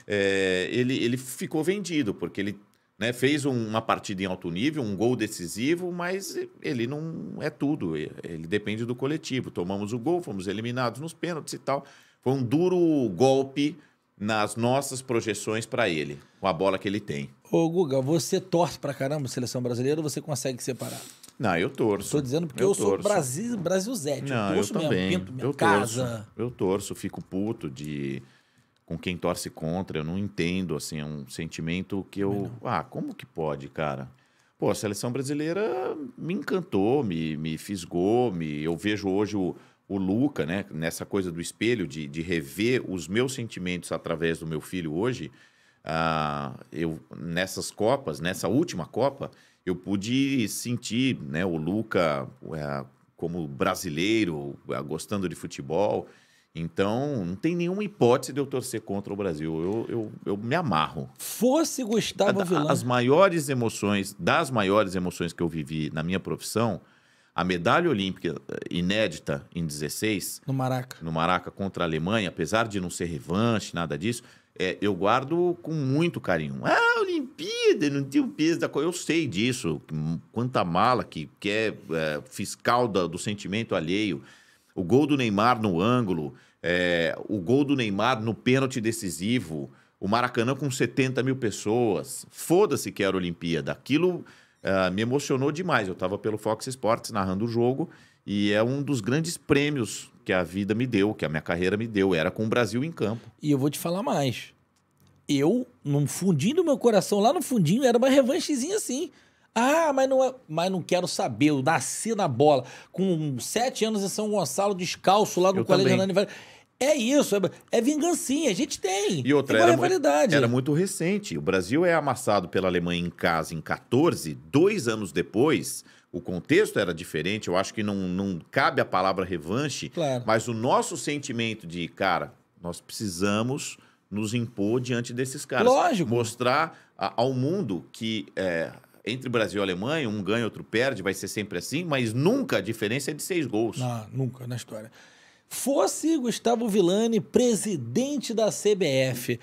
É, ele, ele ficou vendido, porque ele né? Fez uma partida em alto nível, um gol decisivo, mas ele não é tudo. Ele depende do coletivo. Tomamos o gol, fomos eliminados nos pênaltis e tal. Foi um duro golpe nas nossas projeções para ele, com a bola que ele tem. Ô, Guga, você torce para caramba a seleção brasileira ou você consegue separar? Não, eu torço. Estou dizendo porque eu, eu sou Brasil, Brasil Zé. Não, eu, eu também. eu torço. Casa. Eu torço, fico puto de com quem torce contra. Eu não entendo, assim, é um sentimento que eu. Ah, como que pode, cara? Pô, a seleção brasileira me encantou, me, me fisgou, me... eu vejo hoje o, o Luca, né, nessa coisa do espelho, de, de rever os meus sentimentos através do meu filho hoje. Ah, eu, nessas Copas, nessa última Copa, eu pude sentir né, o Luca é, como brasileiro, gostando de futebol. Então, não tem nenhuma hipótese de eu torcer contra o Brasil. Eu, eu, eu me amarro. Fosse Gustavo Vilão. As maiores emoções, das maiores emoções que eu vivi na minha profissão, a medalha olímpica eh, inédita em 16. No Maraca. No Maraca contra a Alemanha, apesar de não ser revanche, nada disso, é, eu guardo com muito carinho. Ah, Olimpíada, não tinha o peso da coisa. Eu sei disso. Quanta mala que, que é, eh, é fiscal da do sentimento alheio o gol do Neymar no ângulo, é, o gol do Neymar no pênalti decisivo, o Maracanã com 70 mil pessoas. Foda-se que era a Olimpíada. Aquilo é, me emocionou demais. Eu estava pelo Fox Sports narrando o jogo e é um dos grandes prêmios que a vida me deu, que a minha carreira me deu. Era com o Brasil em campo. E eu vou te falar mais. Eu, num fundinho do meu coração, lá no fundinho, era uma revanchezinha assim. Ah, mas não, é, mas não quero saber. Eu nasci na bola. Com sete anos em São Gonçalo, descalço lá no eu Colégio Hernani Vargas. É isso, é, é vingancinha, a gente tem. E outra, tem era, rivalidade. era muito recente. O Brasil é amassado pela Alemanha em casa em 14, dois anos depois. O contexto era diferente, eu acho que não, não cabe a palavra revanche, claro. mas o nosso sentimento de, cara, nós precisamos nos impor diante desses caras. Lógico. Mostrar a, ao mundo que é, entre Brasil e Alemanha, um ganha, outro perde, vai ser sempre assim, mas nunca a diferença é de seis gols. Não, ah, nunca na história. Fosse Gustavo Villani presidente da CBF,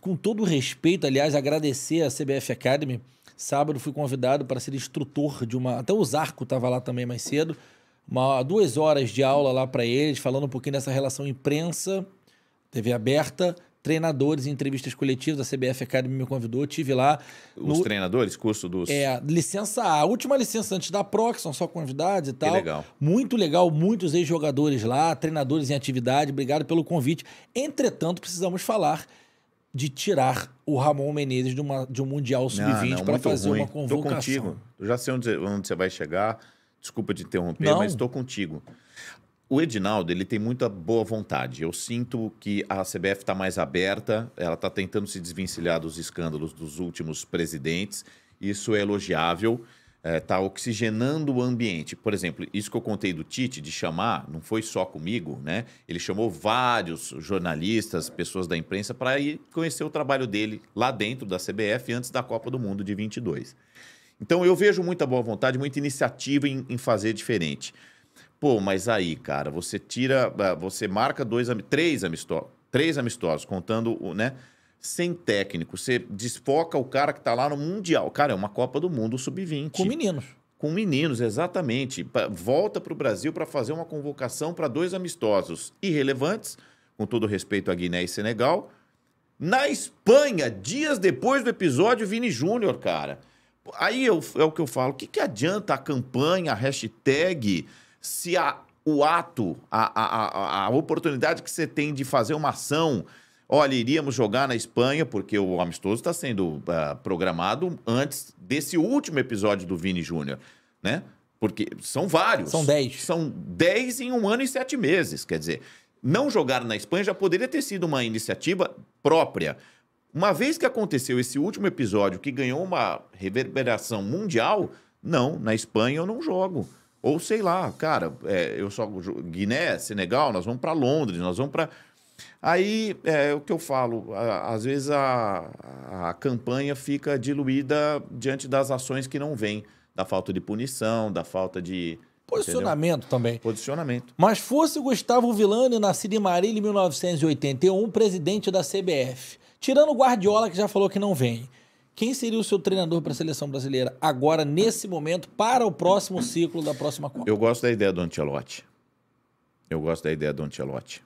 com todo respeito, aliás, agradecer a CBF Academy. Sábado fui convidado para ser instrutor de uma. Até o Zarco estava lá também mais cedo. Uma, duas horas de aula lá para eles, falando um pouquinho dessa relação imprensa, TV aberta treinadores em entrevistas coletivas. A CBF Academy me convidou, tive lá. Os no... treinadores, curso dos. É, licença A, a última licença antes da Pro, que são só convidados e tal. Que legal. Muito legal, muitos ex-jogadores lá, treinadores em atividade. Obrigado pelo convite. Entretanto, precisamos falar de tirar o Ramon Menezes de, uma, de um Mundial Sub-20 para fazer ruim. uma convocação. Tô contigo. Eu já sei onde, onde você vai chegar. Desculpa te interromper, não. mas estou contigo o Edinaldo ele tem muita boa vontade. Eu sinto que a CBF está mais aberta, ela está tentando se desvencilhar dos escândalos dos últimos presidentes. Isso é elogiável. Está é, tá oxigenando o ambiente. Por exemplo, isso que eu contei do Tite, de chamar, não foi só comigo, né? Ele chamou vários jornalistas, pessoas da imprensa, para ir conhecer o trabalho dele lá dentro da CBF antes da Copa do Mundo de 22. Então, eu vejo muita boa vontade, muita iniciativa em, em fazer diferente. Pô, mas aí, cara, você tira, eh, você marca dois, três amistosos, três amistosos, contando, né? Sem técnico, você desfoca o cara que tá lá no Mundial. Cara, é uma Copa do Mundo sub-20. Com meninos. Com meninos, exatamente. Volta para o Brasil para fazer uma convocação para dois amistosos irrelevantes, com todo respeito a Guiné e Senegal. Na Espanha, dias depois do episódio Vini Júnior, cara. Aí eu, é o que eu falo. O que, que adianta a campanha, a hashtag, se a, o ato, a, a, a, oportunidade que você tem de fazer uma ação. Olha, iríamos jogar na Espanha, porque o amistoso está sendo uh, programado antes desse último episódio do Vini Júnior, né? Porque são vários. São dez. São dez em um ano e sete meses. Quer dizer, não jogar na Espanha já poderia ter sido uma iniciativa própria. Uma vez que aconteceu esse último episódio que ganhou uma reverberação mundial, não, na Espanha eu não jogo. Ou sei lá, cara, é, eu só. Guiné, Senegal, nós vamos para Londres, nós vamos para. Aí é o que eu falo, às vezes a, a campanha fica diluída diante das ações que não vêm, da falta de punição, da falta de. Posicionamento entendeu? também. Posicionamento. Mas fosse Gustavo Villani, nascido em Marília em 1981, presidente da CBF. Tirando o Guardiola, que já falou que não vem. Quem seria o seu treinador para a seleção brasileira agora, nesse momento, para o próximo ciclo da próxima Copa? Eu gosto da ideia do Ancelotti. Eu gosto da ideia do Ancelotti.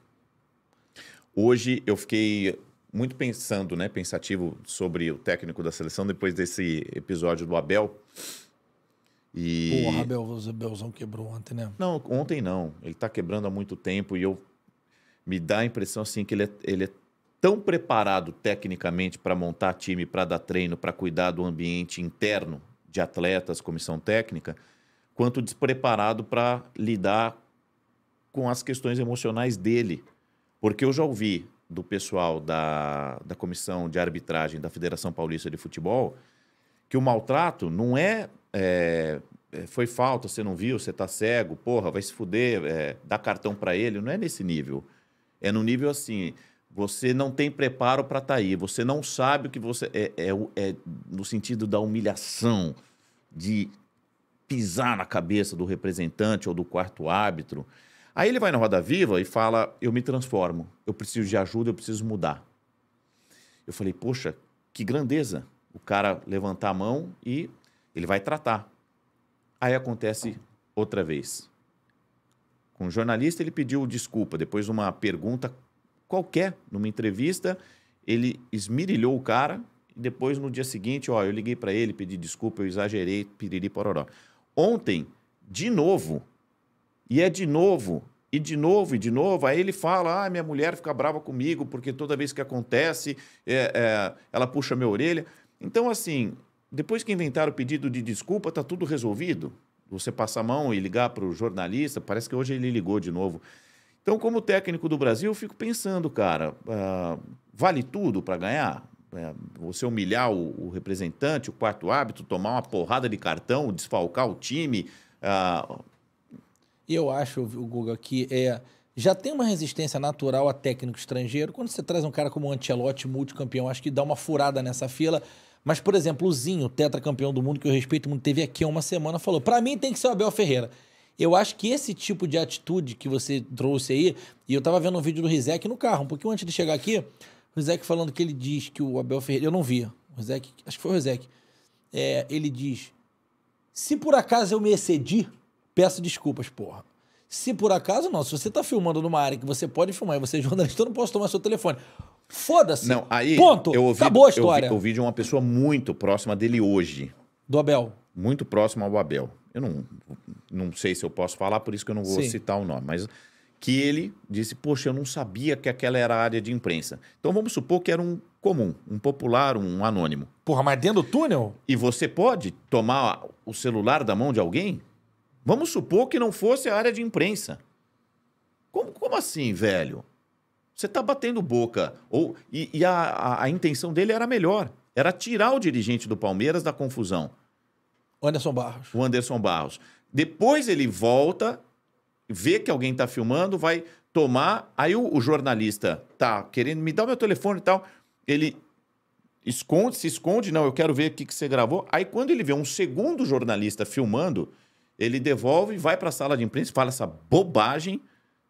Hoje eu fiquei muito pensando, né, pensativo sobre o técnico da seleção depois desse episódio do Abel. E... Porra, Abel, o Abelzão quebrou ontem, né? Não, ontem não. Ele está quebrando há muito tempo e eu me dá a impressão assim que ele é, ele é tão preparado tecnicamente para montar time, para dar treino, para cuidar do ambiente interno de atletas, comissão técnica, quanto despreparado para lidar com as questões emocionais dele. Porque eu já ouvi do pessoal da, da comissão de arbitragem da Federação Paulista de Futebol que o maltrato não é, é, é foi falta, você não viu, você tá cego, porra, vai se fuder, é, dá cartão para ele. Não é nesse nível. É no nível assim, você não tem preparo para estar tá aí. Você não sabe o que você. É, é, é, no sentido da humilhação, de pisar na cabeça do representante ou do quarto árbitro. Aí ele vai na Roda Viva e fala: Eu me transformo, eu preciso de ajuda, eu preciso mudar. Eu falei: Poxa, que grandeza! O cara levantar a mão e ele vai tratar. Aí acontece outra vez. Com o jornalista, ele pediu desculpa, depois uma pergunta qualquer, numa entrevista, ele esmirilhou o cara e depois no dia seguinte, ó, eu liguei para ele, pedi desculpa, eu exagerei, piriri pororó. Ontem, de novo, e é de novo, e de novo, e de novo, aí ele fala, ah, minha mulher fica brava comigo porque toda vez que acontece, é, é, ela puxa minha orelha. Então, assim, depois que inventaram o pedido de desculpa, tá tudo resolvido. Você passa a mão e ligar para o jornalista, parece que hoje ele ligou de novo. Então, como técnico do Brasil, eu fico pensando, cara, uh, vale tudo para ganhar? É, você humilhar o, o, representante, o quarto árbitro, tomar uma porrada de cartão, desfalcar o time. Uh... Eu acho, Guga, que é, já tem uma resistência natural a técnico estrangeiro. Quando você traz um cara como o Ancelotti, multicampeão, acho que dá uma furada nessa fila. Mas, por exemplo, o Zinho, tetracampeão do mundo, que eu respeito muito, teve aqui há uma semana, falou: para mim tem que ser o Abel Ferreira. Eu acho que esse tipo de atitude que você trouxe aí, e eu tava vendo um vídeo do Rizek no carro, um pouquinho antes de chegar aqui, o Rizek falando que ele diz que o Abel Ferreira. Eu não via. O Rizek, acho que foi o Rizek. É, ele diz: se por acaso eu me excedi, peço desculpas, porra. Se por acaso, não. Se você tá filmando numa área que você pode filmar e você é jornalista, eu não posso tomar seu telefone. Foda-se. Não, aí. Ponto. Eu ouvi, Acabou a história. Eu ouvi, ouvi de uma pessoa muito próxima dele hoje. Do Abel. Muito próxima ao Abel eu não, não sei se eu posso falar, por isso que eu não vou Sim. citar o nome, mas que ele disse: Poxa, eu não sabia que aquela era a área de imprensa. Então vamos supor que era um comum, um popular, um anônimo. Porra, mas dentro do túnel? E você pode tomar o celular da mão de alguém? Vamos supor que não fosse a área de imprensa. Como, como assim, velho? Você está batendo boca. Ou, e, e a, a, a intenção dele era melhor: era tirar o dirigente do Palmeiras da confusão. O Anderson Barros. O Anderson Barros. Depois ele volta, vê que alguém está filmando, vai tomar. Aí o, o, jornalista tá querendo me dar o meu telefone e tal. Ele esconde, se esconde, não, eu quero ver o que, que você gravou. Aí quando ele vê um segundo jornalista filmando, ele devolve, vai para a sala de imprensa, fala essa bobagem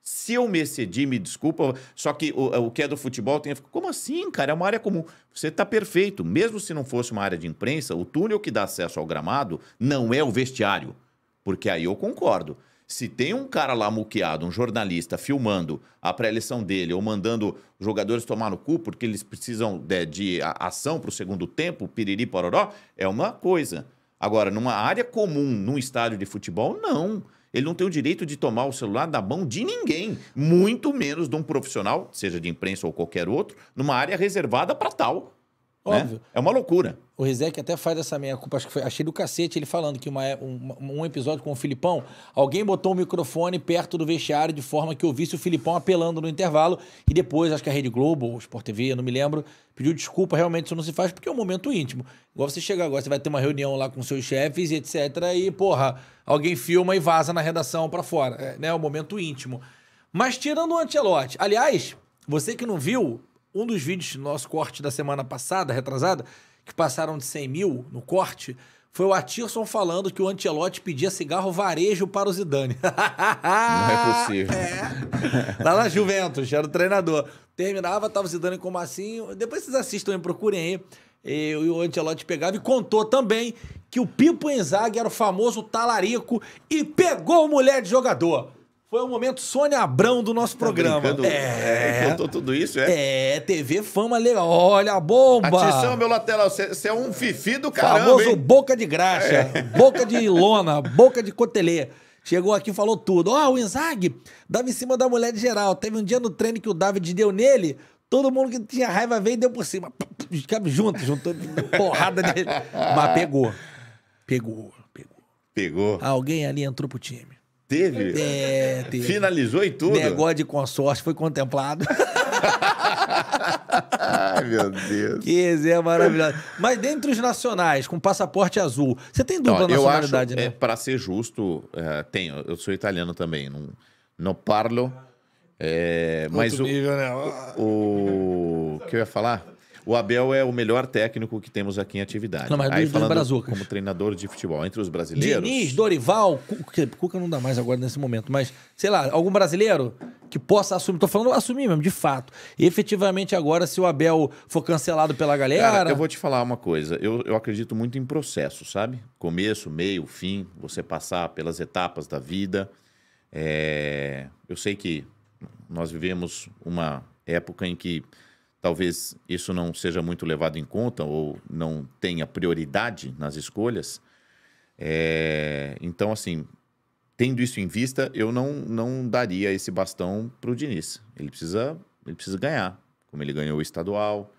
se eu me excedi, me desculpa, só que o, o que é do futebol tem. Como assim, cara? É uma área comum. Você está perfeito. Mesmo se não fosse uma área de imprensa, o túnel que dá acesso ao gramado não é o vestiário. Porque aí eu concordo. Se tem um cara lá muqueado, um jornalista, filmando a pré-eleição dele ou mandando jogadores tomar no cu porque eles precisam né, de, de ação para o segundo tempo, piriri pororó, é uma coisa. Agora, numa área comum, num estádio de futebol, não. Não. Ele não tem o direito de tomar o celular da mão de ninguém, muito menos de um profissional, seja de imprensa ou qualquer outro, numa área reservada para tal. Né? Óbvio. Né? É uma loucura. O Rizek até faz essa minha culpa, acho que foi, achei do cacete ele falando que uma, um, um, episódio com o Filipão, alguém botou o um microfone perto do vestiário de forma que ouvisse o Filipão apelando no intervalo e depois, acho que a Rede Globo ou Sport TV, eu não me lembro, pediu desculpa, realmente isso não se faz porque é um momento íntimo. Igual você chegar agora, você vai ter uma reunião lá com seus chefes e etc e, porra, alguém filma e vaza na redação para fora, é, né? É um momento íntimo. Mas tirando o Antelote, aliás, você que não viu, um dos vídeos do nosso corte da semana passada, retrasada, que passaram de 100 mil no corte, foi o Atirson falando que o Antelote pedia cigarro varejo para o Zidane. Não é possível. É. Lá na Juventus, era o treinador. Terminava, tava o Zidane com o Massinho. Depois vocês assistam e procurem aí. E o Antelote pegava e contou também que o Pipo Enzague era o famoso talarico e pegou mulher de jogador. Foi o momento Sônia Abrão do nosso tá programa. É, é, contou tudo isso, é? É, TV Fama legal. Olha a bomba! Atenção, meu lateral, você é um fifi do caramba, Famoso hein? boca de graxa, é. boca de lona, boca de cotelê. Chegou aqui e falou tudo. Ó, oh, o Inzag dava em cima da mulher de geral. Teve um dia no treino que o David deu nele, todo mundo que tinha raiva veio e deu por cima. Junto, juntou porrada nele. Mas pegou. Pegou, pegou. Pegou. Alguém ali entrou pro time. Teve? É, teve. Finalizou e tudo? Negócio de consórcio foi contemplado. Ai, meu Deus. Que exemplo maravilhoso. Mas dentre os nacionais, com passaporte azul, você tem dupla não, nacionalidade, acho, né? É, Para ser justo, é, tenho. Eu sou italiano também. Não, não parlo. É, mas o, nível, né? o, o que eu ia falar? O Abel é o melhor técnico que temos aqui em atividade. Não, mas é Aí, falando brazucas. como treinador de futebol, entre os brasileiros... Diniz, Dorival, Cuca, Cuca não dá mais agora nesse momento, mas, sei lá, algum brasileiro que possa assumir. Tô falando assumir mesmo, de fato. E, efetivamente, agora, se o Abel for cancelado pela galera... Cara, eu vou te falar uma coisa. Eu, eu acredito muito em processo, sabe? Começo, meio, fim. Você passar pelas etapas da vida. É... Eu sei que nós vivemos uma época em que talvez isso não seja muito levado em conta ou não tenha prioridade nas escolhas. É... Então, assim, tendo isso em vista, eu não, não daria esse bastão para o Diniz. Ele precisa, ele precisa ganhar, como ele ganhou o estadual,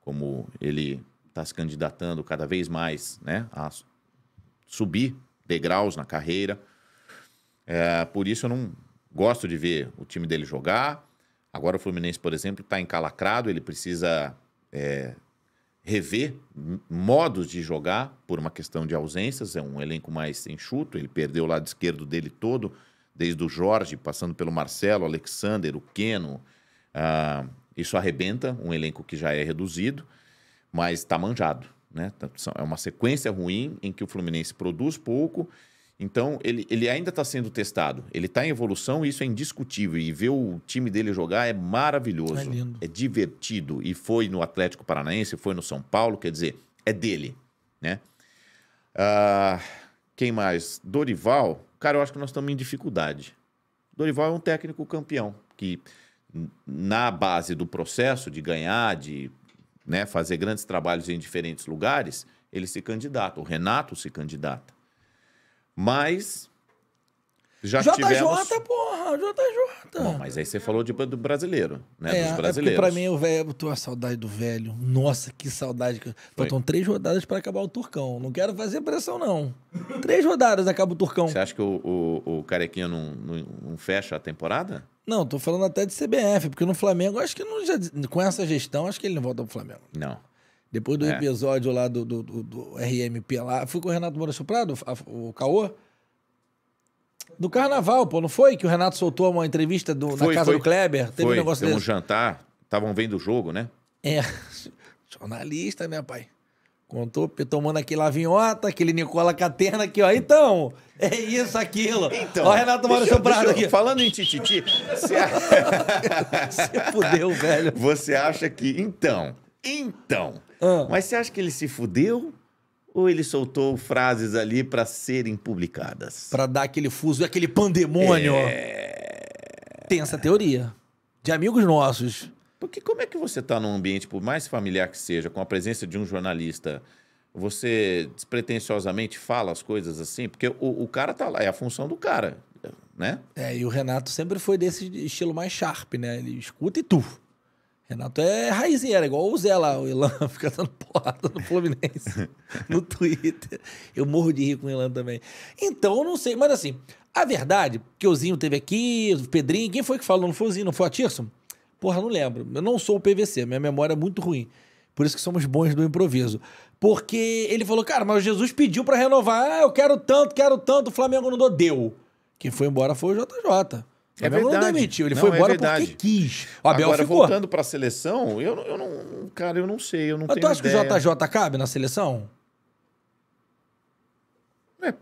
como ele está se candidatando cada vez mais né, a subir degraus na carreira. É, por isso eu não gosto de ver o time dele jogar. Agora o Fluminense, por exemplo, está encalacrado, ele precisa é, rever modos de jogar por uma questão de ausências. É um elenco mais enxuto, ele perdeu o lado esquerdo dele todo, desde o Jorge, passando pelo Marcelo, Alexander, o Queno. Ah, isso arrebenta um elenco que já é reduzido, mas está manjado. Né? Tá, é uma sequência ruim em que o Fluminense produz pouco então, ele, ele ainda está sendo testado. Ele está em evolução e isso é indiscutível. E ver o time dele jogar é maravilhoso. É, é, divertido. E foi no Atlético Paranaense, foi no São Paulo, quer dizer, é dele. Né? Ah, quem mais? Dorival. Cara, eu acho que nós estamos em dificuldade. Dorival é um técnico campeão, que na base do processo de ganhar, de né, fazer grandes trabalhos em diferentes lugares, ele se candidata. O Renato se candidata. Mas. Já JJ, tivemos... porra, JJ. Bom, mas aí você falou de, do brasileiro, né? É, Dos é brasileiros. É pra mim, o velho, tô a saudade do velho. Nossa, que saudade. Faltam três rodadas para acabar o Turcão. Não quero fazer pressão, não. três rodadas acaba o Turcão. Você acha que o, o, o Carequinha não, não, não fecha a temporada? Não, tô falando até de CBF, porque no Flamengo, acho que não já, com essa gestão, acho que ele não volta pro Flamengo. Não. Depois do é. episódio lá do, do, do, do, RMP lá, fui com o Renato Moura Soprado, o Caô. Do carnaval, pô, não foi? Que o Renato soltou uma entrevista do, foi, na casa foi. do Kleber? Teve foi. um negócio Deu desse. um jantar, estavam vendo o jogo, né? É. Jornalista, né, pai? Contou tomando aquele avinhota, aquele Nicola Caterna aqui, ó. Então, é isso, aquilo. Então, ó, Renato Moro Soprado aqui. Falando em tititi, você... você fudeu, velho. Você acha que, então, então, ah. mas você acha que ele se fudeu? Ou ele soltou frases ali para serem publicadas? Para dar aquele fuso, aquele pandemônio. É... Tem essa teoria. De amigos nossos. Porque como é que você está num ambiente, por mais familiar que seja, com a presença de um jornalista, você despretensiosamente fala as coisas assim? Porque o, o cara tá lá, é a função do cara, né? É, e o Renato sempre foi desse estilo mais sharp, né? Ele escuta e tu. Renato é raizinha, era igual o Zé lá, o Elan fica dando porrada no Fluminense, no Twitter. Eu morro de rir com o Elan também. Então, eu não sei, mas assim, a verdade, que o Zinho teve aqui, o Pedrinho, quem foi que falou? Não foi o Zinho, não foi o Tirson? Porra, não lembro. Eu não sou o PVC, minha memória é muito ruim. Por isso que somos bons no improviso. Porque ele falou, cara, mas Jesus pediu para renovar. Ah, eu quero tanto, quero tanto, o Flamengo não deu. Quem foi embora foi o JJ. É Abel verdade. não demitiu, ele não, foi é embora é porque quis. O Abel Agora, ficou. voltando para a seleção, eu, eu não. Cara, eu não sei, eu não Mas tenho tu acha ideia. que o JJ cabe na seleção? É,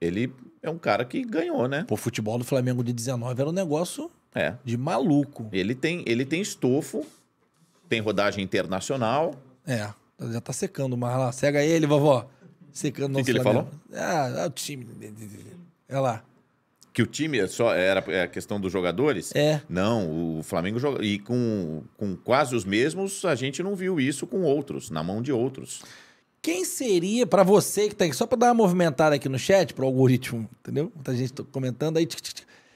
ele é um cara que ganhou, né? Pô, o futebol do Flamengo de 19 era um negócio é. de maluco. Ele tem, ele tem estofo, tem rodagem internacional. É, já tá secando, mais lá, cega ele, vovó. Secando o que, que ele falou? Ah, é o time. Olha é lá. Que o time é só era é a questão dos jogadores? É. Não, o Flamengo joga. E com, com quase os mesmos, a gente não viu isso com outros, na mão de outros. Quem seria, para você que tá aqui, só para dar uma movimentada aqui no chat, pro algoritmo, entendeu? Muita gente tá comentando aí.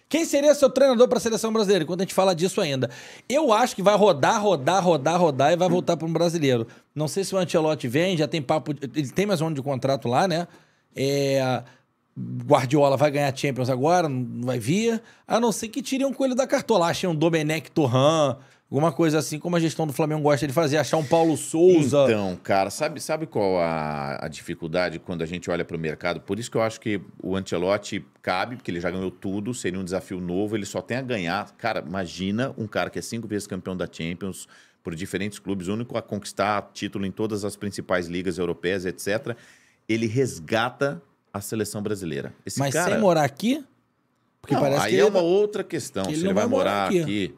Quem seria seu treinador para a seleção brasileira? Enquanto a gente fala disso ainda. Eu acho que vai rodar, rodar, rodar, rodar e vai voltar para um brasileiro. Não sei se o Antelote vem, já tem papo. Ele tem mais um ano de contrato lá, né? É, Guardiola vai ganhar Champions agora, não vai vir, a não ser que tirem um coelho da cartola, achem um Domenech Torran, alguma coisa assim, como a gestão do Flamengo gosta de fazer, achar um Paulo Souza. Então, cara, sabe, sabe qual a, a dificuldade quando a gente olha para o mercado? Por isso que eu acho que o Ancelotti cabe, porque ele já ganhou tudo, seria um desafio novo, ele só tem a ganhar. Cara, imagina um cara que é cinco vezes campeão da Champions, por diferentes clubes, único a conquistar título em todas as principais ligas europeias, etc. Ele resgata a seleção brasileira. Esse Mas cara... sem morar aqui? Porque não, parece aí que é uma outra questão. se ele, vai, morar aqui. aqui.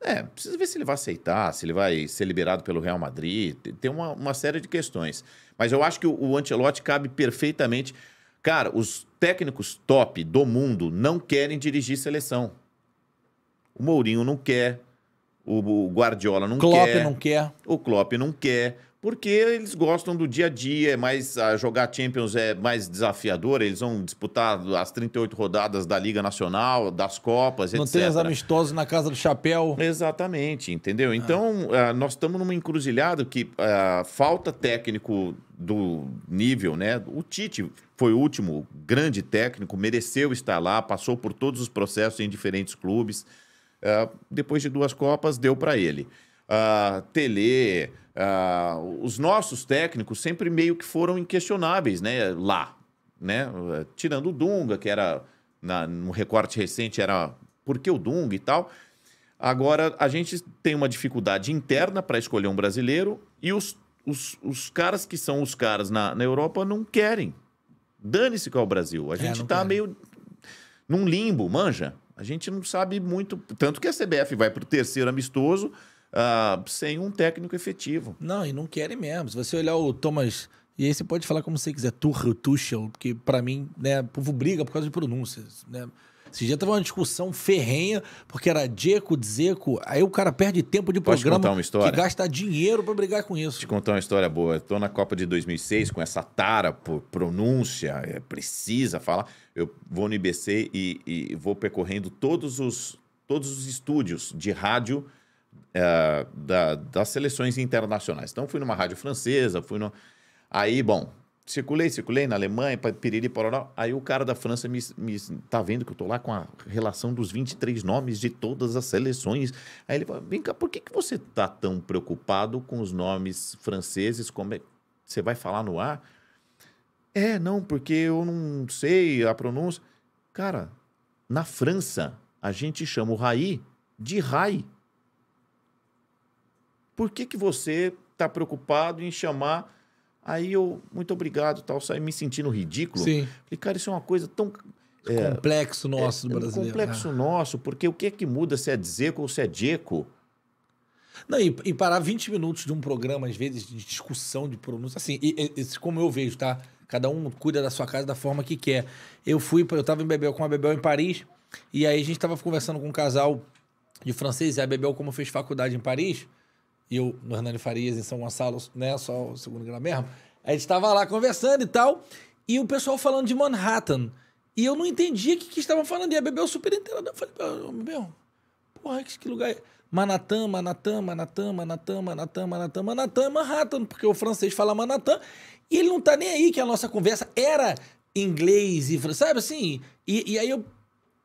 É, precisa ver se ele vai aceitar, se ele vai ser liberado pelo Real Madrid. Tem uma, uma série de questões. Mas eu acho que o, o Ancelotti cabe perfeitamente. Cara, os técnicos top do mundo não querem dirigir seleção. O Mourinho não quer, o, o Guardiola não Klopp quer. O Klopp não quer. O Klopp não quer porque eles gostam do dia a dia, é mas jogar Champions é mais desafiador, eles vão disputar as 38 rodadas da Liga Nacional, das Copas, Não etc. Não tem as amistosos na casa do chapéu. Exatamente, entendeu? Ah. Então, ah. nós estamos numa encruzilhada que ah, falta técnico do nível, né? O Tite foi o último grande técnico, mereceu estar lá, passou por todos os processos em diferentes clubes. Ah, depois de duas Copas, deu para ele uh, Tele, uh, os nossos técnicos sempre meio que foram inquestionáveis, né? Lá, né? Tirando o Dunga, que era na, no recorte recente era por que o Dunga e tal. Agora, a gente tem uma dificuldade interna para escolher um brasileiro e os, os, os, caras que são os caras na, na Europa não querem. Dane-se com é o Brasil. A é, gente está é, meio num limbo, manja. A gente não sabe muito. Tanto que a CBF vai para o terceiro amistoso ah, sem um técnico efetivo. Não, e não querem mesmo. Se você olhar o Thomas. E aí você pode falar como você quiser, turra, Tuchel, porque para mim, né, o povo briga por causa de pronúncias, né? Esse dia tava uma discussão ferrenha, porque era Deco, Dzeko, aí o cara perde tempo de Posso programa uma história? que gasta dinheiro para brigar com isso. Te contar uma história boa. Eu tô na Copa de 2006 com essa tara por pronúncia, é, precisa falar. Eu vou no IBC e, e vou percorrendo todos os, todos os estúdios de rádio é, da, das seleções internacionais. Então, fui numa rádio francesa, fui no... Aí, bom, circulei, circulei na Alemanha, piriri, pororó. Aí o cara da França me, me tá vendo que eu tô lá com a relação dos 23 nomes de todas as seleções. Aí ele fala, vem cá, por que, que você tá tão preocupado com os nomes franceses? Como é... Você vai falar no ar? É, não, porque eu não sei a pronúncia. Cara, na França, a gente chama o Rai de Rai. Por que, que você está preocupado em chamar? Aí eu, muito obrigado, tal, saí me sentindo ridículo. Sim. Falei, cara, isso é uma coisa tão. É, é complexo é, nosso é, do né? Complexo nosso, porque o que é que muda se é Zeco ou se é Dieco? Não, e, e, parar 20 minutos de um programa, às vezes, de discussão de pronúncia, assim, e, e, como eu vejo, tá? Cada um cuida da sua casa da forma que quer. Eu fui, eu tava em Bebel com a Bebel em Paris, e aí a gente tava conversando com um casal de francês, e a Bebel, como fez faculdade em Paris, eu no Hernani Farias, em São Gonçalo, né? Só o segundo grau mesmo. A gente estava lá conversando e tal, e o pessoal falando de Manhattan. E eu não entendia o que, que estavam falando. E a Bebel super inteira. Eu falei, meu, porra, que lugar é? Manhattan, Manhattan, Manhattan, Manhattan, Manhattan, Manhattan, Manhattan, Manhattan, porque o francês fala Manhattan. E ele não tá nem aí que a nossa conversa era inglês e francês, sabe assim? E, e aí eu,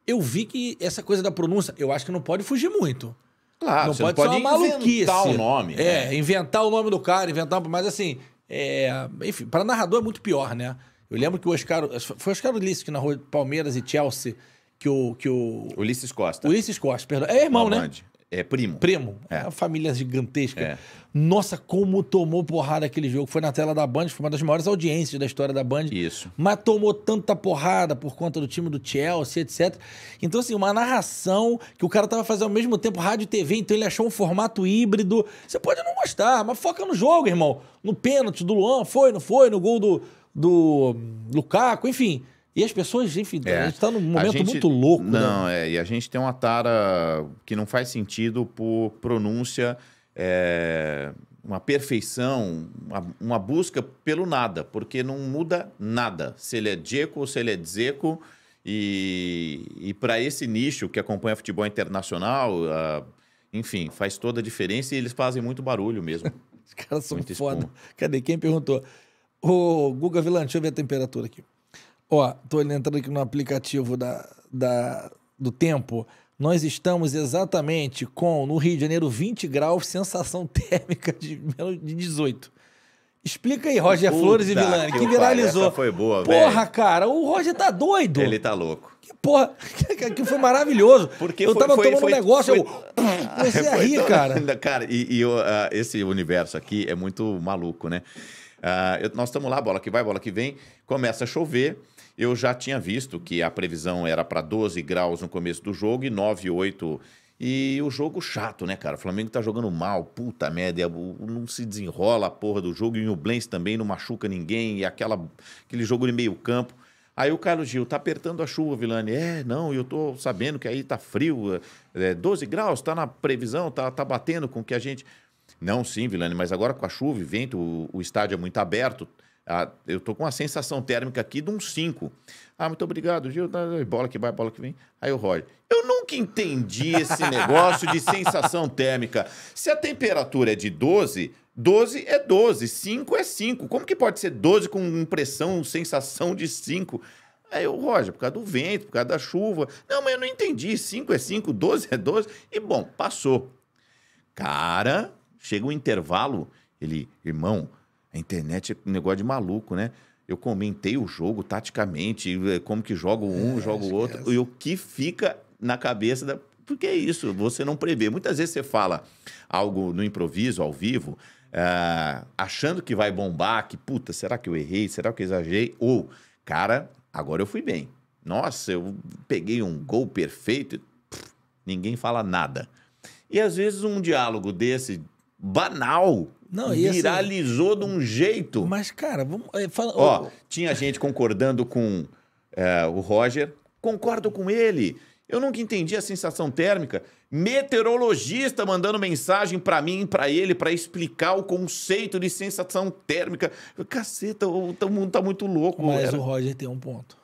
eu vi que essa coisa da pronúncia, eu acho que não pode fugir muito. Claro, não pode, pode ser uma maluquice. Inventar o nome. É, né? inventar o nome do cara, inventar. Mas assim, é, enfim, para narrador é muito pior, né? Eu lembro que o Oscar. Foi o Oscar Ulisses que narrou Palmeiras e Chelsea, que o. Que o Ulisses Costa. Ulisses Costa, perdão. É irmão, Mamande. né? É primo. Primo. É. é, uma família gigantesca. É. Nossa, como tomou porrada aquele jogo. Foi na tela da Band, foi uma das maiores audiências da história da Band. Isso. Mas tomou tanta porrada por conta do time do Chelsea, etc. Então, assim, uma narração que o cara tava fazendo ao mesmo tempo rádio e TV, então ele achou um formato híbrido. Você pode não gostar, mas foca no jogo, irmão. No pênalti do Luan, foi, não foi, no gol do, do Lukaku, enfim. E as pessoas, enfim, é. a gente está num momento gente, muito louco. Né? Não, né? é, e a gente tem uma tara que não faz sentido por pronúncia, é, uma perfeição, uma, uma, busca pelo nada, porque não muda nada. Se ele é Dzeko ou se ele é Dzeko. E, e para esse nicho que acompanha futebol internacional, uh, enfim, faz toda a diferença e eles fazem muito barulho mesmo. Os caras são muito foda. Espuma. Cadê? Quem perguntou? Ô, Guga Vilante, deixa eu ver a temperatura aqui. Ó, tô entrando aqui no aplicativo da, da, do tempo. Nós estamos exatamente com, no Rio de Janeiro, 20 graus, sensação térmica de menos de 18. Explica aí, Roger Puta Flores e Vilani, que, que viralizou. Pai, foi boa, Porra, cara, o Roger tá doido. Ele tá louco. Que porra, que foi maravilhoso. Porque eu foi, tava foi, tomando foi, um negócio, eu comecei a rir, cara. Cara, e, e uh, esse universo aqui é muito maluco, né? Uh, eu, nós estamos lá, bola que vai, bola que vem, começa a chover eu já tinha visto que a previsão era para 12 graus no começo do jogo e 9, 8. E o jogo chato, né, cara? O Flamengo tá jogando mal, puta merda, é não se desenrola a porra do jogo e o Blaise também não machuca ninguém e aquela, aquele jogo de meio campo. Aí o Carlos Gil, tá apertando a chuva, Vilani. É, não, eu tô sabendo que aí tá frio, é, 12 é, graus, tá na previsão, tá, tá batendo com que a gente. Não, sim, Vilani, mas agora com a chuva e vento, o, o estádio é muito aberto, ah, eu tô com uma sensação térmica aqui de um 5. Ah, muito obrigado, Gil. Tá, tá, bola que vai, bola que vem. Aí o Roger. Eu nunca entendi esse negócio de sensação térmica. Se a temperatura é de 12, 12 é 12, 5 é 5. Como que pode ser 12 com impressão, sensação de 5? Aí o Roger, por causa do vento, por causa da chuva. Não, mas eu não entendi. 5 é 5, 12 é 12. E bom, passou. Cara, chega um intervalo. Ele, irmão, a internet é um negócio de maluco, né? Eu comentei o jogo taticamente, eh, como que joga um, é, joga o outro, e o que fica na cabeça da. Porque é isso, você não prevê. Muitas vezes você fala algo no improviso, ao vivo, uh, achando que vai bombar, que puta, será que eu errei? Será que eu exagerei? Ou, cara, agora eu fui bem. Nossa, eu peguei um gol perfeito. Pff, ninguém fala nada. E às vezes um diálogo desse banal não, assim, viralizou assim, de um jeito. Mas, cara, vamos. É, fala, ó, ó, tinha gente concordando com é, o Roger. Concordo com ele. Eu nunca entendi a sensação térmica. Meteorologista mandando mensagem para mim, para ele, para explicar o conceito de sensação térmica. Caceta, o mundo tá muito louco. Mas era. o Roger tem um ponto.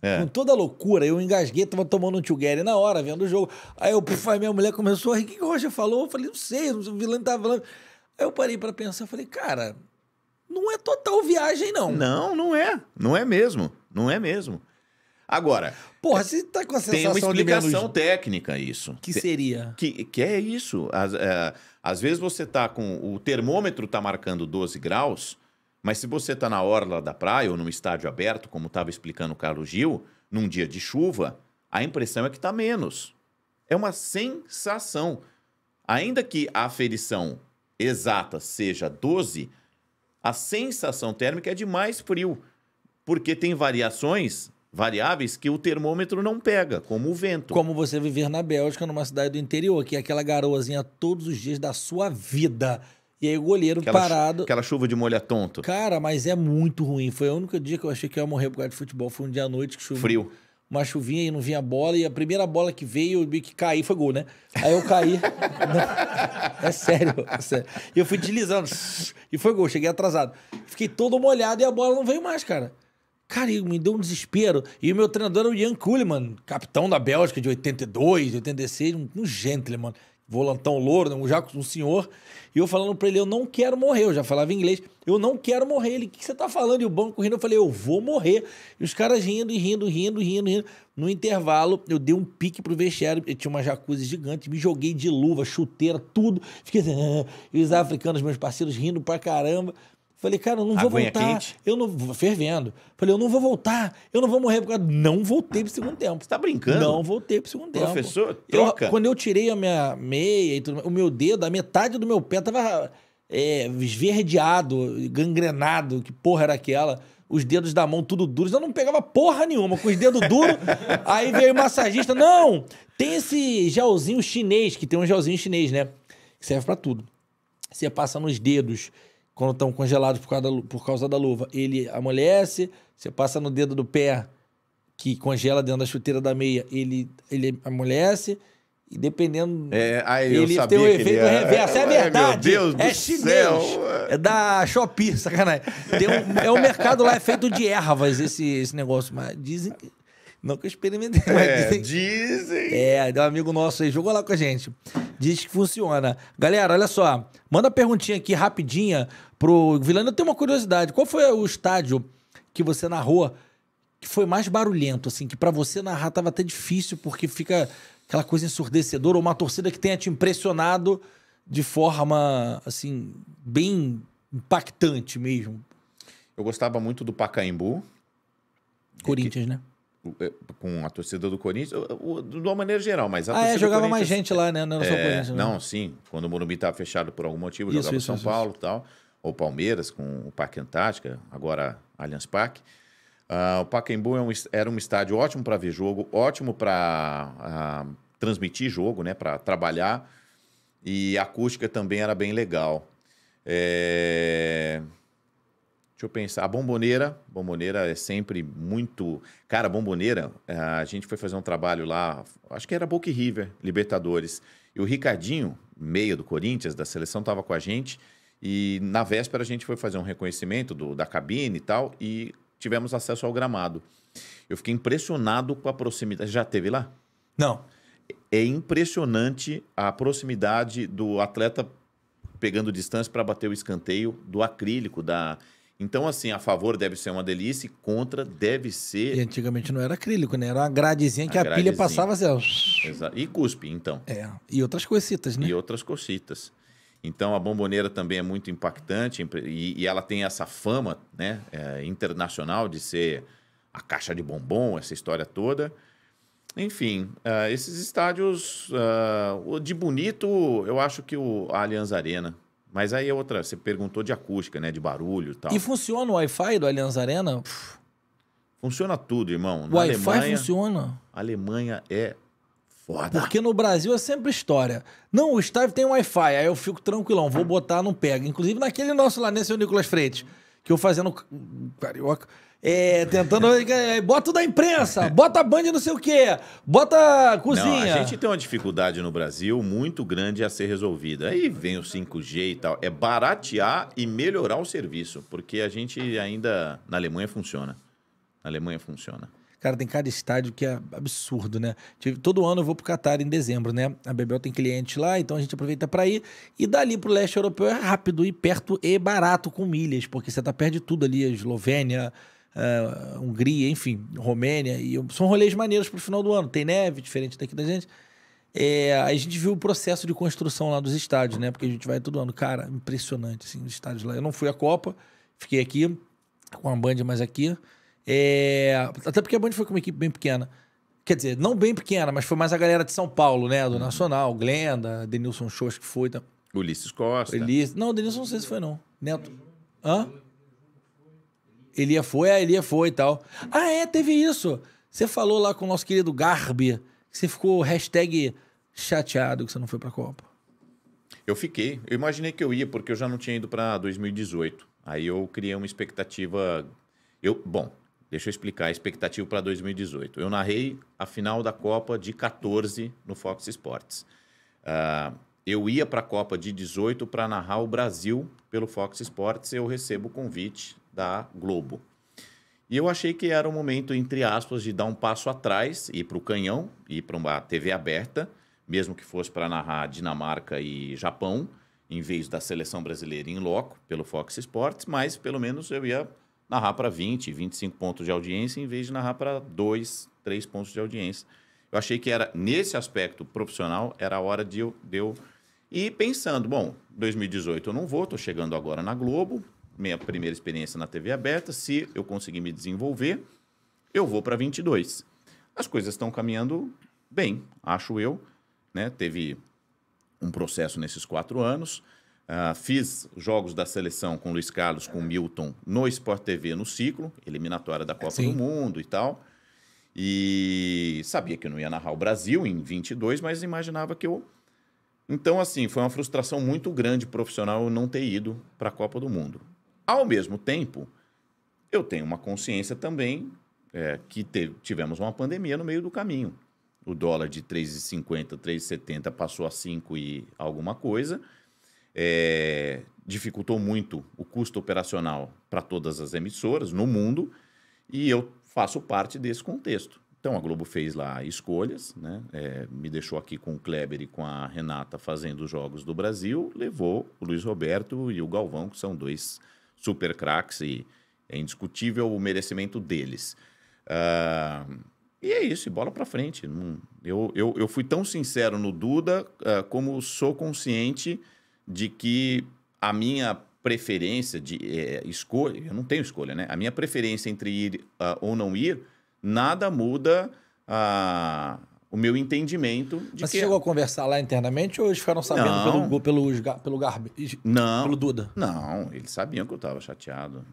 É. Com toda a loucura, eu engasguei, tava tomando um together na hora, vendo o jogo. Aí eu, pufa minha mulher começou a rir. O que, que o Roger falou? Eu falei, não sei, o vilão tava falando. Aí eu parei para pensar, falei, cara, não é total viagem, não. Não, não é. Não é mesmo. Não é mesmo. Agora. Porra, você tá com a sensação Tem uma explicação menos... técnica isso. Que seria? Que, que é isso. Às, é, às vezes você tá com. O termômetro tá marcando 12 graus, mas se você tá na orla da praia ou num estádio aberto, como estava explicando o Carlos Gil, num dia de chuva, a impressão é que tá menos. É uma sensação. Ainda que a aferição exata seja 12, a sensação térmica é de mais frio, porque tem variações variáveis que o termômetro não pega, como o vento. Como você viver na Bélgica, numa cidade do interior, que é aquela garoazinha todos os dias da sua vida. E aí o goleiro aquela parado. Chu aquela chuva de molha tonto. Cara, mas é muito ruim. Foi o único dia que eu achei que eu ia morrer por causa de futebol. Foi um dia à noite que choveu. Frio uma chuvinha e não vinha bola. E a primeira bola que veio, eu meio que caí, foi gol, né? Aí eu caí. é sério, é sério. E eu fui deslizando. E foi gol, cheguei atrasado. Fiquei todo molhado e a bola não veio mais, cara. Cara, me deu um desespero. E o meu treinador era o Ian Kuhlman, capitão da Bélgica de 82, 86, um gentleman volantão louro, né, um, já um senhor, e eu falando para ele, eu não quero morrer, eu já falava inglês, eu não quero morrer. Ele, o que, que você tá falando? E o banco rindo, eu falei, eu vou morrer. E os caras rindo, rindo, rindo, rindo, rindo. No intervalo, eu dei um pique pro vestiário, eu tinha uma jacuzzi gigante, me joguei de luva, chuteira, tudo. Fiquei assim, e os africanos, meus parceiros, rindo pra caramba. Falei, cara, eu não vou voltar. Quente. Eu não fervendo. Falei, eu não vou voltar. Eu não vou morrer por causa. Não voltei pro segundo tempo. Você tá brincando? Não voltei pro segundo Professor, tempo. Professor, troca. Eu, quando eu tirei a minha meia e tudo, o meu dedo, a metade do meu pé tava é, esverdeado, gangrenado, que porra era aquela os dedos da mão tudo duros. Eu não pegava porra nenhuma com os dedos duros. aí veio o massagista. Não! Tem esse gelzinho chinês, que tem um gelzinho chinês, né? Que serve para tudo. Você passa nos dedos, quando estão congelados por causa, da, por causa da luva, ele amolece, você passa no dedo do pé que congela dentro da chuteira da meia, ele, ele amolece. E dependendo. É, aí ele sabia tem um efeito ele é, reverso. É, é verdade. Meu Deus é do chinês. Céu. É da Shopee, sacanagem. Tem um, é um mercado lá, é feito de ervas esse, esse negócio. Mas dizem que. Não que eu experimentei, mas é, dizem. dizem. É, um amigo nosso aí jogou lá com a gente. Diz que funciona. Galera, olha só. Manda perguntinha aqui rapidinha pro Vilano. Eu tenho uma curiosidade. Qual foi o estádio que você narrou que foi mais barulhento, assim? Que para você narrar tava até difícil, porque fica aquela coisa ensurdecedora, ou uma torcida que tenha te impressionado de forma, assim, bem impactante mesmo. Eu gostava muito do Pacaembu. Corinthians, é que... né? É, com a torcida do Corinthians, de uma maneira geral, mas Ah, é, jogava mais gente lá, né? Não, é, né? não sim. Quando o Morumbi estava tá fechado por algum motivo, isso, jogava isso, São isso, Paulo e tal, ou Palmeiras com o Parque Antártica, agora Allianz Parque. Uh, o Pacaembu é um, era um estádio ótimo para ver jogo, ótimo para uh, ah, transmitir jogo, né? Para trabalhar. E a acústica também era bem legal. É... Deixa eu pensar. A Bomboneira. Bomboneira é sempre muito. Cara, Bomboneira, eh, a gente foi fazer um trabalho lá, acho que era Boca River, Libertadores. E o Ricardinho, meia do Corinthians, da seleção, estava com a gente. E na véspera a gente foi fazer um reconhecimento do, da cabine e tal. E tivemos acesso ao gramado. Eu fiquei impressionado com a proximidade. Já teve lá? Não. É impressionante a proximidade do atleta pegando distância para bater o escanteio do acrílico, da então, assim, a favor deve ser uma delícia e contra deve ser. E antigamente não era acrílico, né? Era uma gradezinha que a, a gradezinha. pilha passava assim, Exa e cuspe, então. É. E outras cocitas, né? E outras cocitas. Então, a bomboneira também é muito impactante e, e ela tem essa fama né, é, internacional de ser a caixa de bombom, essa história toda. Enfim, uh, esses estádios, uh, de bonito, eu acho que o Allianz Arena mas aí é outra, você perguntou de acústica, né? De barulho e tal. E funciona o Wi-Fi do Allianz Arena? Funciona tudo, irmão. O Wi-Fi funciona? A Alemanha é foda. Porque no Brasil é sempre história. Não, o estádio tem Wi-Fi, aí eu fico tranquilão, vou hum. botar, não pega. Inclusive naquele nosso lá, nesse né, é o Nicolas Freitas que eu fazendo carioca. É, tentando. É, bota da imprensa, bota a banda não sei o quê, bota cozinha. Não, a gente tem uma dificuldade no Brasil muito grande a ser resolvida. Aí vem o 5G e tal. É baratear e melhorar o serviço, porque a gente ainda. Na Alemanha funciona. Na Alemanha funciona. Cara, tem cada estádio que é absurdo, né? Todo ano eu vou pro Catar em dezembro, né? A Bebel tem cliente lá, então a gente aproveita para ir. E dali pro leste europeu é rápido e perto e barato com milhas, porque você tá perto de tudo ali, a Eslovênia, a eh, Hungria, enfim, Romênia. E são rolês maneiros pro final do ano. Tem neve, diferente daqui da gente. É, a gente viu o processo de construção lá dos estádios, né? Porque a gente vai todo ano. Cara, impressionante, assim, os estádios lá. Eu não fui à Copa, fiquei aqui com a Band mais aqui. É, até porque a Band foi com uma equipe bem pequena. Quer dizer, não bem pequena, mas foi mais a galera de São Paulo, né? Do uhum. Nacional, Glenda, Denilson Shows que foi. Tá... Ulisses Costa. Não, Denilson não sei se foi, não. Neto. Hã? Elia foi, a é, Elia foi e tal. Ah, é, teve isso. Você falou lá com o nosso querido Garbi que você ficou hashtag chateado que você não foi pra Copa. Eu fiquei. Eu imaginei que eu ia, porque eu já não tinha ido pra 2018. Aí eu criei uma expectativa. Eu, bom, Deixa eu explicar a expectativa para 2018. Eu narrei a final da Copa de 14 no Fox Sports. Uh, eu ia para a Copa de 18 para narrar o Brasil pelo Fox Sports. e Eu recebo o convite da Globo. E eu achei que era o momento, entre aspas, de dar um passo atrás, ir para o canhão, ir para uma TV aberta, mesmo que fosse para narrar Dinamarca e Japão, em vez da seleção brasileira em loco, pelo Fox Sports, mas pelo menos eu ia narrar para 20, 25 pontos de audiência, em vez de narrar para 2, 3 pontos de audiência. Eu achei que era, nesse aspecto profissional, era a hora de eu, de eu e pensando, bom, 2018 eu não vou, estou chegando agora na Globo, minha primeira experiência na TV aberta, se eu conseguir me desenvolver, eu vou para 22. As coisas estão caminhando bem, acho eu. Né? Teve um processo nesses quatro anos, Uh, fiz jogos da seleção com Luiz Carlos, com Milton, no Sport TV, no ciclo, eliminatória da Copa Sim. do Mundo e tal. E sabia que eu não ia narrar o Brasil em 22, mas imaginava que eu. Então, assim, foi uma frustração muito grande profissional eu não ter ido para a Copa do Mundo. Ao mesmo tempo, eu tenho uma consciência também é, que tivemos uma pandemia no meio do caminho. O dólar de 3,50, 3,70 passou a 5 e alguma coisa é, dificultou muito o custo operacional para todas as emissoras no mundo e eu faço parte desse contexto. Então a Globo fez lá escolhas, né? É, me deixou aqui com o Kleber e com a Renata fazendo os jogos do Brasil, levou o Luiz Roberto e o Galvão, que são dois super craques e é indiscutível o merecimento deles. Uh, e é isso, e bola para frente. Eu, eu, eu fui tão sincero no Duda uh, como sou consciente de que a minha preferência de é, escolha, eu não tenho escolha, né? A minha preferência entre ir uh, ou não ir, nada muda uh, o meu entendimento de Mas que... você é chegou a conversar lá internamente ou eles ficaram sabendo não. pelo, pelo, pelo Garbi? Não. Pelo Duda? Não, eles sabiam que eu estava chateado.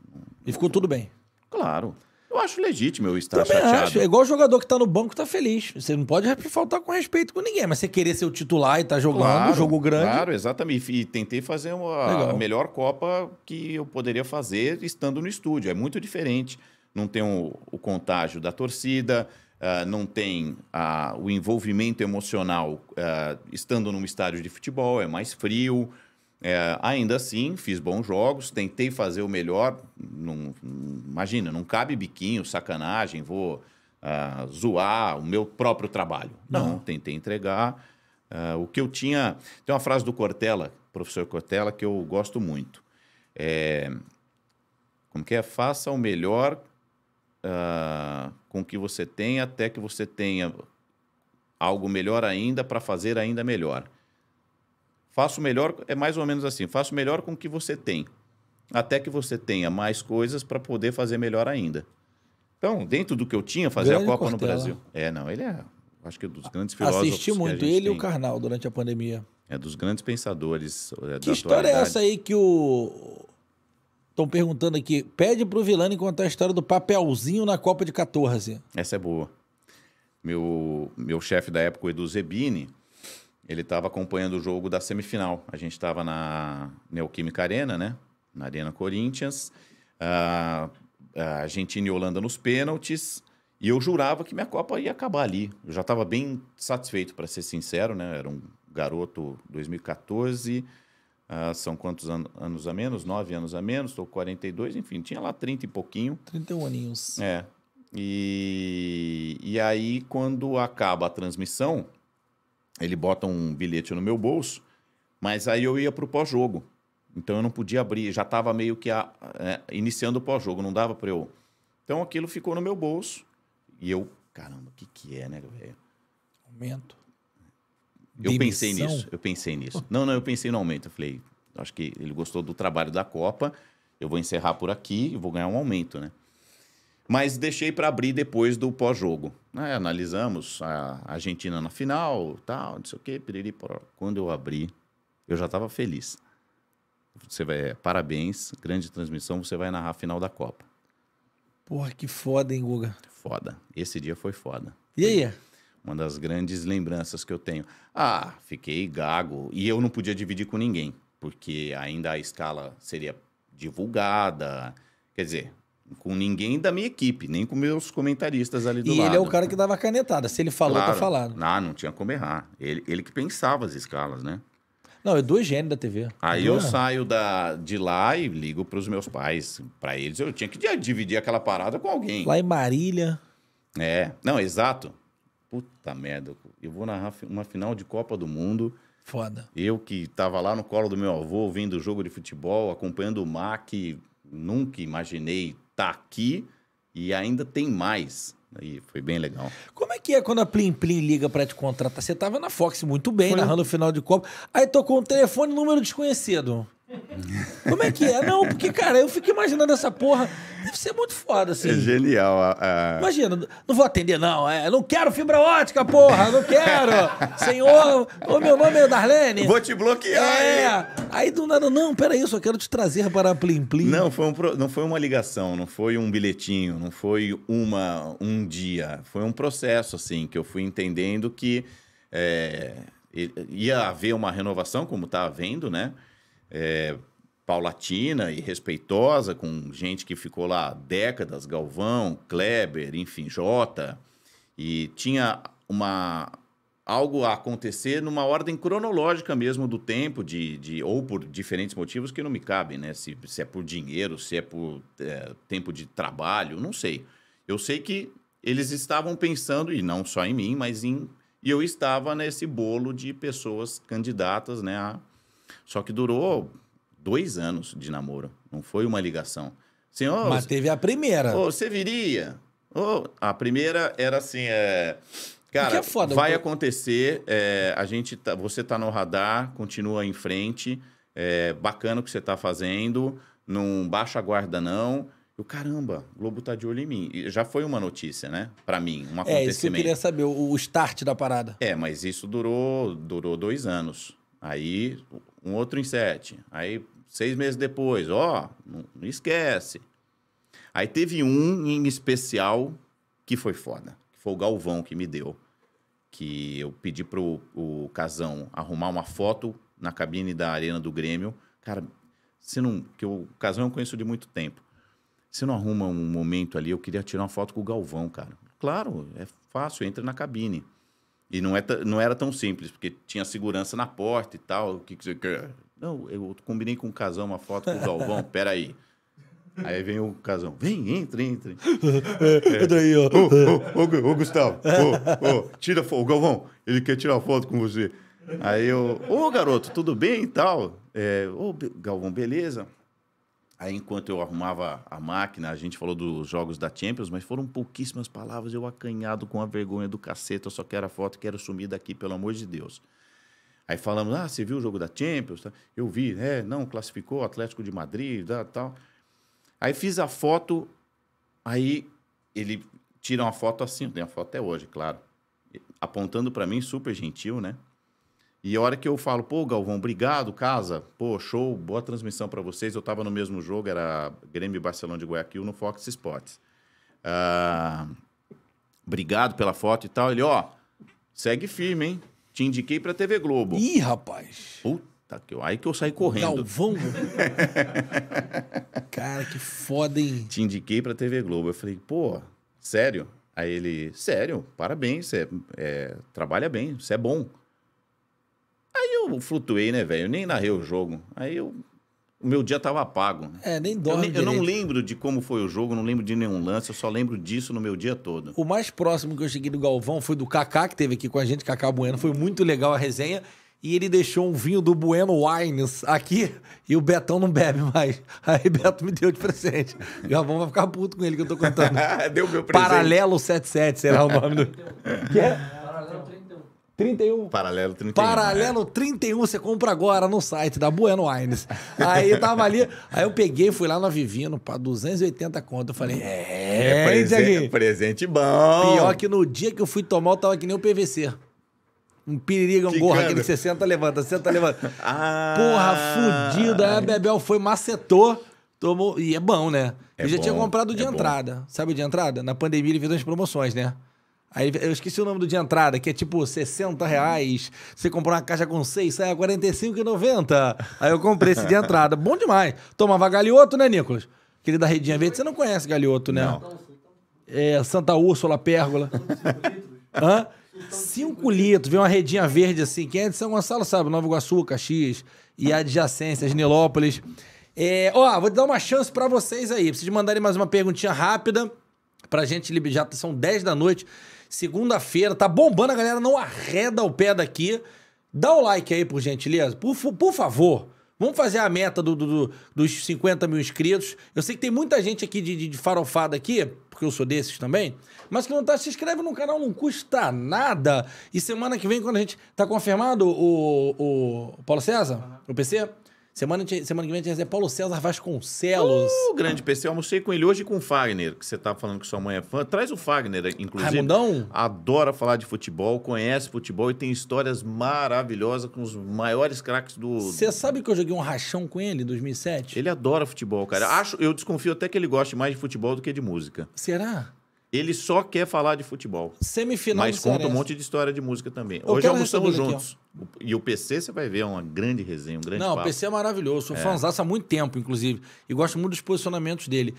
E ficou tudo bem? Claro. Eu acho legítimo eu estar Também chateado. Acho. É igual o jogador que tá no banco tá feliz. Você não pode faltar com respeito com ninguém, mas você querer ser o titular e tá jogando claro, um jogo grande. Claro, exatamente. E tentei fazer uma, a melhor Copa que eu poderia fazer estando no estúdio. É muito diferente. Não tem o, o contágio da torcida, uh, não tem uh, o envolvimento emocional uh, estando num estádio de futebol, é mais frio. É, ainda assim, fiz bons jogos, tentei fazer o melhor. Não, imagina, não cabe biquinho, sacanagem, vou uh, zoar o meu próprio trabalho. Não, não tentei entregar uh, o que eu tinha. Tem uma frase do Cortella, professor Cortella, que eu gosto muito. É, como que é? Faça o melhor uh, com o que você tem até que você tenha algo melhor ainda para fazer ainda melhor. Faço melhor, é mais ou menos assim, faço melhor com o que você tem, até que você tenha mais coisas para poder fazer melhor ainda. Então, dentro do que eu tinha, fazer a Copa Cortella. no Brasil. É, não, ele é, acho que é dos grandes filósofos. Assisti muito ele e o Karnal durante a pandemia. É dos grandes pensadores. É, que história é atualidade. é essa aí que o. Estão perguntando aqui. Pede para o Vilani contar a história do papelzinho na Copa de 14. Essa é boa. Meu, meu chefe da época, o Edu Zebini, ele estava acompanhando o jogo da semifinal. A gente estava na Neoquímica Arena, né? Na Arena Corinthians. Uh, Argentina e Holanda nos pênaltis. E eu jurava que minha Copa ia acabar ali. Eu já estava bem satisfeito, para ser sincero, né? Era um garoto 2014. Uh, ah, são quantos an anos a menos? Nove anos a menos, estou 42, enfim, tinha lá 30 e pouquinho. 31 aninhos. É. E, e aí, quando acaba a transmissão, ele bota um bilhete no meu bolso, mas aí eu ia para o pós-jogo. Então eu não podia abrir, já estava meio que a, é, iniciando o pós-jogo, não dava para eu. Então aquilo ficou no meu bolso e eu, caramba, o que, que é, né, velho? Aumento. Eu pensei nisso, eu pensei nisso. Não, não, eu pensei no aumento. Eu falei, acho que ele gostou do trabalho da Copa, eu vou encerrar por aqui e vou ganhar um aumento, né? mas deixei para abrir depois do pós-jogo. Né? Analisamos a Argentina na final, tal, não sei o quê, piriri, Quando eu abri, eu já estava feliz. Você vai, parabéns, grande transmissão, você vai narrar a final da Copa. Porra, que foda, hein, Guga? Foda. Esse dia foi foda. E aí? uma das grandes lembranças que eu tenho. Ah, fiquei gago. E eu não podia dividir com ninguém, porque ainda a escala seria divulgada. Quer dizer, com ninguém da minha equipe, nem com meus comentaristas ali do e lado. E ele é o cara que dava canetada. Se ele falou, tá claro. tá falado. Não, ah, não tinha como errar. Ele, ele que pensava as escalas, né? Não, é dois gênios da TV. Aí eu, saio da, de lá e ligo para os meus pais. Para eles, eu tinha que dividir aquela parada com alguém. Lá em Marília. É. Não, exato. Puta merda. Eu vou narrar uma final de Copa do Mundo. Foda. Eu que estava lá no colo do meu avô, vendo o jogo de futebol, acompanhando o MAC, nunca imaginei tá aqui e ainda tem mais. Aí foi bem legal. Como é que é quando a Plim Plim liga para te contratar? Você tava na Fox muito bem, foi... narrando o final de Copa. Aí tocou um telefone número desconhecido. Como é que é? Não, porque, cara, eu fico imaginando essa porra. Deve ser muito foda, assim. É genial. A, Imagina, não vou atender, não. É, não quero fibra ótica, porra. Não quero. Senhor, o meu nome é Darlene. Vou te bloquear. É. Hein? Aí do nada, não, peraí, eu só quero te trazer para a Plim Plim. Não, foi um, não foi uma ligação, não foi um bilhetinho, não foi uma, um dia. Foi um processo, assim, que eu fui entendendo que é, ia haver uma renovação, como tá havendo, né? é, paulatina e respeitosa, com gente que ficou lá décadas, Galvão, Kleber, enfim, Jota, e tinha uma algo a acontecer numa ordem cronológica mesmo do tempo, de, de ou por diferentes motivos que não me cabem, né? Se, se é por dinheiro, se é por é, tempo de trabalho, não sei. Eu sei que eles estavam pensando, e não só em mim, mas em. E eu estava nesse bolo de pessoas candidatas né, a só que durou dois anos de namoro. Não foi uma ligação. Senhor, Mas teve a primeira. você viria? Ô, a primeira era assim, é... Cara, é foda, vai acontecer. É, a gente tá, você tá no radar, continua em frente. É, bacana o que você tá fazendo. Não baixa a guarda, não. Eu, caramba, o Globo tá de olho em mim. E já foi uma notícia, né? Para mim, um acontecimento. É isso que eu queria saber, o, o start da parada. É, mas isso durou, durou dois anos. Aí um outro inset. Aí, seis meses depois, ó, não, não esquece. Aí teve um em especial que foi foda. Que foi o Galvão que me deu. Que eu pedi pro o Casão arrumar uma foto na cabine da Arena do Grêmio. Cara, se não. Que o Casão eu conheço de muito tempo. Você não arruma um momento ali, eu queria tirar uma foto com o Galvão, cara. Claro, é fácil, entra na cabine. E não, é não era tão simples, porque tinha segurança na porta e tal. O que, que você quer? Não, eu combinei com o Casão uma foto com o Galvão, peraí. Aí vem o casão, vem, entra, entra. É. Entra aí, ó. Ô, ô, ô, ô Gustavo, ô, ô, tira O Galvão, ele quer tirar foto com você. Aí eu, ô, garoto, tudo bem e tal? É, ô, Galvão, beleza? Aí, enquanto eu arrumava a máquina, a gente falou dos jogos da Champions, mas foram pouquíssimas palavras. Eu acanhado com a vergonha do cacete, eu só quero a foto, quero sumir daqui, pelo amor de Deus. Aí falamos, ah, você viu o jogo da Champions? Tá? Eu vi, é, não, classificou Atlético de Madrid, tal. Aí fiz a foto, aí ele tira uma foto assim, tem a foto até hoje, claro, apontando para mim, super gentil, né? E a hora que eu falo, pô, Galvão, obrigado, casa, pô, show, boa transmissão para vocês. Eu tava no mesmo jogo, era Grêmio e Barcelona de Guayaquil no Fox Sports. Ah, obrigado pela foto e tal. Ele, ó, segue firme, hein? Te indiquei pra TV Globo. Ih, rapaz! Puta que aí que eu saí correndo. Galvão! Cara, que foda, hein? Te indiquei pra TV Globo. Eu falei, pô, sério? Aí ele, sério, parabéns, você é, trabalha bem, você é bom. Aí eu flutuei, né, velho? Eu nem narrei o jogo. Aí eu o meu dia tava apago. Né? É, nem dorme. Eu, eu, não lembro de como foi o jogo, não lembro de nenhum lance, eu só lembro disso no meu dia todo. O mais próximo que eu cheguei do Galvão foi do Kaká, que teve aqui com a gente, Kaká Bueno. Foi muito legal a resenha. E ele deixou um vinho do Bueno Wines aqui e o Betão não bebe mais. Aí Beto me deu de presente. O Galvão vai ficar puto com ele que eu tô contando. deu meu presente. Paralelo 77 será o nome do. que é? 31. Paralelo 31. Paralelo né? 31, você compra agora no site da Bueno Wines. Aí tava ali, aí eu peguei, fui lá no Vivino, pra 280 conto. Eu falei, é, é presente, é presente bom. Pior que no dia que eu fui tomar, eu tava que nem o PVC. Um piririga, um gorra, aquele 60, levanta, 60, levanta. ah, Porra, fudido. Aí a Bebel foi, macetou, tomou. E é bom, né? É eu já bom, tinha comprado o de é entrada. Bom. Sabe o de entrada? Na pandemia ele fez umas promoções, né? Aí eu esqueci o nome do de entrada, que é tipo 60 reais. Você comprou uma caixa com 6, sai a 45,90. Aí eu comprei esse de entrada. Bom demais. Tomava galhoto, né, Nicolas? Aquele da Redinha Verde. Você não conhece galhoto, né? Não. É, Santa Úrsula, Pérgola. 5 litros. Vem uma redinha verde assim. Quem é de São Gonçalo sabe. Nova Iguaçu, Caxias e adjacências, Nilópolis. É, ó, vou dar uma chance para vocês aí. Preciso vocês mandarem mais uma perguntinha rápida pra gente. Já são 10 da noite. Segunda-feira, tá bombando, a galera não arreda o pé daqui. Dá o like aí, por gentileza. Por, por favor. Vamos fazer a meta do, do, do, dos 50 mil inscritos. Eu sei que tem muita gente aqui de, de, de, farofada aqui, porque eu sou desses também, mas que não tá, se inscreve no canal, não custa nada. E semana que vem, quando a gente tá confirmado, o, o Paulo César, uhum. o PC, Semana, semana que vem a gente recebe Paulo César Vasconcelos. Uh, grande PC, eu almocei com ele hoje e com o Fagner, que você tá falando que sua mãe é fã. Traz o Fagner, inclusive. Raimundão? Adora falar de futebol, conhece futebol e tem histórias maravilhosas com os maiores craques do. Você sabe que eu joguei um rachão com ele em 2007? Ele adora futebol, cara. Acho, eu desconfio até que ele goste mais de futebol do que de música. Será? Ele só quer falar de futebol. Semifinal Mas conta um monte de história de música também. Eu Hoje é almoçamos juntos. Aqui, e o PC, você vai ver, é uma grande resenha, um grande Não, papo. o PC é maravilhoso. Sou é. fãzaço há muito tempo, inclusive. E gosto muito dos posicionamentos dele.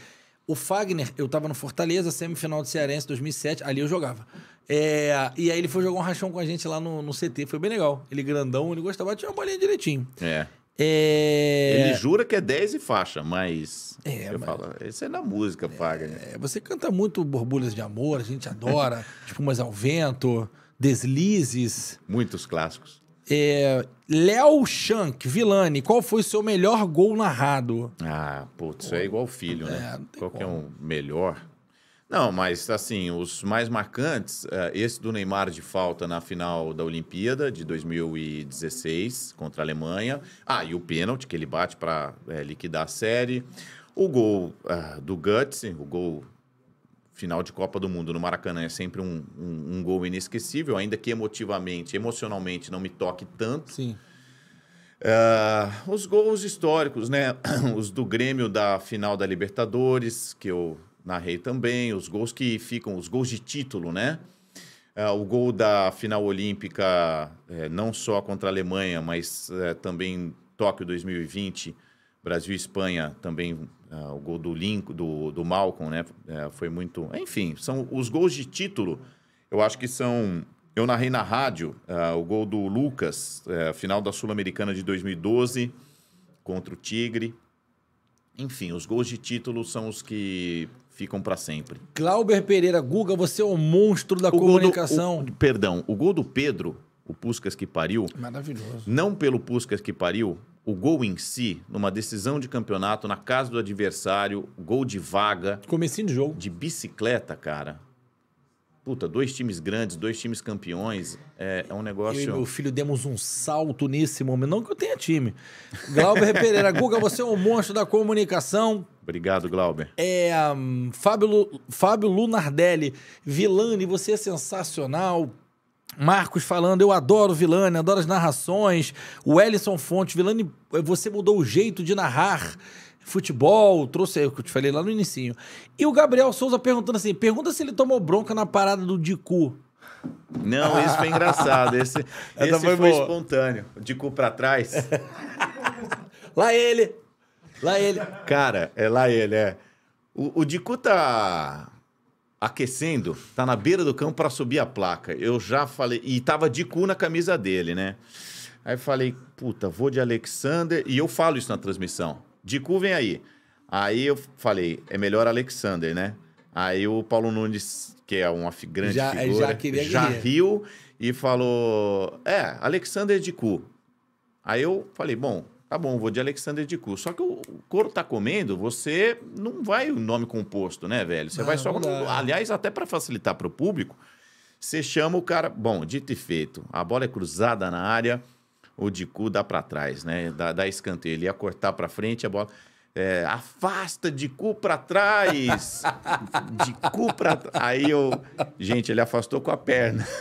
O Fagner, eu tava no Fortaleza, semifinal de Cearense 2007, ali eu jogava. É, e aí ele foi jogar um rachão com a gente lá no, no CT, foi bem legal. Ele grandão, ele gostava, tinha uma bolinha direitinho. É. É... Ele jura que é 10 e faixa, mas. É, eu mas... falo, isso é na música, paga. É, você canta muito Borbulhas de Amor, a gente adora, tipo mas ao Vento, Deslizes. Muitos clássicos. É, Léo Shank, Vilani, qual foi o seu melhor gol narrado? Ah, putz, isso é igual filho, é, né? Qual que é o melhor? Não, mas assim, os mais marcantes, eh, esse do Neymar de falta na final da Olimpíada de 2016 contra a Alemanha. Ah, e o pênalti que ele bate para é, eh, liquidar a série. O gol uh, do Guts, o gol final de Copa do Mundo no Maracanã é sempre um, um, um gol inesquecível, ainda que emotivamente, emocionalmente não me toque tanto. Sim. Uh, os gols históricos, né? Os do Grêmio da final da Libertadores, que eu narrei também os gols que ficam, os gols de título, né? Uh, o gol da final olímpica, é, não só contra a Alemanha, mas é, também Tóquio 2020, Brasil e Espanha, também uh, o gol do Link do, do Malcolm, né? É, foi muito. Enfim, são os gols de título, eu acho que são. Eu narrei na rádio uh, o gol do Lucas, é, final da Sul-Americana de 2012, contra o Tigre. Enfim, os gols de título são os que ficam para sempre. Glauber Pereira Guga, você é um monstro da o comunicação. Do, o, perdão, o gol do Pedro, o Puscas que pariu. Maravilhoso. Não pelo Puscas que pariu, o gol em si, numa decisão de campeonato, na casa do adversário, gol de vaga. Comecinho de jogo. De bicicleta, cara puta, dois times grandes, dois times campeões, é, é um negócio. Eu e meu filho demos um salto nesse momento. Não que eu tenha time. Glauber Pereira, Guga, você é um monstro da comunicação. Obrigado, Glauber. É, um, Fábio, Fábio Lunardelli, Vilani, você é sensacional. Marcos falando, eu adoro Vilani, adoro as narrações. O Ellison Fonte, Vilani, você mudou o jeito de narrar futebol, trouxe eu que eu te falei lá no inicinho. E o Gabriel Souza perguntando assim: pergunta se ele tomou bronca na parada do Dicu. Não, isso foi engraçado. Esse, esse foi, foi espontâneo. Dicu pra trás. lá ele! Lá ele. Cara, é lá ele, é. O, o Dicu tá aquecendo, tá na beira do campo para subir a placa. Eu já falei. E tava Dicu na camisa dele, né? Aí falei, puta, vou de Alexander. E eu falo isso na transmissão. De cu vem aí. Aí eu falei, é melhor Alexander, né? Aí o Paulo Nunes, que é uma grande já, figura, já, queria, já queria. riu e falou, é, Alexander de cu. Aí eu falei, bom, tá bom, vou de Alexander de cu. Só que o couro tá comendo, você não vai o nome composto, né, velho? Você não, vai só... Com... Né? Aliás, até para facilitar para o público, você chama o cara... Bom, dito e feito, a bola é cruzada na área o de cu dá para trás, né? Dá, dá escanteio. Ele ia cortar para frente, a bola. É, afasta de cu para trás! de cu para trás. Aí eu. Gente, ele afastou com a perna.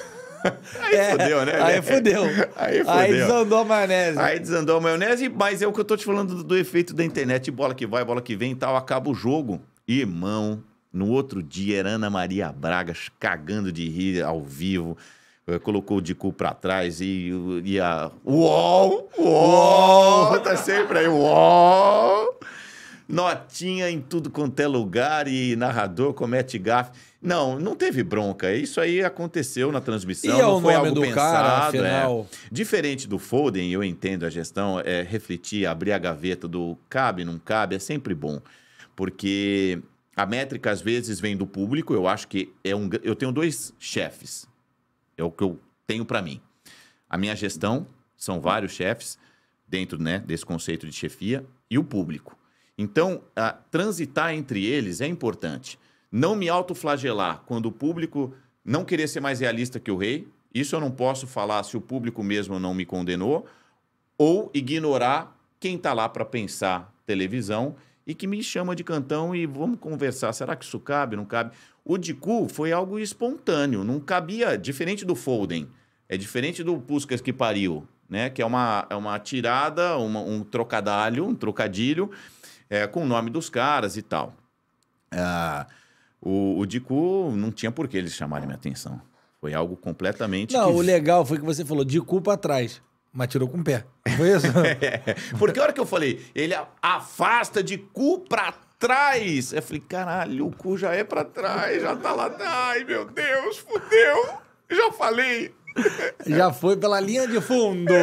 Aí é, fudeu, né? Aí fudeu. aí fudeu. Aí desandou a maionese. Aí desandou a maionese, mas é o que eu tô te falando do, do efeito da internet. Bola que vai, bola que vem e tal, acaba o jogo. Irmão, no outro dia era Ana Maria Bragas cagando de rir ao vivo. É, colocou o Dicu para trás e, e a. Uou! Uol! Tá sempre aí, uou! Notinha em tudo quanto é lugar e narrador comete gafe. Não, não teve bronca. Isso aí aconteceu na transmissão, e é não é foi algo pensado. Cara, é. Diferente do Foden, eu entendo a gestão, é, refletir, abrir a gaveta do cabe, não cabe, é sempre bom. Porque a métrica às vezes vem do público, eu acho que é um. Eu tenho dois chefes é o que eu tenho para mim. A minha gestão são vários chefes dentro né, desse conceito de chefia e o público. Então, transitar entre eles é importante. Não me autoflagelar quando o público não querer ser mais realista que o rei. Isso eu não posso falar se o público mesmo não me condenou. Ou ignorar quem está lá para pensar televisão e que me chama de cantão e vamos conversar. Será que isso cabe? Não cabe? O Dicu foi algo espontâneo, não cabia, diferente do Folden, é diferente do Puscas que pariu, né? Que é uma, é uma tirada, uma, um trocadalho, um trocadilho é, com o nome dos caras e tal. Ah, o, o Dicu não tinha por que eles chamarem minha atenção. Foi algo completamente. Não, que... o legal foi que você falou de para trás. Mas tirou com o pé. Foi isso? porque a hora que eu falei, ele afasta de cu pra trás. Eu falei, caralho, o cu já é pra trás, já tá lá. Ai, meu Deus, fudeu. Já falei. já foi pela linha de fundo.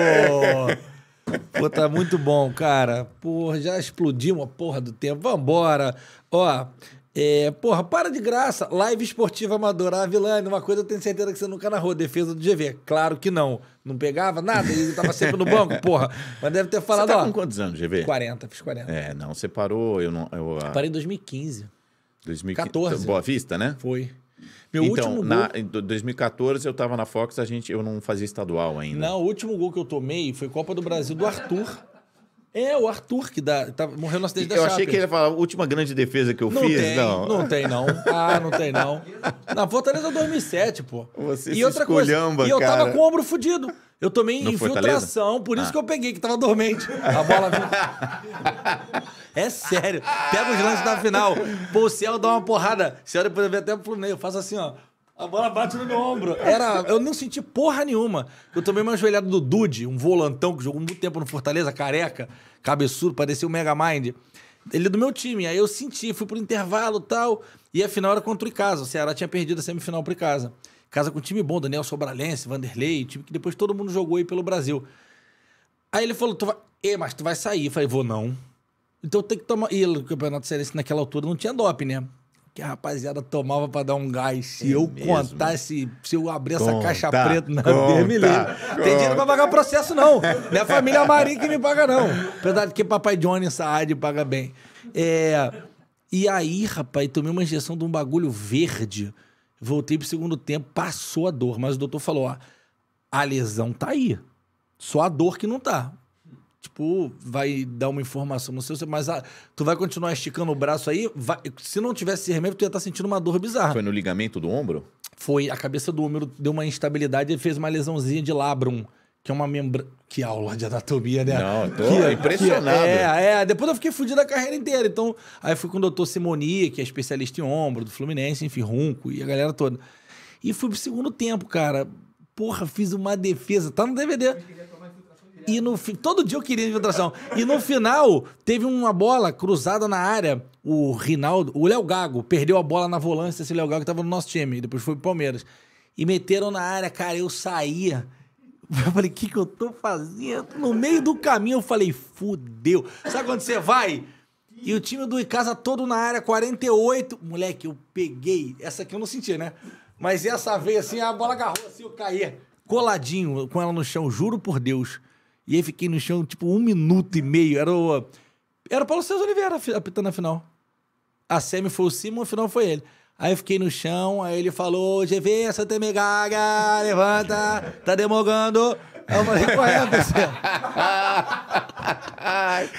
Pô, tá muito bom, cara. Porra, já explodiu a porra do tempo. Vambora. Ó, é, porra, para de graça. Live esportiva amadora. Ah, Vilani, uma coisa eu tenho certeza que você nunca narrou. Defesa do GV. Claro que não. Não pegava nada, ele tava sempre no banco, porra. Mas deve ter falado. Você tá com quantos anos, GV? 40, fiz 40. É, não, você parou. Eu não. Eu, eu ah. Parei em 2015. 2014. Boa Vista, né? Foi. Meu então, último na, em 2014 eu tava na Fox, a gente, eu não fazia estadual ainda. Não, o último gol que eu tomei foi Copa do Brasil do Arthur. É, o Arthur que dá, tá, morreu no acidente da Eu achei que ele ia falar, a última grande defesa que eu não fiz. Tem, não. não tem, não. Ah, não tem, não. Na Fortaleza 2007, é pô. Você e se outra coisa, E eu tava com o ombro fudido. Eu tomei no infiltração, Fortaleza? por isso ah. que eu peguei, que tava dormente. A bola veio... É sério. Pega os lances da final. Pô, o Céu dá uma porrada. Céu depois ver até pro Fluminense. Eu faço assim, ó. A bola bate no meu ombro. Era, eu não senti porra nenhuma. Eu tomei uma joelhada do Dude, um volantão que jogou muito tempo no Fortaleza, careca, cabeçudo, parecia o Mega Mind. Ele é do meu time. Aí eu senti, fui pro intervalo e tal. E a final era contra o Icasa. O Ceará tinha perdido a semifinal pro Icasa. Casa com um time bom, Daniel Sobralense, Vanderlei, time que depois todo mundo jogou aí pelo Brasil. Aí ele falou: tu vai... Ê, mas tu vai sair. Eu falei: vou não. Então tem que tomar. E o Campeonato Cearense naquela altura não tinha dop né? que a rapaziada tomava para dar um gás. Se é eu mesmo. contasse, se eu abrir essa caixa preta na Tem dinheiro para pagar processo, não. Minha família Marinha que me paga, não. Apesar de que papai Johnny Saad paga bem. É, e aí, rapaz, tomei uma injeção de um bagulho verde. Voltei pro segundo tempo, passou a dor, mas o doutor falou: ó, a lesão tá aí. Só a dor que não tá tipo, vai dar uma informação no seu, mas tu vai continuar esticando o braço aí, vai, se não tivesse remédio, tu ia estar tá sentindo uma dor bizarra. Foi no ligamento do ombro? Foi, a cabeça do ombro deu uma instabilidade e fez uma lesãozinha de labrum. Que é uma membra... Que aula de anatomia, né? Não, tô que, é, é, impressionado. Que, é, é. Depois eu fiquei fudido a carreira inteira. Então, aí fui com o doutor Simoni, que é especialista em ombro, do Fluminense, enfim, Runco e a galera toda. E fui pro segundo tempo, cara. Porra, fiz uma defesa. Tá no DVD. E no todo dia eu queria infiltração. E no final, teve uma bola cruzada na área. O Rinaldo, o Léo Gago, perdeu a bola na volância. Esse Léo Gago estava no nosso time. depois foi pro Palmeiras. E meteram na área, cara. Eu saía. Eu falei, o que, que eu tô fazendo? No meio do caminho eu falei, fudeu. Sabe quando você vai? E o time do Icasa todo na área, 48. Moleque, eu peguei. Essa aqui eu não senti, né? Mas essa vez assim, a bola agarrou assim, eu caí. Coladinho com ela no chão, juro por Deus. E aí fiquei no chão, tipo, um minuto e meio. Era o, era o Paulo César Oliveira apitando a final. A semi foi o Simon, a final foi ele. Aí eu fiquei no chão, aí ele falou: GV, essa tem levanta, tá demogando. Aí eu falei: qual é, PC?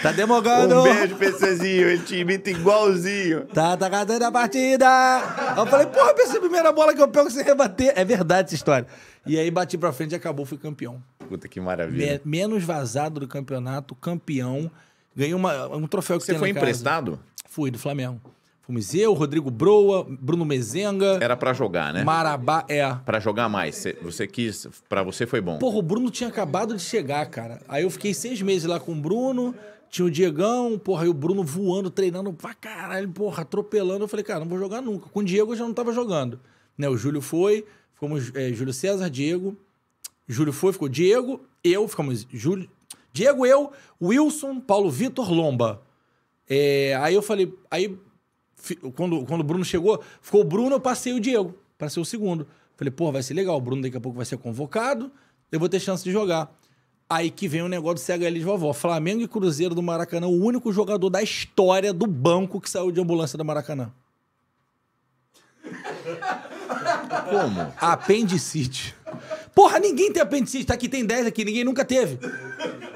tá demogando. Um beijo, PCzinho, ele te imita tá igualzinho. Tá, tá catando a partida. Aí eu falei: porra, PC, primeira bola que eu pego sem rebater. É verdade essa história. E aí bati pra frente e acabou, fui campeão. Puta que maravilha. Me, menos vazado do campeonato, campeão. Ganhei uma, um troféu que Você foi emprestado? Casa. Fui, do Flamengo. Fomos eu, Rodrigo Broa, Bruno Mezenga. Era para jogar, né? Marabá, é. Para jogar mais. Você quis, para você foi bom. Porra, o Bruno tinha acabado de chegar, cara. Aí eu fiquei seis meses lá com o Bruno, tinha o Diegão, porra, e o Bruno voando, treinando pra caralho, porra, atropelando. Eu falei, cara, não vou jogar nunca. Com o Diego eu já não tava jogando. Né? O Júlio foi, Ficamos é, Júlio César, Diego. Júlio foi, ficou Diego, eu, ficamos Júlio, Diego, eu, Wilson, Paulo Vitor, Lomba. É, aí eu falei, aí quando, quando o Bruno chegou, ficou o Bruno, eu passei o Diego para ser o segundo. Falei, pô, vai ser legal, o Bruno daqui a pouco vai ser convocado, eu vou ter chance de jogar. Aí que vem o negócio do CHL de vovó. Flamengo e Cruzeiro do Maracanã, o único jogador da história do banco que saiu de ambulância do Maracanã. Como? Apendicite. Porra, ninguém tem apendicite. Tá aqui, tem 10 aqui, ninguém nunca teve.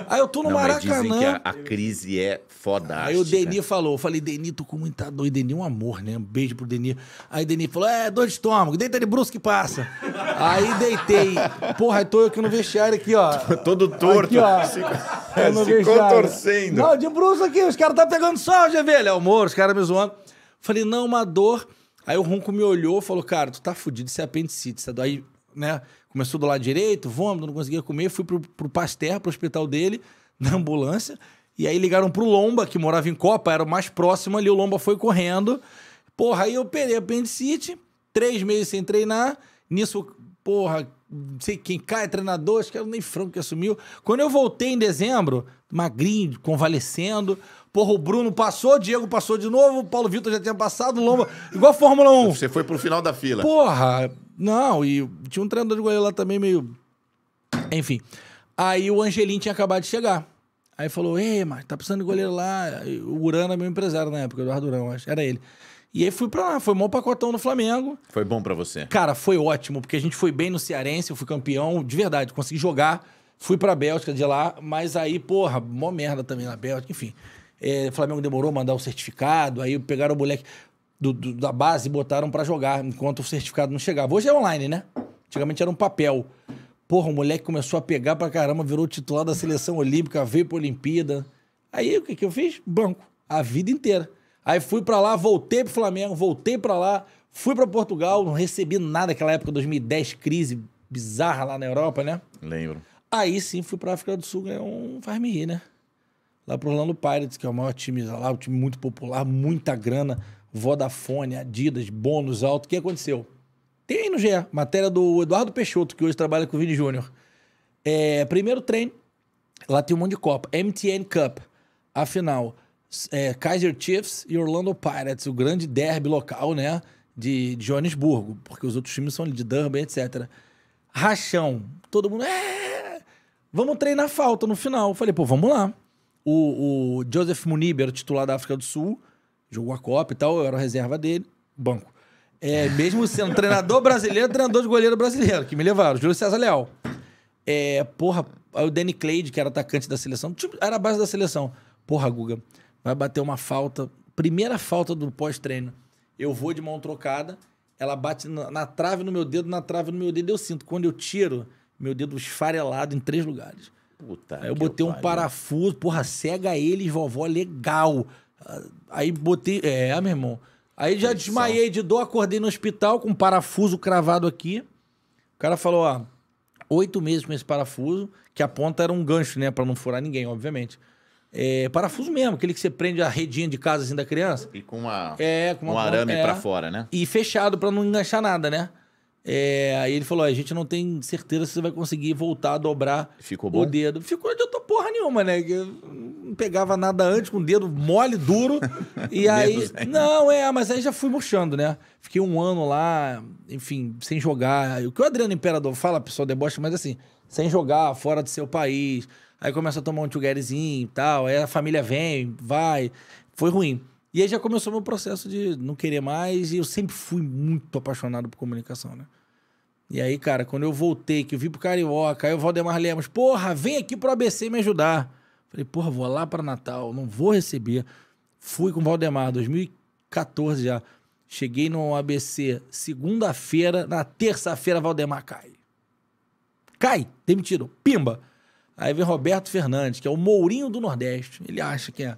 Aí eu tô no não, Maracanã. Mas dizem que a, a crise é foda. Aí o Deni falou, eu falei, Deni, tô com muita dor. E Deni um amor, né? Um beijo pro Deni. Aí Deni falou, é, dor de estômago, deita de bruxo que passa. Aí deitei. Porra, aí tô eu aqui no vestiário aqui, ó. Todo torto. Aqui, ó. Se, é, se contorcendo. Não, de bruxo aqui, os caras tá pegando sol, já É o Moro, os caras me zoando. Falei, não, uma dor... Aí o Ronco me olhou e falou, cara, tu tá fudido, isso é apendicite. Isso é... Aí, né, começou do lado direito, vômito, não conseguia comer. Fui pro, pro Pasteur, pro hospital dele, na ambulância. E aí ligaram pro Lomba, que morava em Copa, era o mais próximo ali. O Lomba foi correndo. Porra, aí eu perdi apendicite, três meses sem treinar. Nisso, porra, não sei quem cai, treinador, acho que era nem Franco que assumiu. Quando eu voltei em dezembro, magrinho, convalescendo, Porra, o Bruno passou, o Diego passou de novo, o Paulo Vitor já tinha passado, o Lomba. Igual a Fórmula 1. Você foi pro final da fila. Porra, não, e tinha um treinador de goleiro lá também meio. Enfim. Aí o Angelim tinha acabado de chegar. Aí falou: Ei, mas tá precisando de goleiro lá. O Urana, é meu empresário na época, Eduardo Durão, acho. Era ele. E aí fui pra lá, foi mó pacotão no Flamengo. Foi bom para você? Cara, foi ótimo, porque a gente foi bem no Cearense, eu fui campeão, de verdade, consegui jogar. Fui pra Bélgica de lá, mas aí, porra, mó merda também na Bélgica, enfim. É, o Flamengo demorou a mandar o certificado, aí pegaram o moleque do, do, da base e botaram para jogar, enquanto o certificado não chegava. Hoje é online, né? Antigamente era um papel. Porra, o moleque começou a pegar pra caramba, virou titular da seleção olímpica, veio pra Olimpíada. Aí o que, que eu fiz? Banco. A vida inteira. Aí fui para lá, voltei pro Flamengo, voltei para lá, fui para Portugal, não recebi nada naquela época, 2010, crise bizarra lá na Europa, né? Lembro. Aí sim fui pra África do Sul, é um faz-me rir, né? lá pro Orlando Pirates, que é o maior time lá, um time muito popular, muita grana, Vodafone, Adidas, bônus alto. O que aconteceu? Tem aí no GE, matéria do Eduardo Peixoto, que hoje trabalha com o Vini Júnior. É, primeiro treino, lá tem um monte de Copa. MTN Cup, a final. É, Kaiser Chiefs e Orlando Pirates, o grande derby local, né? De, de Joanesburgo, porque os outros times são de Durban, etc. Rachão, todo mundo. É! Vamos treinar falta no final. Eu falei, pô, vamos lá. O, o Joseph Munib era titular da África do Sul, jogou a Copa e tal, eu era reserva dele, banco. É, mesmo sendo treinador brasileiro, treinador de goleiro brasileiro, que me levaram, Júlio César Leal. É, porra, aí o Danny Cleide, que era atacante da seleção, era a base da seleção. Porra, Guga, vai bater uma falta, primeira falta do pós-treino. Eu vou de mão trocada, ela bate na, na, trave no meu dedo, na trave no meu dedo, eu sinto. Quando eu tiro, meu dedo esfarelado em três lugares. Puta Aí eu botei um pariu. parafuso, porra, cega eles, vovó, legal. Ah, aí botei. É, ah, meu irmão. Aí já desmaiei de dor, acordei no hospital com um parafuso cravado aqui. O cara falou, ó, oito meses com esse parafuso, que a ponta era um gancho, né? para não furar ninguém, obviamente. É, parafuso mesmo, aquele que você prende a redinha de casa assim da criança. E com uma, é, com uma um arame é, para fora, né? E fechado para não enganchar nada, né? É, aí ele falou: a gente não tem certeza se você vai conseguir voltar a dobrar Ficou bom? o dedo. Ficou de outra porra nenhuma, né? Eu não pegava nada antes com o dedo mole, duro. e aí. Não, é, mas aí já fui murchando, né? Fiquei um ano lá, enfim, sem jogar. O que o Adriano Imperador fala, pessoal debocha, mas assim, sem jogar, fora do seu país. Aí começa a tomar um tchuguerezinho e tal. Aí a família vem, vai. Foi ruim. E aí já começou meu processo de não querer mais. E eu sempre fui muito apaixonado por comunicação, né? E aí, cara, quando eu voltei, que eu vim pro Carioca, aí o Valdemar Lemos, porra, vem aqui pro ABC me ajudar. Falei, porra, vou lá para Natal, não vou receber. Fui com o Valdemar, 2014 já. Cheguei no ABC segunda-feira, na terça-feira, Valdemar cai. Cai, demitido, pimba. Aí vem Roberto Fernandes, que é o Mourinho do Nordeste. Ele acha que é.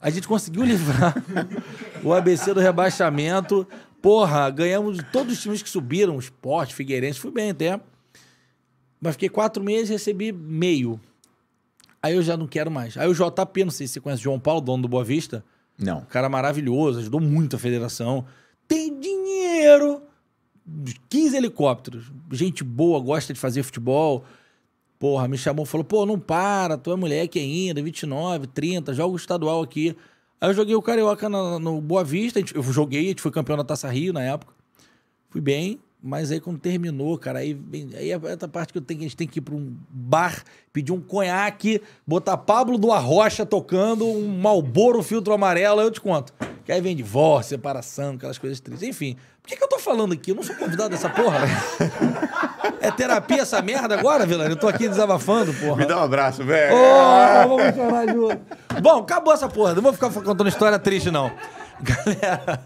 A gente conseguiu livrar o ABC do rebaixamento. Porra, ganhamos todos os times que subiram, esporte, Figueirense, fui bem até. Mas fiquei quatro meses e recebi meio. Aí eu já não quero mais. Aí o JP, não sei se você conhece João Paulo, dono do Boa Vista. Não. Um cara maravilhoso, ajudou muito a federação. Tem dinheiro! 15 helicópteros. Gente boa, gosta de fazer futebol. Porra, me chamou falou: pô, não para, tu é moleque ainda, 29, 30, joga o estadual aqui. Aí eu joguei o Carioca no, no Boa Vista, eu joguei, a gente foi campeão da Taça Rio na época. Fui bem, mas aí quando terminou, cara, aí, aí é outra parte que, tenho, a gente tem que ir para um bar, pedir um conhaque, botar Pablo do Arrocha tocando, um Malboro filtro amarelo, aí eu te conto. Que aí vem divórcio, separação, aquelas coisas tristes. Enfim, por que, que eu tô falando aqui? Eu não sou convidado dessa porra. Né? É terapia essa merda agora, Vilani? Eu tô aqui desabafando, porra. Me dá um abraço, velho. Oh, vamos chorar junto. Bom, acabou essa porra. Não vou ficar contando história triste, não. Galera,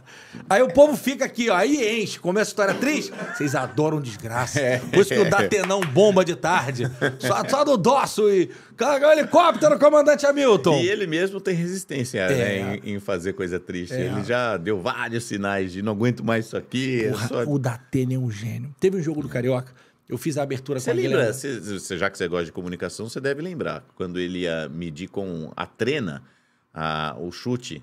aí o povo fica aqui, ó, aí enche, começa a história triste. Vocês adoram desgraça. É. Por isso que o Datenão bomba de tarde. Só, só do dosso e Caga o helicóptero, comandante Hamilton. E ele mesmo tem resistência né, é. né, em, em, fazer coisa triste. É. Ele já deu vários sinais de não aguento mais isso aqui. É o, só... o Datena é um gênio. Teve um jogo do Carioca eu fiz a abertura você com a lembra, Guilherme. Você, já que você gosta de comunicação, você deve lembrar. Quando ele ia medir com a trena a, o chute.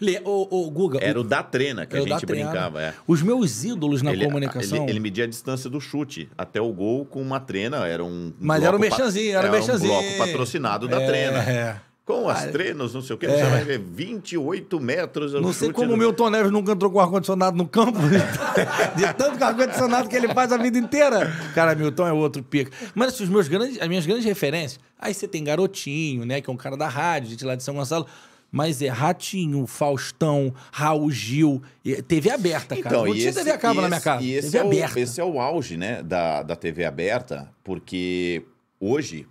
Le, o, o Guga. Era o, o da trena que a é gente brincava. É. Os meus ídolos na ele, comunicação. Ele, ele, media a distância do chute até o gol com uma trena. Era um. Mas era o um merchanzinho, era, era um bloco patrocinado da é, trena. É. Com as ah, não sei o quê, é. você vai ver 28 metros. Não sei como no... o Milton Neves nunca entrou com ar-condicionado no campo, de tanto ar-condicionado que ele faz a vida inteira. Cara, Milton é outro pico. Mas assim, os meus grandes, as minhas grandes referências, aí você tem Garotinho, né, que é um cara da rádio, gente lá de São Gonçalo, mas é Ratinho, Faustão, Raul Gil, TV aberta, cara. Então, não tinha esse, TV a cabo na minha casa. E esse, TV é aberta. o, esse é o auge, né, da, da TV aberta, porque hoje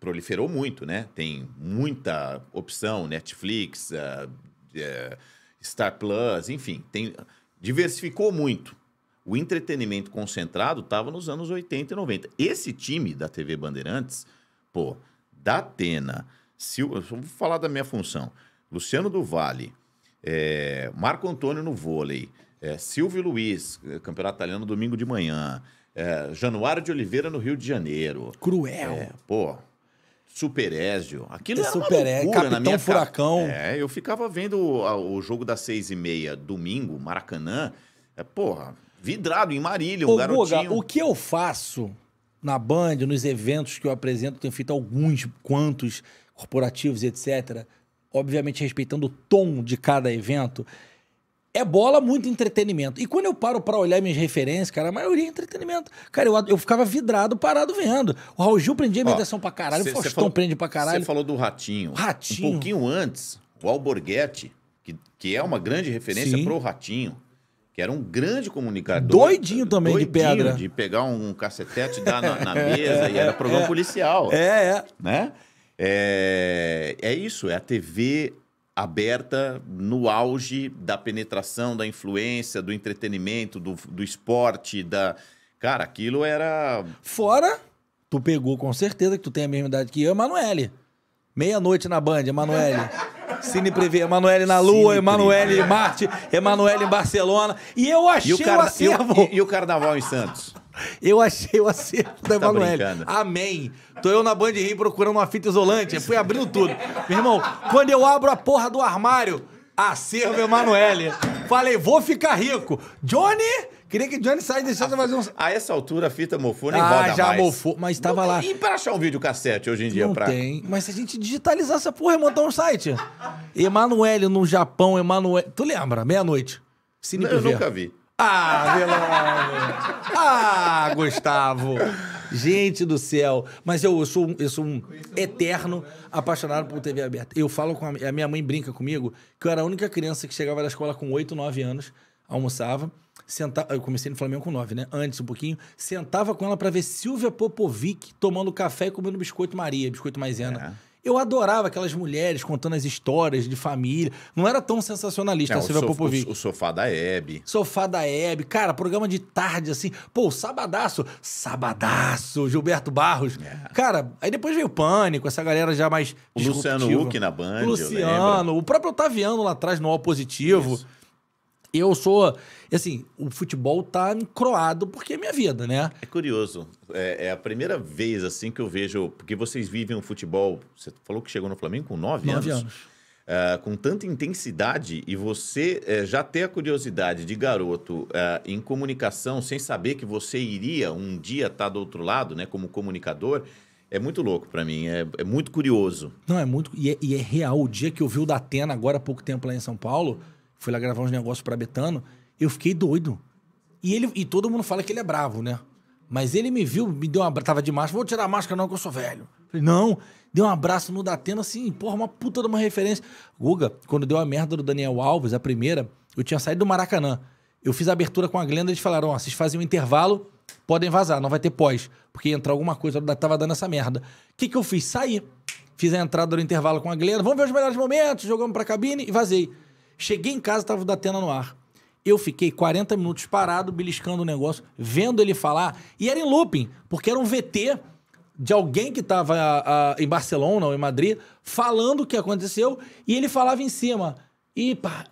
proliferou muito, né? Tem muita opção, Netflix, uh, uh, Star Plus, enfim, tem, diversificou muito. O entretenimento concentrado estava nos anos 80 e 90. Esse time da TV Bandeirantes, pô, da Atena, Silva, vou falar da minha função, Luciano do Vale, é, Marco Antônio no vôlei, é, Silvio Luiz, é, campeonato italiano domingo de manhã, é, Januário de Oliveira, no Rio de Janeiro. Cruel. É, pô, Super Ézio. Aquilo é era Super uma loucura Capitão na minha Furacão. Ca... É, eu ficava vendo o, o jogo das seis e meia, domingo, Maracanã. É, porra, vidrado em Marília, um Ô, garotinho. Guga, o que eu faço na Band, nos eventos que eu apresento, tenho feito alguns, quantos, corporativos, etc., obviamente respeitando o tom de cada evento é bola, muito entretenimento. E quando eu paro para olhar minhas referências, cara, a maioria é entretenimento. Cara, eu, eu ficava vidrado, parado vendo. O Raul Gil prendia imitação pra caralho, cê, o Faustão falou, prende pra caralho. Você falou do Ratinho. Ratinho. Um pouquinho antes, o Alborguete, que, que é uma grande referência Sim. pro Ratinho, que era um grande comunicador. Doidinho também doidinho de pedra. de pegar um cacetete, dar na, na mesa, é, e era programa é, policial. É, é. Né? É, é isso, é a TV aberta no auge da penetração, da influência, do entretenimento, do, do esporte, da. Cara, aquilo era. Fora, tu pegou com certeza que tu tem a mesma idade que eu, Emanuele. Meia-noite na Band, Emanuele. Cine prevê Emanuele na Lua, Emanuele em Marte, Emanuele em Barcelona. E eu achei e o, carna... o acervo. e, e o carnaval em Santos? Eu achei o acerto da tá Emanuele. Tá Amém. Tô eu na Band Rio procurando uma fita isolante. Eu fui abrindo tudo. Meu irmão, quando eu abro a porra do armário, acervo Emanuele. Falei, vou ficar rico. Johnny... Queria que Johnny saísse deixando fazer uns. A essa altura, a fita mofou nem ah, roda já mais. mofou, mas estava lá. E para achar um vídeo cassete hoje em dia? Não pra... tem. Mas se a gente digitalizar essa porra e montar um site. Emanuele no Japão, Emanuele... Tu lembra? Meia-noite. Eu nunca vi. Ah, Velano! Ah, Gustavo! Gente do céu! Mas eu, eu sou, eu sou um eterno apaixonado por TV aberta. Eu falo com a, a, minha mãe brinca comigo que eu era a única criança que chegava da escola com 8, 9 anos, almoçava, sentava, eu comecei no Flamengo com 9, né? Antes um pouquinho, sentava com ela para ver Silvia Popovic tomando café e comendo biscoito Maria, biscoito maisena. É. Eu adorava aquelas mulheres contando as histórias de família. Não era tão sensacionalista a Silvia Popovic. O, sofá da Hebe. Sofá da Hebe. Cara, programa de tarde, assim. Pô, sabadaço. Sabadaço, Gilberto Barros. É. Cara, aí depois veio o Pânico, essa galera já mais O Luciano Huck na Band, Luciano, o próprio Otaviano lá atrás no O Positivo. Isso. Eu sou. Assim, o futebol tá encroado porque é minha vida, né? É curioso. É, é, a primeira vez, assim, que eu vejo. Porque vocês vivem o futebol. Você falou que chegou no Flamengo com nove, nove anos. anos. Uh, com tanta intensidade e você uh, já ter a curiosidade de garoto uh, em comunicação sem saber que você iria um dia estar tá do outro lado, né, como comunicador, é muito louco para mim, é, é, muito curioso. Não, é muito. E é, e é, real. O dia que eu vi o Datena agora há pouco tempo lá em São Paulo. Fui lá gravar uns negócios pra Betano. Eu fiquei doido. E, ele, e todo mundo fala que ele é bravo, né? Mas ele me viu, me deu uma. Tava de máscara, vou tirar a máscara, não, que eu sou velho. Falei, não, deu um abraço no Datena, assim, porra, uma puta de uma referência. Guga, quando deu a merda do Daniel Alves, a primeira, eu tinha saído do Maracanã. Eu fiz a abertura com a Glenda, eles falaram: ó, oh, vocês fazem um intervalo, podem vazar, não vai ter pós, porque ia entrar alguma coisa, tava dando essa merda. O que, que eu fiz? Saí, fiz a entrada do intervalo com a Glenda, vamos ver os melhores momentos, jogamos pra cabine e vazei. Cheguei em casa, tava o Datena no ar. Eu fiquei 40 minutos parado, beliscando o negócio, vendo ele falar. E era em looping, porque era um VT de alguém que tava ah, ah, em Barcelona ou em Madrid, falando o que aconteceu, e ele falava em cima. E pá,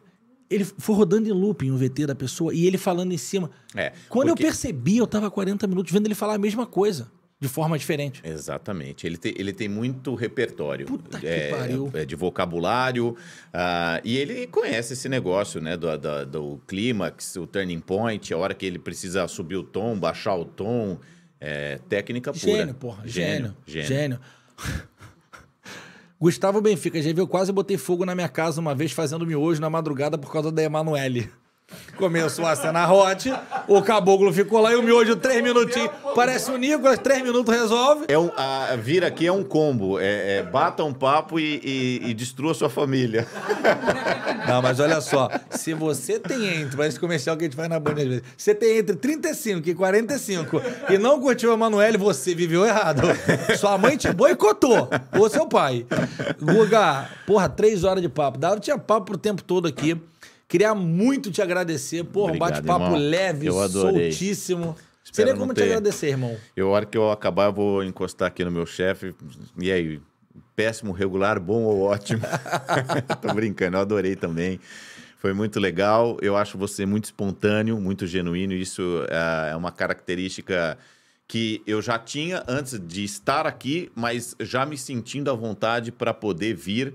ele foi rodando em looping o VT da pessoa, e ele falando em cima. É, Quando porque... eu percebi, eu tava 40 minutos vendo ele falar a mesma coisa de forma diferente. Exatamente. Ele, te, ele tem muito repertório. Puta que é, pariu. É de vocabulário. Uh, e ele conhece esse negócio, né? Do, do, do clímax, o turning point, a hora que ele precisa subir o tom, baixar o tom. É, técnica pura. Gênio, porra. Gênio. Gênio. gênio. gênio. Gustavo Benfica, já viu? Quase botei fogo na minha casa uma vez fazendo miojo na madrugada por causa da Emanuele. Começou a cena hot, o caboclo ficou lá e o miojo três minutinhos. Parece o Nicolas, três minutos resolve. É um, a, vir aqui é um combo. É, é bata um papo e, e, e, destrua sua família. Não, mas olha só. Se você tem entre, parece comercial que a gente faz na banda às vezes. Você tem entre 35 e 45 e não curtiu a Manuele, você viveu errado. Sua mãe te boicotou. Ou seu pai. Guga, porra, três horas de papo. Dava, tinha papo pro tempo todo aqui. Queria muito te agradecer. pô um bate-papo leve, eu soltíssimo. Seria como ter... te agradecer, irmão. Eu, a hora que eu acabar, eu vou encostar aqui no meu chefe. E aí, péssimo, regular, bom ou ótimo? Tô brincando, eu adorei também. Foi muito legal. Eu acho você muito espontâneo, muito genuíno. Isso é, é uma característica que eu já tinha antes de estar aqui, mas já me sentindo à vontade para poder vir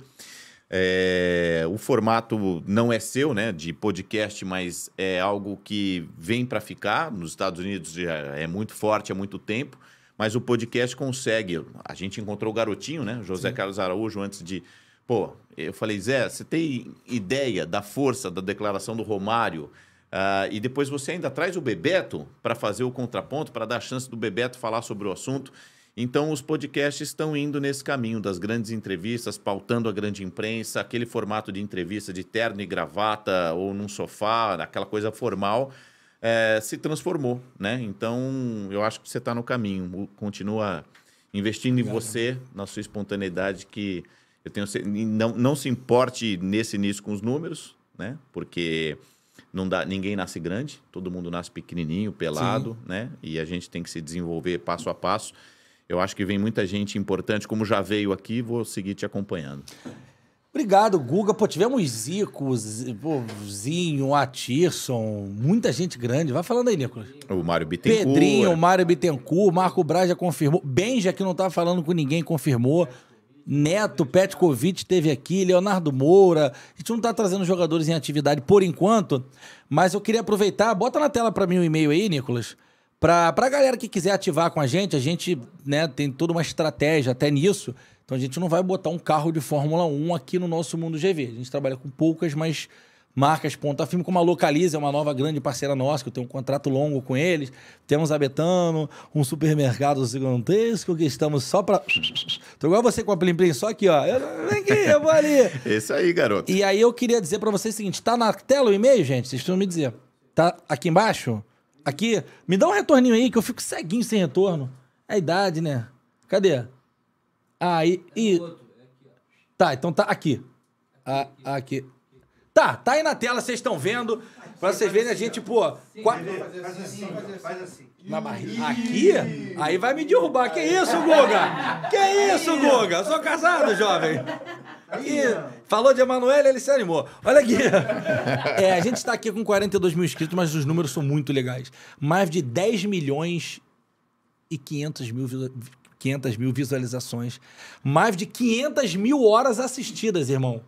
é, o formato não é seu, né, de podcast, mas é algo que vem para ficar. Nos Estados Unidos já é muito forte há muito tempo, mas o podcast consegue. A gente encontrou o garotinho, né, José Sim. Carlos Araújo, antes de. Pô, eu falei, Zé, você tem ideia da força da declaração do Romário? Uh, e depois você ainda traz o Bebeto para fazer o contraponto, para dar a chance do Bebeto falar sobre o assunto. Então, os podcasts estão indo nesse caminho das grandes entrevistas, pautando a grande imprensa, aquele formato de entrevista de terno e gravata ou num sofá, aquela coisa formal, é, se transformou, né? Então, eu acho que você está no caminho. Continua investindo em você, na sua espontaneidade, que eu tenho não, não se importe nesse início com os números, né? Porque não dá, ninguém nasce grande, todo mundo nasce pequenininho, pelado, Sim. né? E a gente tem que se desenvolver passo a passo. Eu acho que vem muita gente importante, como já veio aqui, vou seguir te acompanhando. Obrigado, Guga. Pô, tivemos Zico, Zinho, Atirson, muita gente grande. Vai falando aí, Nicolas. O Mário Bittencourt. Pedrinho, o Mário Bittencourt, Marco Braz já confirmou. Benja, que não estava tá falando com ninguém, confirmou. Neto Petkovic teve aqui, Leonardo Moura. A gente não está trazendo jogadores em atividade por enquanto, mas eu queria aproveitar. Bota na tela para mim o um e-mail aí, Nicolas para a galera que quiser ativar com a gente, a gente né, tem toda uma estratégia até nisso. Então a gente não vai botar um carro de Fórmula 1 aqui no nosso mundo GV. A gente trabalha com poucas, mas marcas ponta firme, como a Localiza, é uma nova grande parceira nossa, que eu tenho um contrato longo com eles. Temos a Betano, um supermercado gigantesco que estamos só para... Tô igual você com a Plim Plim, só aqui, ó. Eu, vem aqui, eu vou ali. Esse aí, garoto. E aí eu queria dizer para vocês o seguinte, tá na tela o e-mail, gente? Vocês precisam me dizer. Tá aqui embaixo? Aqui, me dá um retorninho aí que eu fico ceguinho sem retorno. É a idade, né? Cadê? Aí. Ah, e... É é tá, então tá aqui. aqui. Tá, tá aí na tela, vocês estão vendo. Pra vocês verem a assim, gente, pô. Faz assim, faz assim. assim, assim. Na barriga. Aqui? Aí vai me derrubar. Que isso, Guga? Que isso, Guga? Eu sou casado, jovem falou de Emanuele, ele se animou. Olha aqui. É, a gente está aqui com 42 mil inscritos, mas os números são muito legais. Mais de 10 milhões e 500 mil, 500 mil visualizações. Mais de 500 mil horas assistidas, irmão.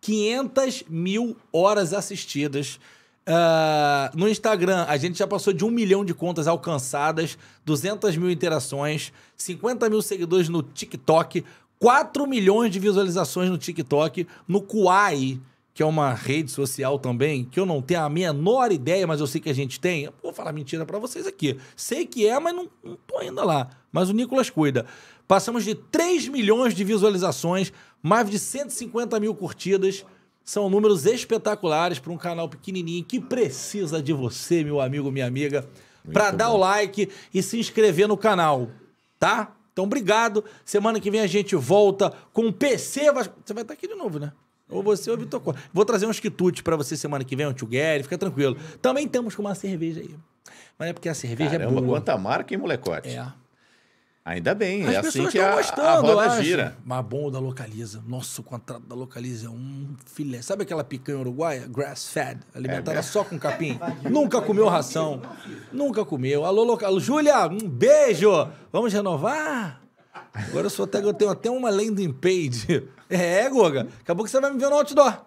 500 mil horas assistidas. Uh, no Instagram, a gente já passou de um milhão de contas alcançadas, 200 mil interações, 50 mil seguidores no TikTok, 4 milhões de visualizações no TikTok, no Kuai, que é uma rede social também, que eu não tenho a menor ideia, mas eu sei que a gente tem. Vou falar mentira para vocês aqui. Sei que é, mas não, não tô ainda lá. Mas o Nicolas cuida. Passamos de 3 milhões de visualizações, mais de 150 mil curtidas. São números espetaculares para um canal pequenininho que precisa de você, meu amigo, minha amiga, para dar o like e se inscrever no canal, tá? Então, obrigado. Semana que vem a gente volta com o PC. Você vai estar aqui de novo, né? Ou você ou o Vitor Vou trazer uns quitutes para você semana que vem, um Tugeri, fica tranquilo. Também estamos com uma cerveja aí. Mas é porque a cerveja é Caramba, é boa. quanta marca, hein, molecote? É. Ainda bem, é As é assim que a, gostando, a roda gira. Mas bom da Localiza. Nossa, o contrato da Localiza é um filé. Sabe aquela picanha uruguaia? Grass-fed, alimentada é né? só com capim. Nunca comeu ração. Nunca comeu. Alô, Local... Júlia, um beijo. Vamos renovar? Agora eu, sou até, eu tenho até uma landing page. É, é Goga. Acabou que você vai me ver no outdoor.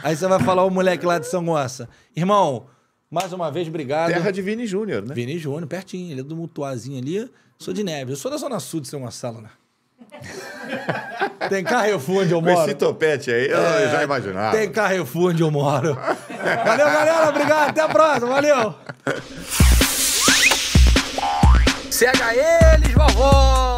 Aí você vai falar o moleque lá de São Gonça. Irmão, mais uma vez, obrigado. Terra de Vini Júnior, né? Vini Júnior, pertinho. Ele é do Mutuazinho ali. Sou de neve. Eu sou da Zona Sul de São Gonçalo, né? Tem Carrefour onde eu moro. Com esse topete aí, eu é, já imaginava. Tem Carrefour onde eu moro. Valeu, galera. Obrigado. Até a próxima. Valeu. Cega eles, vovó!